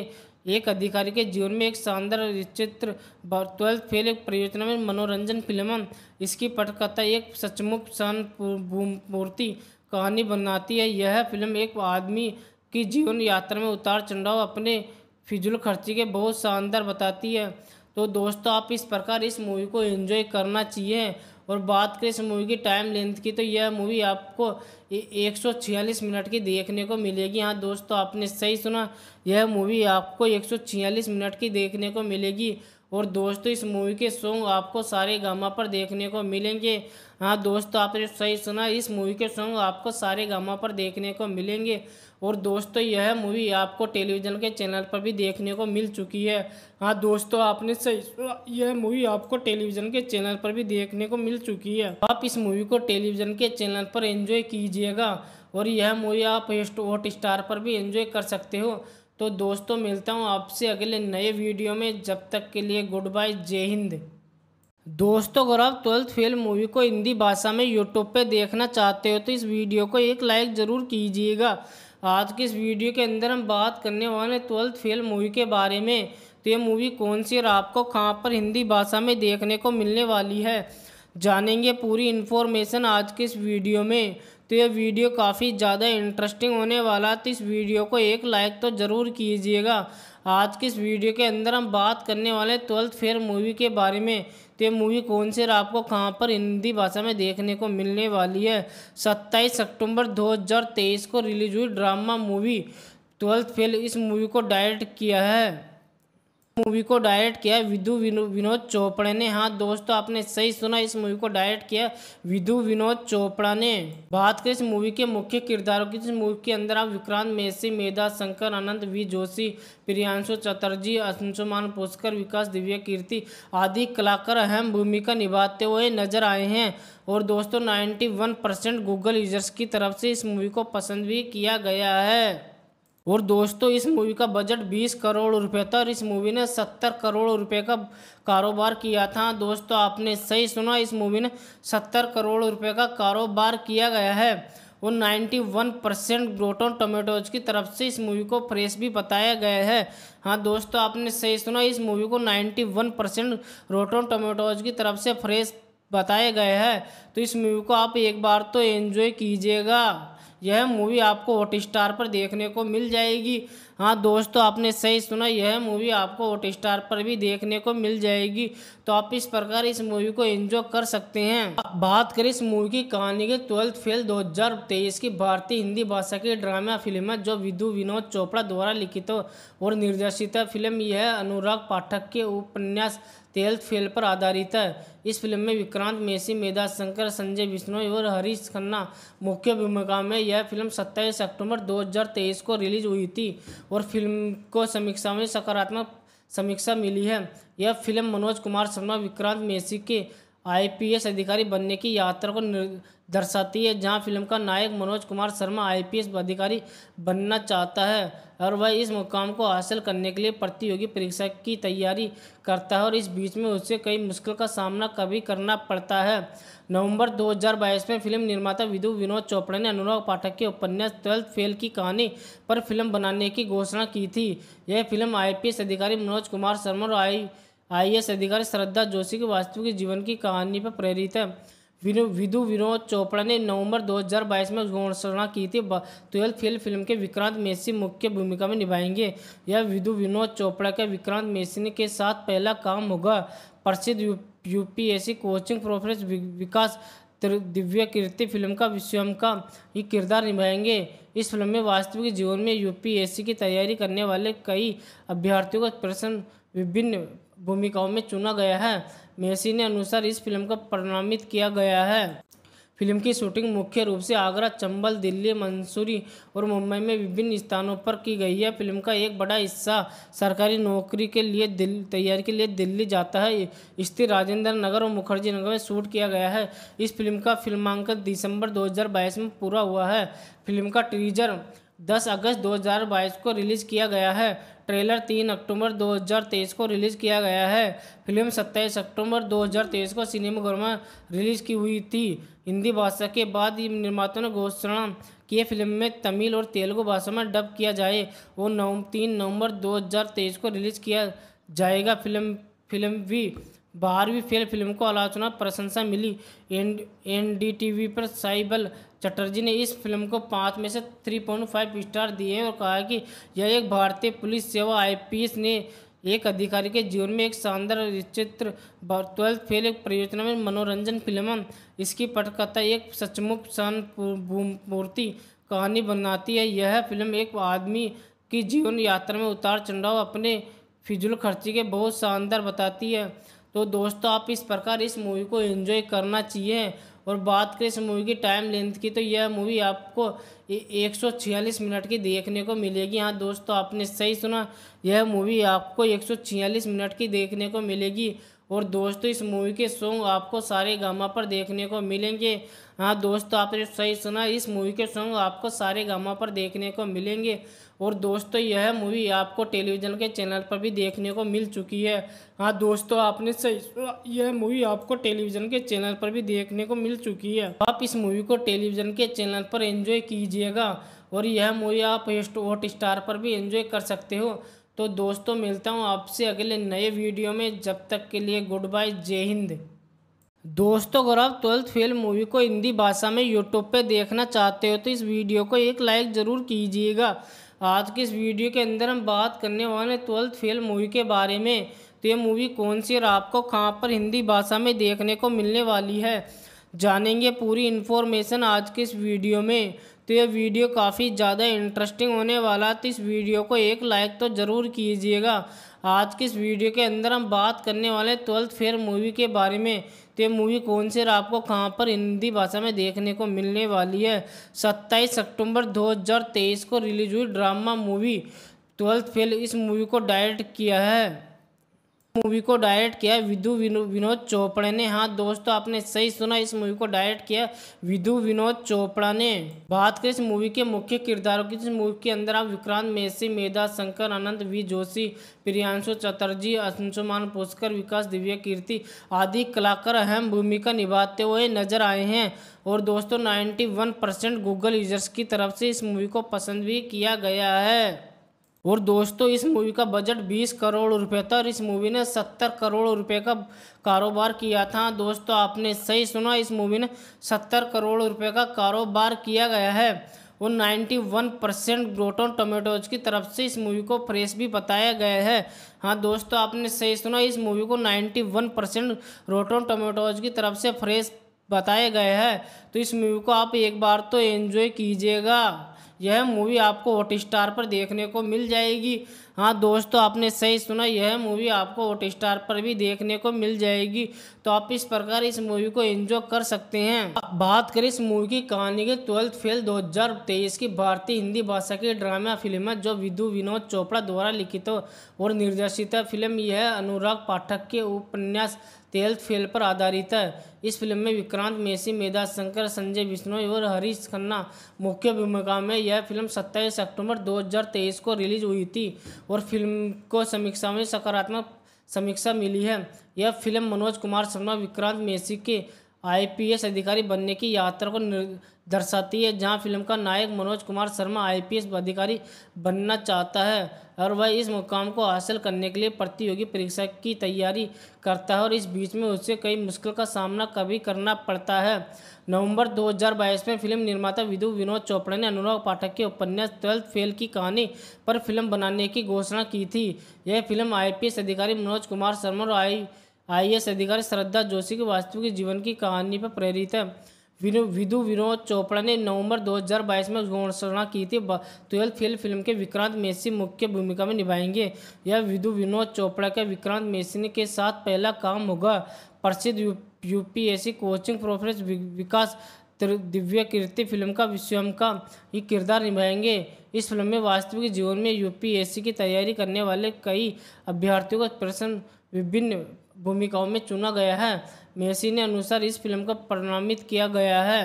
एक अधिकारी के जीवन में एक शानदार चित्र ट्वेल्थ फेल एक परियोजना में मनोरंजन फिल्म इसकी पटकथा एक सचमुच मूर्ति कहानी बनाती है यह फिल्म एक आदमी की जीवन यात्रा में उतार चढ़ाव अपने फिजुल खर्ची के बहुत शानदार बताती है तो दोस्तों आप इस प्रकार इस मूवी को एंजॉय करना चाहिए और बात करें इस मूवी की टाइम लेंथ की तो यह मूवी आपको एक सौ छियालीस मिनट की देखने को मिलेगी हाँ दोस्तों आपने सही सुना यह मूवी आपको एक सौ छियालीस मिनट की देखने को मिलेगी और दोस्तों इस मूवी के सॉन्ग आपको सारे गामा पर देखने को मिलेंगे हाँ दोस्तों आपने सही सुना इस मूवी के सॉन्ग आपको सारे गामा पर देखने को मिलेंगे और दोस्तों यह मूवी आपको टेलीविज़न के चैनल पर भी देखने को मिल चुकी है हाँ दोस्तों आपने सही यह मूवी आपको टेलीविज़न के चैनल पर भी देखने को मिल चुकी है आप इस मूवी को टेलीविज़न के चैनल पर एंजॉय कीजिएगा और यह मूवी आप हॉट स्टार पर भी एंजॉय कर सकते हो तो दोस्तों मिलता हूँ आपसे अगले नए वीडियो में जब तक के लिए गुड बाय जय हिंद दोस्तों अगर आप ट्वेल्थ फेल मूवी को हिंदी भाषा में यूट्यूब पे देखना चाहते हो तो इस वीडियो को एक लाइक ज़रूर कीजिएगा आज की इस वीडियो के अंदर हम बात करने वाले ट्वेल्थ फेल मूवी के बारे में तो ये मूवी कौन सी और आपको कहाँ पर हिंदी भाषा में देखने को मिलने वाली है जानेंगे पूरी इन्फॉर्मेशन आज के इस वीडियो में तो ये वीडियो काफ़ी ज़्यादा इंटरेस्टिंग होने वाला तो इस वीडियो को एक लाइक तो ज़रूर कीजिएगा आज के इस वीडियो के अंदर हम बात करने वाले ट्वेल्थ फेयर मूवी के बारे में तो ये मूवी कौन से आपको कहाँ पर हिंदी भाषा में देखने को मिलने वाली है सत्ताईस अक्टूबर 2023 को रिलीज हुई ड्रामा मूवी ट्वेल्थ फेल इस मूवी को डायरेक्ट किया है मूवी को डायरेक्ट किया विधु विनोद चोपड़ा ने हाँ दोस्तों आपने सही सुना इस मूवी को डायरेक्ट किया विधु विनोद चोपड़ा ने बात करें इस मूवी के मुख्य किरदारों की इस मूवी के अंदर आप विक्रांत मेसी मेधा शंकर अनंत वी जोशी प्रियांशु चटर्जी अंशुमान पुष्कर विकास दिव्य कीर्ति आदि कलाकार अहम भूमिका निभाते हुए नजर आए हैं और दोस्तों नाइन्टी परसेंट गूगल यूजर्स की तरफ से इस मूवी को पसंद भी किया गया है और दोस्तों इस मूवी का बजट 20 करोड़ रुपए था और इस मूवी ने 70 करोड़ रुपए का कारोबार किया था दोस्तों आपने सही सुना इस मूवी ने 70 करोड़ रुपए का कारोबार किया गया है और 91 परसेंट ग्रोटोन टोमेटोज की तरफ से इस मूवी को फ्रेश भी बताया गया है हाँ दोस्तों आपने सही सुना इस मूवी को वन परसेंट टोमेटोज की तरफ से फ्रेश बताया गया है तो इस मूवी को आप एक बार तो एंजॉय कीजिएगा यह मूवी आपको हॉट स्टार पर देखने को मिल जाएगी हाँ दोस्तों आपने सही सुना यह मूवी आपको हॉट स्टार पर भी देखने को मिल जाएगी तो आप इस प्रकार इस मूवी को एंजॉय कर सकते हैं बात करें इस मूवी की कहानी के ट्वेल्थ फेल 2023 की भारतीय हिंदी भाषा की ड्रामा फिल्म है जो विधु विनोद चोपड़ा द्वारा लिखित और निर्देशित फिल्म यह अनुराग पाठक के उपन्यास तेल फेल पर आधारित है इस फिल्म में विक्रांत मेसी मेधा शंकर संजय बिश्नोई और हरीश खन्ना मुख्य भूमिका में यह फिल्म 27 अक्टूबर 2023 को रिलीज हुई थी और फिल्म को समीक्षा में सकारात्मक समीक्षा मिली है यह फिल्म मनोज कुमार शर्मा विक्रांत मेसी के आईपीएस अधिकारी बनने की यात्रा को दर्शाती है जहां फिल्म का नायक मनोज कुमार शर्मा आईपीएस अधिकारी बनना चाहता है और वह इस मुकाम को हासिल करने के लिए प्रतियोगी परीक्षा की तैयारी करता है और इस बीच में उसे कई मुश्किल का सामना कभी करना पड़ता है नवंबर 2022 में फिल्म निर्माता विधु विनोद चोपड़ा ने अनुराग पाठक के उपन्यास ट्वेल्थ फेल की कहानी पर फिल्म बनाने की घोषणा की थी यह फिल्म आई अधिकारी मनोज कुमार शर्मा और आई आईएएस अधिकारी श्रद्धा जोशी के वास्तविक जीवन की कहानी पर प्रेरित है विधु विनोद चोपड़ा ने नवंबर 2022 में घोषणा की थी ट्वेल्थ फेल फिल्म के विक्रांत मेसी मुख्य भूमिका में निभाएंगे यह विधु विनोद चोपड़ा का विक्रांत मेसी के साथ पहला काम होगा प्रसिद्ध U, UPSC coaching professor Vikas दिव्य कीर्ति फिल्म का स्वयं का ही किरदार निभाएंगे इस फिल्म में वास्तविक जीवन में यूपीएससी की तैयारी करने वाले कई अभ्यर्थियों को प्रश्न विभिन्न भूमिकाओं में चुना गया है मेसी ने अनुसार इस फिल्म को प्रणामित किया गया है फिल्म की शूटिंग मुख्य रूप से आगरा चंबल दिल्ली मंसूरी और मुंबई में विभिन्न स्थानों पर की गई है फिल्म का एक बड़ा हिस्सा सरकारी नौकरी के लिए दिल तैयारी के लिए दिल्ली जाता है स्थित राजेंद्र नगर और मुखर्जी नगर में शूट किया गया है इस फिल्म का फिल्मांकन दिसंबर 2022 में पूरा हुआ है फिल्म का टीजर 10 अगस्त 2022 को रिलीज़ किया गया है ट्रेलर 3 अक्टूबर 2023 को रिलीज़ किया गया है फिल्म 27 अक्टूबर 2023 को सिनेमाघर में रिलीज़ की हुई थी हिंदी भाषा के बाद निर्माता ने घोषणा की फिल्म में तमिल और तेलुगु भाषा में डब किया जाए और नव तीन नवंबर तेईस को रिलीज़ किया जाएगा फिल्म फिल्म भी बारहवीं फेल फिल्म को आलोचना प्रशंसा मिली N N D T V पर साइबल चटर्जी ने इस फिल्म को पाँच में से थ्री पॉइंट फाइव स्टार दिए हैं और कहा कि यह एक भारतीय पुलिस सेवा आईपीएस ने एक अधिकारी के जीवन में एक शानदार चित्र ट्वेल्थ फेल एक परियोजना में मनोरंजन फिल्म इसकी पटकथा एक सचमुच शानपूर्ति कहानी बनाती है यह फिल्म एक आदमी की जीवन यात्रा में उतार चढ़ाव अपने फिजुल खर्ची के बहुत शानदार बताती है तो दोस्तों आप इस प्रकार इस मूवी को एंजॉय करना चाहिए और बात करें इस मूवी की टाइम लेंथ की तो यह मूवी आपको एक सौ छियालीस मिनट की देखने को मिलेगी हाँ दोस्तों आपने सही सुना यह मूवी आपको एक सौ छियालीस मिनट की देखने को मिलेगी और दोस्तों इस मूवी के सॉन्ग आपको सारे गामा पर देखने को मिलेंगे हाँ दोस्तों आपने सही सुना इस मूवी के सॉन्ग आपको सारे गामा पर देखने को मिलेंगे और दोस्तों यह मूवी आपको टेलीविज़न के चैनल पर भी देखने को मिल चुकी है हाँ दोस्तों आपने सही यह मूवी आपको टेलीविज़न के चैनल पर भी देखने को मिल चुकी है आप इस मूवी को टेलीविज़न के चैनल पर एंजॉय कीजिएगा और यह मूवी आप हॉट स्टार पर भी एंजॉय कर सकते हो तो दोस्तों मिलता हूँ आपसे अगले नए वीडियो में जब तक के लिए गुड बाय जय हिंद दोस्तों अगर आप ट्वेल्थ फेल मूवी को हिंदी भाषा में यूट्यूब पे देखना चाहते हो तो इस वीडियो को एक लाइक ज़रूर कीजिएगा आज के इस वीडियो के अंदर हम बात करने वाले ट्वेल्थ फेल मूवी के बारे में तो ये मूवी कौन सी और आपको कहाँ पर हिंदी भाषा में देखने को मिलने वाली है जानेंगे पूरी इन्फॉर्मेशन आज के इस वीडियो में तो ये वीडियो काफ़ी ज़्यादा इंटरेस्टिंग होने वाला तो इस वीडियो को एक लाइक तो ज़रूर कीजिएगा आज के इस वीडियो के अंदर हम बात करने वाले ट्वेल्थ फेयर मूवी के बारे में तो ये मूवी कौन सी आपको कहाँ पर हिंदी भाषा में देखने को मिलने वाली है 27 हज़ार 2023 को रिलीज हुई ड्रामा मूवी ट्वेल्थ फेल इस मूवी को डायरेक्ट किया है मूवी को डायरेक्ट किया विधु विनोद चोपड़ा ने हाँ दोस्तों आपने सही सुना इस मूवी को डायरेक्ट किया विधु विनोद चोपड़ा ने बात करें इस मूवी के मुख्य किरदारों की तो इस मूवी के अंदर आप विक्रांत मेसी मेधा शंकर आनंद वी जोशी प्रियांशु चटर्जी अंशुमान पुष्कर विकास दिव्य कीर्ति आदि कलाकार अहम भूमिका निभाते हुए नजर आए हैं और दोस्तों नाइन्टी परसेंट गूगल यूजर्स की तरफ से इस मूवी को पसंद भी किया गया है और दोस्तों इस मूवी का बजट 20 करोड़ रुपए था और इस मूवी ने 70 करोड़ रुपए का कारोबार किया था दोस्तों आपने सही सुना इस मूवी ने 70 करोड़ रुपए का कारोबार किया गया है और 91 परसेंट ग्रोटोन टोमेटोज की तरफ से इस मूवी को फ्रेश भी बताया गया है हाँ दोस्तों आपने सही सुना इस मूवी को वन परसेंट टोमेटोज की तरफ से फ्रेश बताया गया है तो इस मूवी को आप एक बार तो एंजॉय कीजिएगा यह मूवी आपको हॉट स्टार पर देखने को मिल जाएगी हाँ दोस्तों तो आपने सही सुना यह मूवी आपको हॉट स्टार पर भी देखने को मिल जाएगी तो आप इस प्रकार इस मूवी को एंजॉय कर सकते हैं बात करें इस मूवी की कहानी की ट्वेल्थ फेल 2023 की भारतीय हिंदी भाषा की ड्रामा फिल्म है जो विधु विनोद चोपड़ा द्वारा लिखित और निर्देशित फिल्म यह अनुराग पाठक के उपन्यास तेल्थ फेल पर आधारित है इस फिल्म में विक्रांत मेसी मेधा शंकर संजय बिश्नोई और हरीश खन्ना मुख्य भूमिका में यह फिल्म 27 अक्टूबर 2023 को रिलीज हुई थी और फिल्म को समीक्षा में सकारात्मक समीक्षा मिली है यह फिल्म मनोज कुमार शर्मा विक्रांत मेसी के आईपीएस अधिकारी बनने की यात्रा को दर्शाती है जहां फिल्म का नायक मनोज कुमार शर्मा आईपीएस अधिकारी बनना चाहता है और वह इस मुकाम को हासिल करने के लिए प्रतियोगी परीक्षा की तैयारी करता है और इस बीच में उसे कई मुश्किल का सामना कभी करना पड़ता है नवंबर 2022 में फिल्म निर्माता विधु विनोद चोपड़ा ने अनुराग पाठक के उपन्यास ट्वेल्थ फेल की कहानी पर फिल्म बनाने की घोषणा की थी यह फिल्म आई अधिकारी मनोज कुमार शर्मा और आई आई एस अधिकारी श्रद्धा जोशी के वास्तविक जीवन की कहानी पर प्रेरित है विधु विनोद चोपड़ा ने नवंबर 2022 में घोषणा की थी ट्वेल्थ फेल फिल्म के विक्रांत मेसी मुख्य भूमिका में निभाएंगे यह विधु विनोद चोपड़ा के विक्रांत मेसी के साथ पहला काम होगा प्रसिद्ध यूपीएससी कोचिंग प्रोफेसर विकास दिव्य कीर्ति फिल्म का विश्वम का ये किरदार निभाएंगे इस फिल्म में वास्तविक जीवन में यूपीएससी की तैयारी करने वाले कई अभ्यर्थियों का प्रश्न विभिन्न भूमिकाओं में चुना गया है मेसी ने अनुसार इस फिल्म को प्रणामित किया गया है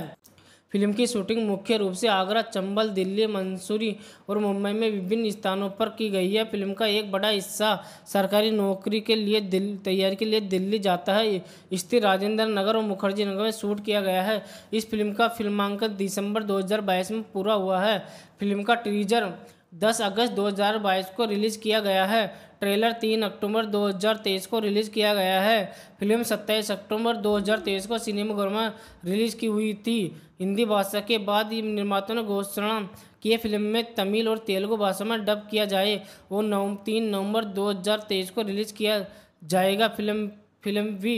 फिल्म की शूटिंग मुख्य रूप से आगरा चंबल दिल्ली मंसूरी और मुंबई में विभिन्न स्थानों पर की गई है फिल्म का एक बड़ा हिस्सा सरकारी नौकरी के लिए दिल तैयारी के लिए दिल्ली जाता है स्थित राजेंद्र नगर और मुखर्जी नगर में शूट किया गया है इस फिल्म का फिल्मांकन दिसंबर 2022 में पूरा हुआ है फिल्म का टीजर 10 अगस्त 2022 को रिलीज़ किया गया है ट्रेलर 3 अक्टूबर 2023 को रिलीज़ किया गया है फिल्म 27 अक्टूबर 2023 को सिनेमाघर में रिलीज़ की हुई थी हिंदी भाषा के बाद निर्माता ने घोषणा की फिल्म में तमिल और तेलुगु भाषा में डब किया जाए और नौ तीन नवंबर तेईस को रिलीज़ किया जाएगा फिल्म फिल्म भी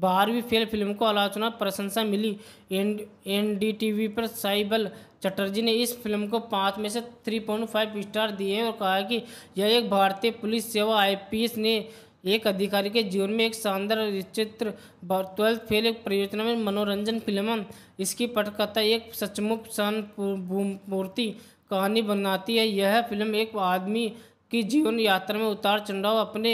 बारहवीं फेल फिल्म को आलोचना प्रशंसा मिली N N D T V पर साइबल चटर्जी ने इस फिल्म को पाँच में से थ्री पॉइंट फाइव स्टार दिए और कहा कि यह एक भारतीय पुलिस सेवा आईपीएस ने एक अधिकारी के जीवन में एक शानदार चित्र ट्वेल्थ फेल एक परियोजना में मनोरंजन फिल्म इसकी पटकथा एक सचमुख शानपूर्ति कहानी बनाती है यह फिल्म एक आदमी की जीवन यात्रा में उतार चढ़ाव अपने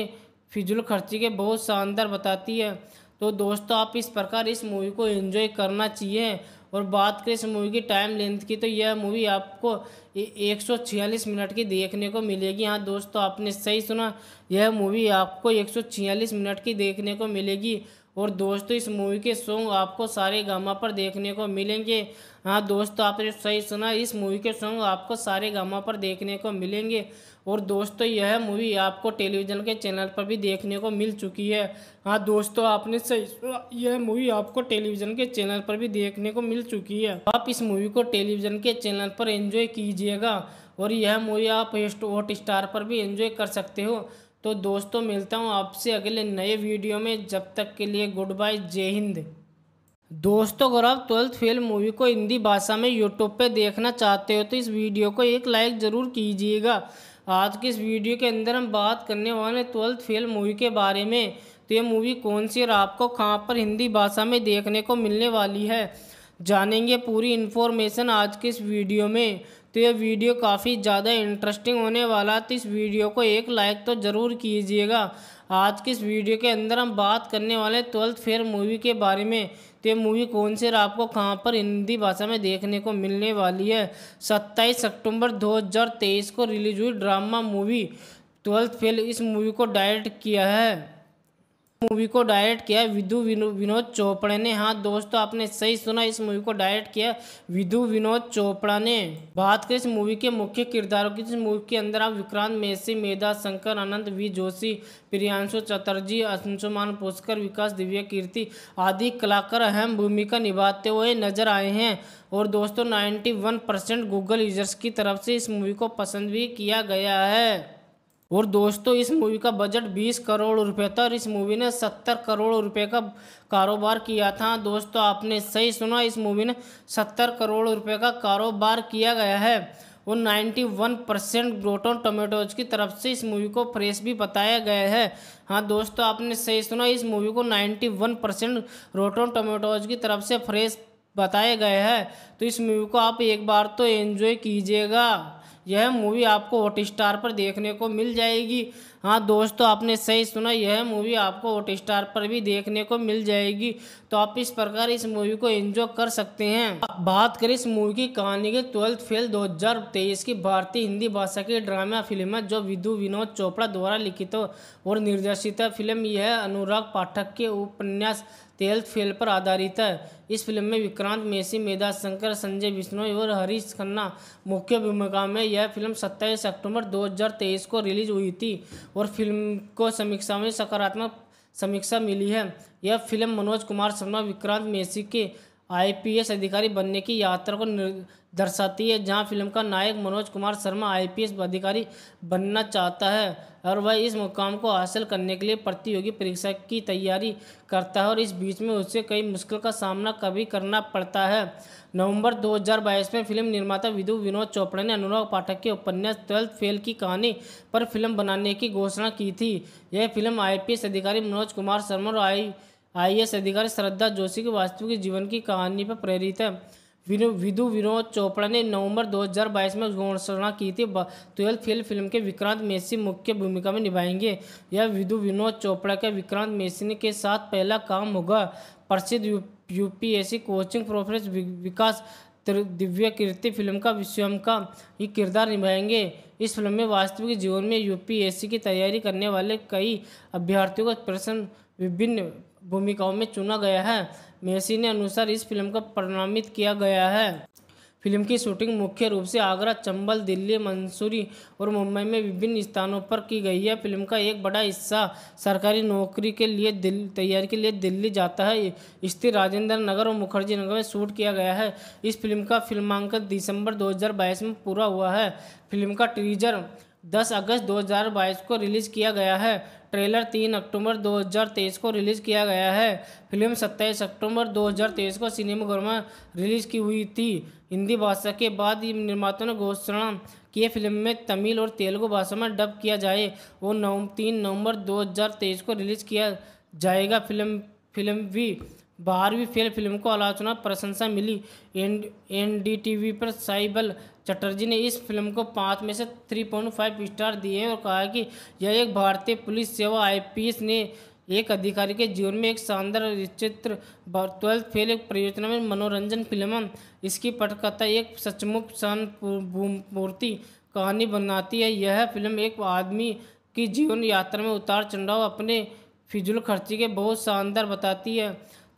फिजुल खर्ची के बहुत शानदार बताती है तो दोस्तों आप इस प्रकार इस मूवी को एंजॉय करना चाहिए और बात करें इस मूवी की टाइम लेंथ की तो यह मूवी आपको 146 मिनट की देखने को मिलेगी हाँ दोस्तों आपने सही सुना यह मूवी आपको 146 मिनट की देखने को मिलेगी और दोस्तों इस मूवी के सॉन्ग आपको सारे गामा पर देखने को मिलेंगे हाँ दोस्तों आपने सही सुना इस मूवी के सॉन्ग आपको सारे गामा पर देखने को मिलेंगे और दोस्तों तो यह मूवी आपको टेलीविज़न के चैनल पर भी देखने को मिल चुकी है हाँ दोस्तों तो आपने सही यह मूवी आपको टेलीविज़न के चैनल पर भी देखने को मिल चुकी है आप इस मूवी को टेलीविज़न के चैनल पर एंजॉय कीजिएगा और यह मूवी आप हॉट स्टार पर भी एंजॉय कर सकते हो तो दोस्तों मिलता हूँ आपसे अगले नए वीडियो में जब तक के लिए गुड बाय जय हिंद दोस्तों अगर आप ट्वेल्थ फेल मूवी को हिंदी भाषा में यूट्यूब पे देखना चाहते हो तो इस वीडियो को एक लाइक ज़रूर कीजिएगा आज के इस वीडियो के अंदर हम बात करने वाले ट्वेल्थ फेल मूवी के बारे में तो ये मूवी कौन सी और आपको कहाँ पर हिंदी भाषा में देखने को मिलने वाली है जानेंगे पूरी इन्फॉर्मेशन आज के इस वीडियो में तो ये वीडियो काफ़ी ज़्यादा इंटरेस्टिंग होने वाला तो इस वीडियो को एक लाइक तो ज़रूर कीजिएगा आज के इस वीडियो के अंदर हम बात करने वाले ट्वेल्थ फेयर मूवी के बारे में तो ये मूवी कौन सी और आपको कहाँ पर हिंदी भाषा में देखने को मिलने वाली है सत्ताईस अक्टूबर 2023 को रिलीज हुई ड्रामा मूवी ट्वेल्थ फेल इस मूवी को डायरेक्ट किया है मूवी को डायरेक्ट किया विधु विनोद चोपड़ा ने हाँ दोस्तों आपने सही सुना इस मूवी को डायरेक्ट किया विधु विनोद चोपड़ा ने बात करें इस मूवी के मुख्य किरदारों की तो इस मूवी के अंदर आप विक्रांत मेसी मेधा शंकर अनंत वी जोशी प्रियांशु चटर्जी अंशुमान पुष्कर विकास दिव्या कीर्ति आदि कलाकार अहम भूमिका निभाते हुए नजर आए हैं और दोस्तों 91 परसेंट गूगल यूजर्स की तरफ से इस मूवी को पसंद भी किया गया है और दोस्तों इस मूवी का बजट 20 करोड़ रुपए था और इस मूवी ने 70 करोड़ रुपए का कारोबार किया था दोस्तों आपने सही सुना इस मूवी ने 70 करोड़ रुपए का कारोबार किया गया है और 91 परसेंट ग्रोटोन टोमेटोज की तरफ से इस मूवी को फ्रेश भी बताया गया है हाँ दोस्तों आपने सही सुना इस मूवी को वन परसेंट टोमेटोज की तरफ से फ्रेश बताया गया है तो इस मूवी को आप एक बार तो एन्जॉय कीजिएगा यह मूवी आपको हॉट स्टार पर देखने को मिल जाएगी हाँ दोस्तों तो आपने सही सुना यह मूवी आपको हॉट स्टार पर भी देखने को मिल जाएगी तो आप इस प्रकार इस मूवी को एंजॉय कर सकते हैं बात करें इस मूवी की कहानी के ट्वेल्थ फेल 2023 की भारतीय हिंदी भाषा की ड्रामा फिल्म है जो विधु विनोद चोपड़ा द्वारा लिखित और निर्देशित फिल्म यह अनुराग पाठक के उपन्यास ट्वेल्थ फेल पर आधारित है इस फिल्म में विक्रांत मेसी मेधा शंकर संजय बिश्नोई और हरीश खन्ना मुख्य भूमिका में यह फिल्म 27 अक्टूबर 2023 को रिलीज हुई थी और फिल्म को समीक्षा में सकारात्मक समीक्षा मिली है यह फिल्म मनोज कुमार शर्मा विक्रांत मेसी के आईपीएस अधिकारी बनने की यात्रा को दर्शाती है जहां फिल्म का नायक मनोज कुमार शर्मा आईपीएस अधिकारी बनना चाहता है और वह इस मुकाम को हासिल करने के लिए प्रतियोगी परीक्षा की तैयारी करता है और इस बीच में उसे कई मुश्किल का सामना कभी करना पड़ता है नवंबर 2022 में फिल्म निर्माता विधु विनोद चोपड़ा ने अनुराग पाठक के उपन्यास ट्वेल्थ फेल की कहानी पर फिल्म बनाने की घोषणा की थी यह फिल्म आई अधिकारी मनोज कुमार शर्मा और आई आई एस अधिकारी श्रद्धा जोशी के वास्तविक जीवन की कहानी पर प्रेरित है विधु विनोद चोपड़ा ने नवंबर 2022 में घोषणा की थी ट्वेल्थ फेल फिल्म के विक्रांत मेसी मुख्य भूमिका में निभाएंगे यह विधु विनोद चोपड़ा के विक्रांत मेसी के साथ पहला काम होगा प्रसिद्ध U, UPSC coaching professor Vikas दिव्य कीर्ति फिल्म का विश्वम का ही किरदार निभाएंगे इस फिल्म में वास्तविक जीवन में यूपीएससी की तैयारी करने वाले कई अभ्यर्थियों का प्रश्न विभिन्न भूमिकाओं में चुना गया है मेसी ने अनुसार इस फिल्म को प्रणामित किया गया है फिल्म की शूटिंग मुख्य रूप से आगरा चंबल दिल्ली मंसूरी और मुंबई में विभिन्न स्थानों पर की गई है फिल्म का एक बड़ा हिस्सा सरकारी नौकरी के लिए तैयारी के लिए दिल्ली जाता है स्थित राजेंद्र नगर और मुखर्जी नगर में शूट किया गया है इस फिल्म का फिल्मांकन दिसंबर 2022 में पूरा हुआ है फिल्म का टीजर 10 अगस्त 2022 को रिलीज़ किया गया है ट्रेलर 3 अक्टूबर 2023 को रिलीज़ किया गया है फिल्म 27 अक्टूबर 2023 को सिनेमाघर में रिलीज़ की हुई थी हिंदी भाषा के बाद निर्माता ने घोषणा की फिल्म में तमिल और तेलुगु भाषा में डब किया जाए और नौ तीन नवंबर तेईस को रिलीज़ किया जाएगा फिल्म फिल्म भी बारहवीं फेल फिल्म को आलोचना प्रशंसा मिली N N D T V पर साइबल चटर्जी ने इस फिल्म को पाँच में से थ्री पॉइंट फाइव स्टार दिए और कहा कि यह एक भारतीय पुलिस सेवा आईपीएस ने एक अधिकारी के जीवन में एक शानदार चित्र ट्वेल्थ फेल एक परियोजना में मनोरंजन फिल्म इसकी पटकथा एक सचमुच शानपूर्ति कहानी बनाती है यह फिल्म एक आदमी की जीवन यात्रा में उतार चढ़ाव अपने फिजुल खर्ची के बहुत शानदार बताती है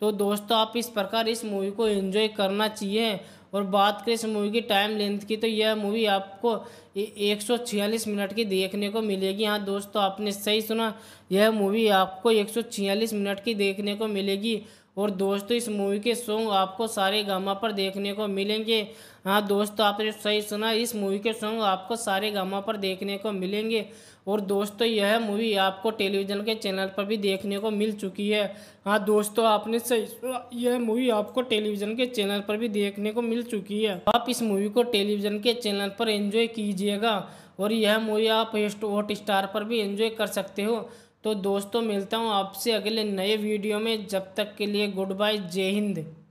तो दोस्तों आप इस प्रकार इस मूवी को एंजॉय करना चाहिए और बात करें इस मूवी की टाइम लेंथ की तो यह मूवी आपको एक सौ छियालीस मिनट की देखने को मिलेगी हाँ दोस्तों आपने सही सुना यह मूवी आपको एक सौ छियालीस मिनट की देखने को मिलेगी और दोस्तों इस मूवी के सॉन्ग आपको सारे गामा पर देखने को मिलेंगे हाँ दोस्तों आपने सही सुना इस मूवी के सॉन्ग आपको सारे गामा पर देखने को मिलेंगे और दोस्तों तो यह मूवी आपको टेलीविज़न के चैनल पर भी देखने को मिल चुकी है हाँ दोस्तों तो आपने सही यह मूवी आपको टेलीविज़न के चैनल पर भी देखने को मिल चुकी है आप इस मूवी को टेलीविज़न के चैनल पर एंजॉय कीजिएगा और यह मूवी आप हॉट स्टार पर भी एंजॉय कर सकते हो तो दोस्तों मिलता हूँ आपसे अगले नए वीडियो में जब तक के लिए गुड बाय जय हिंद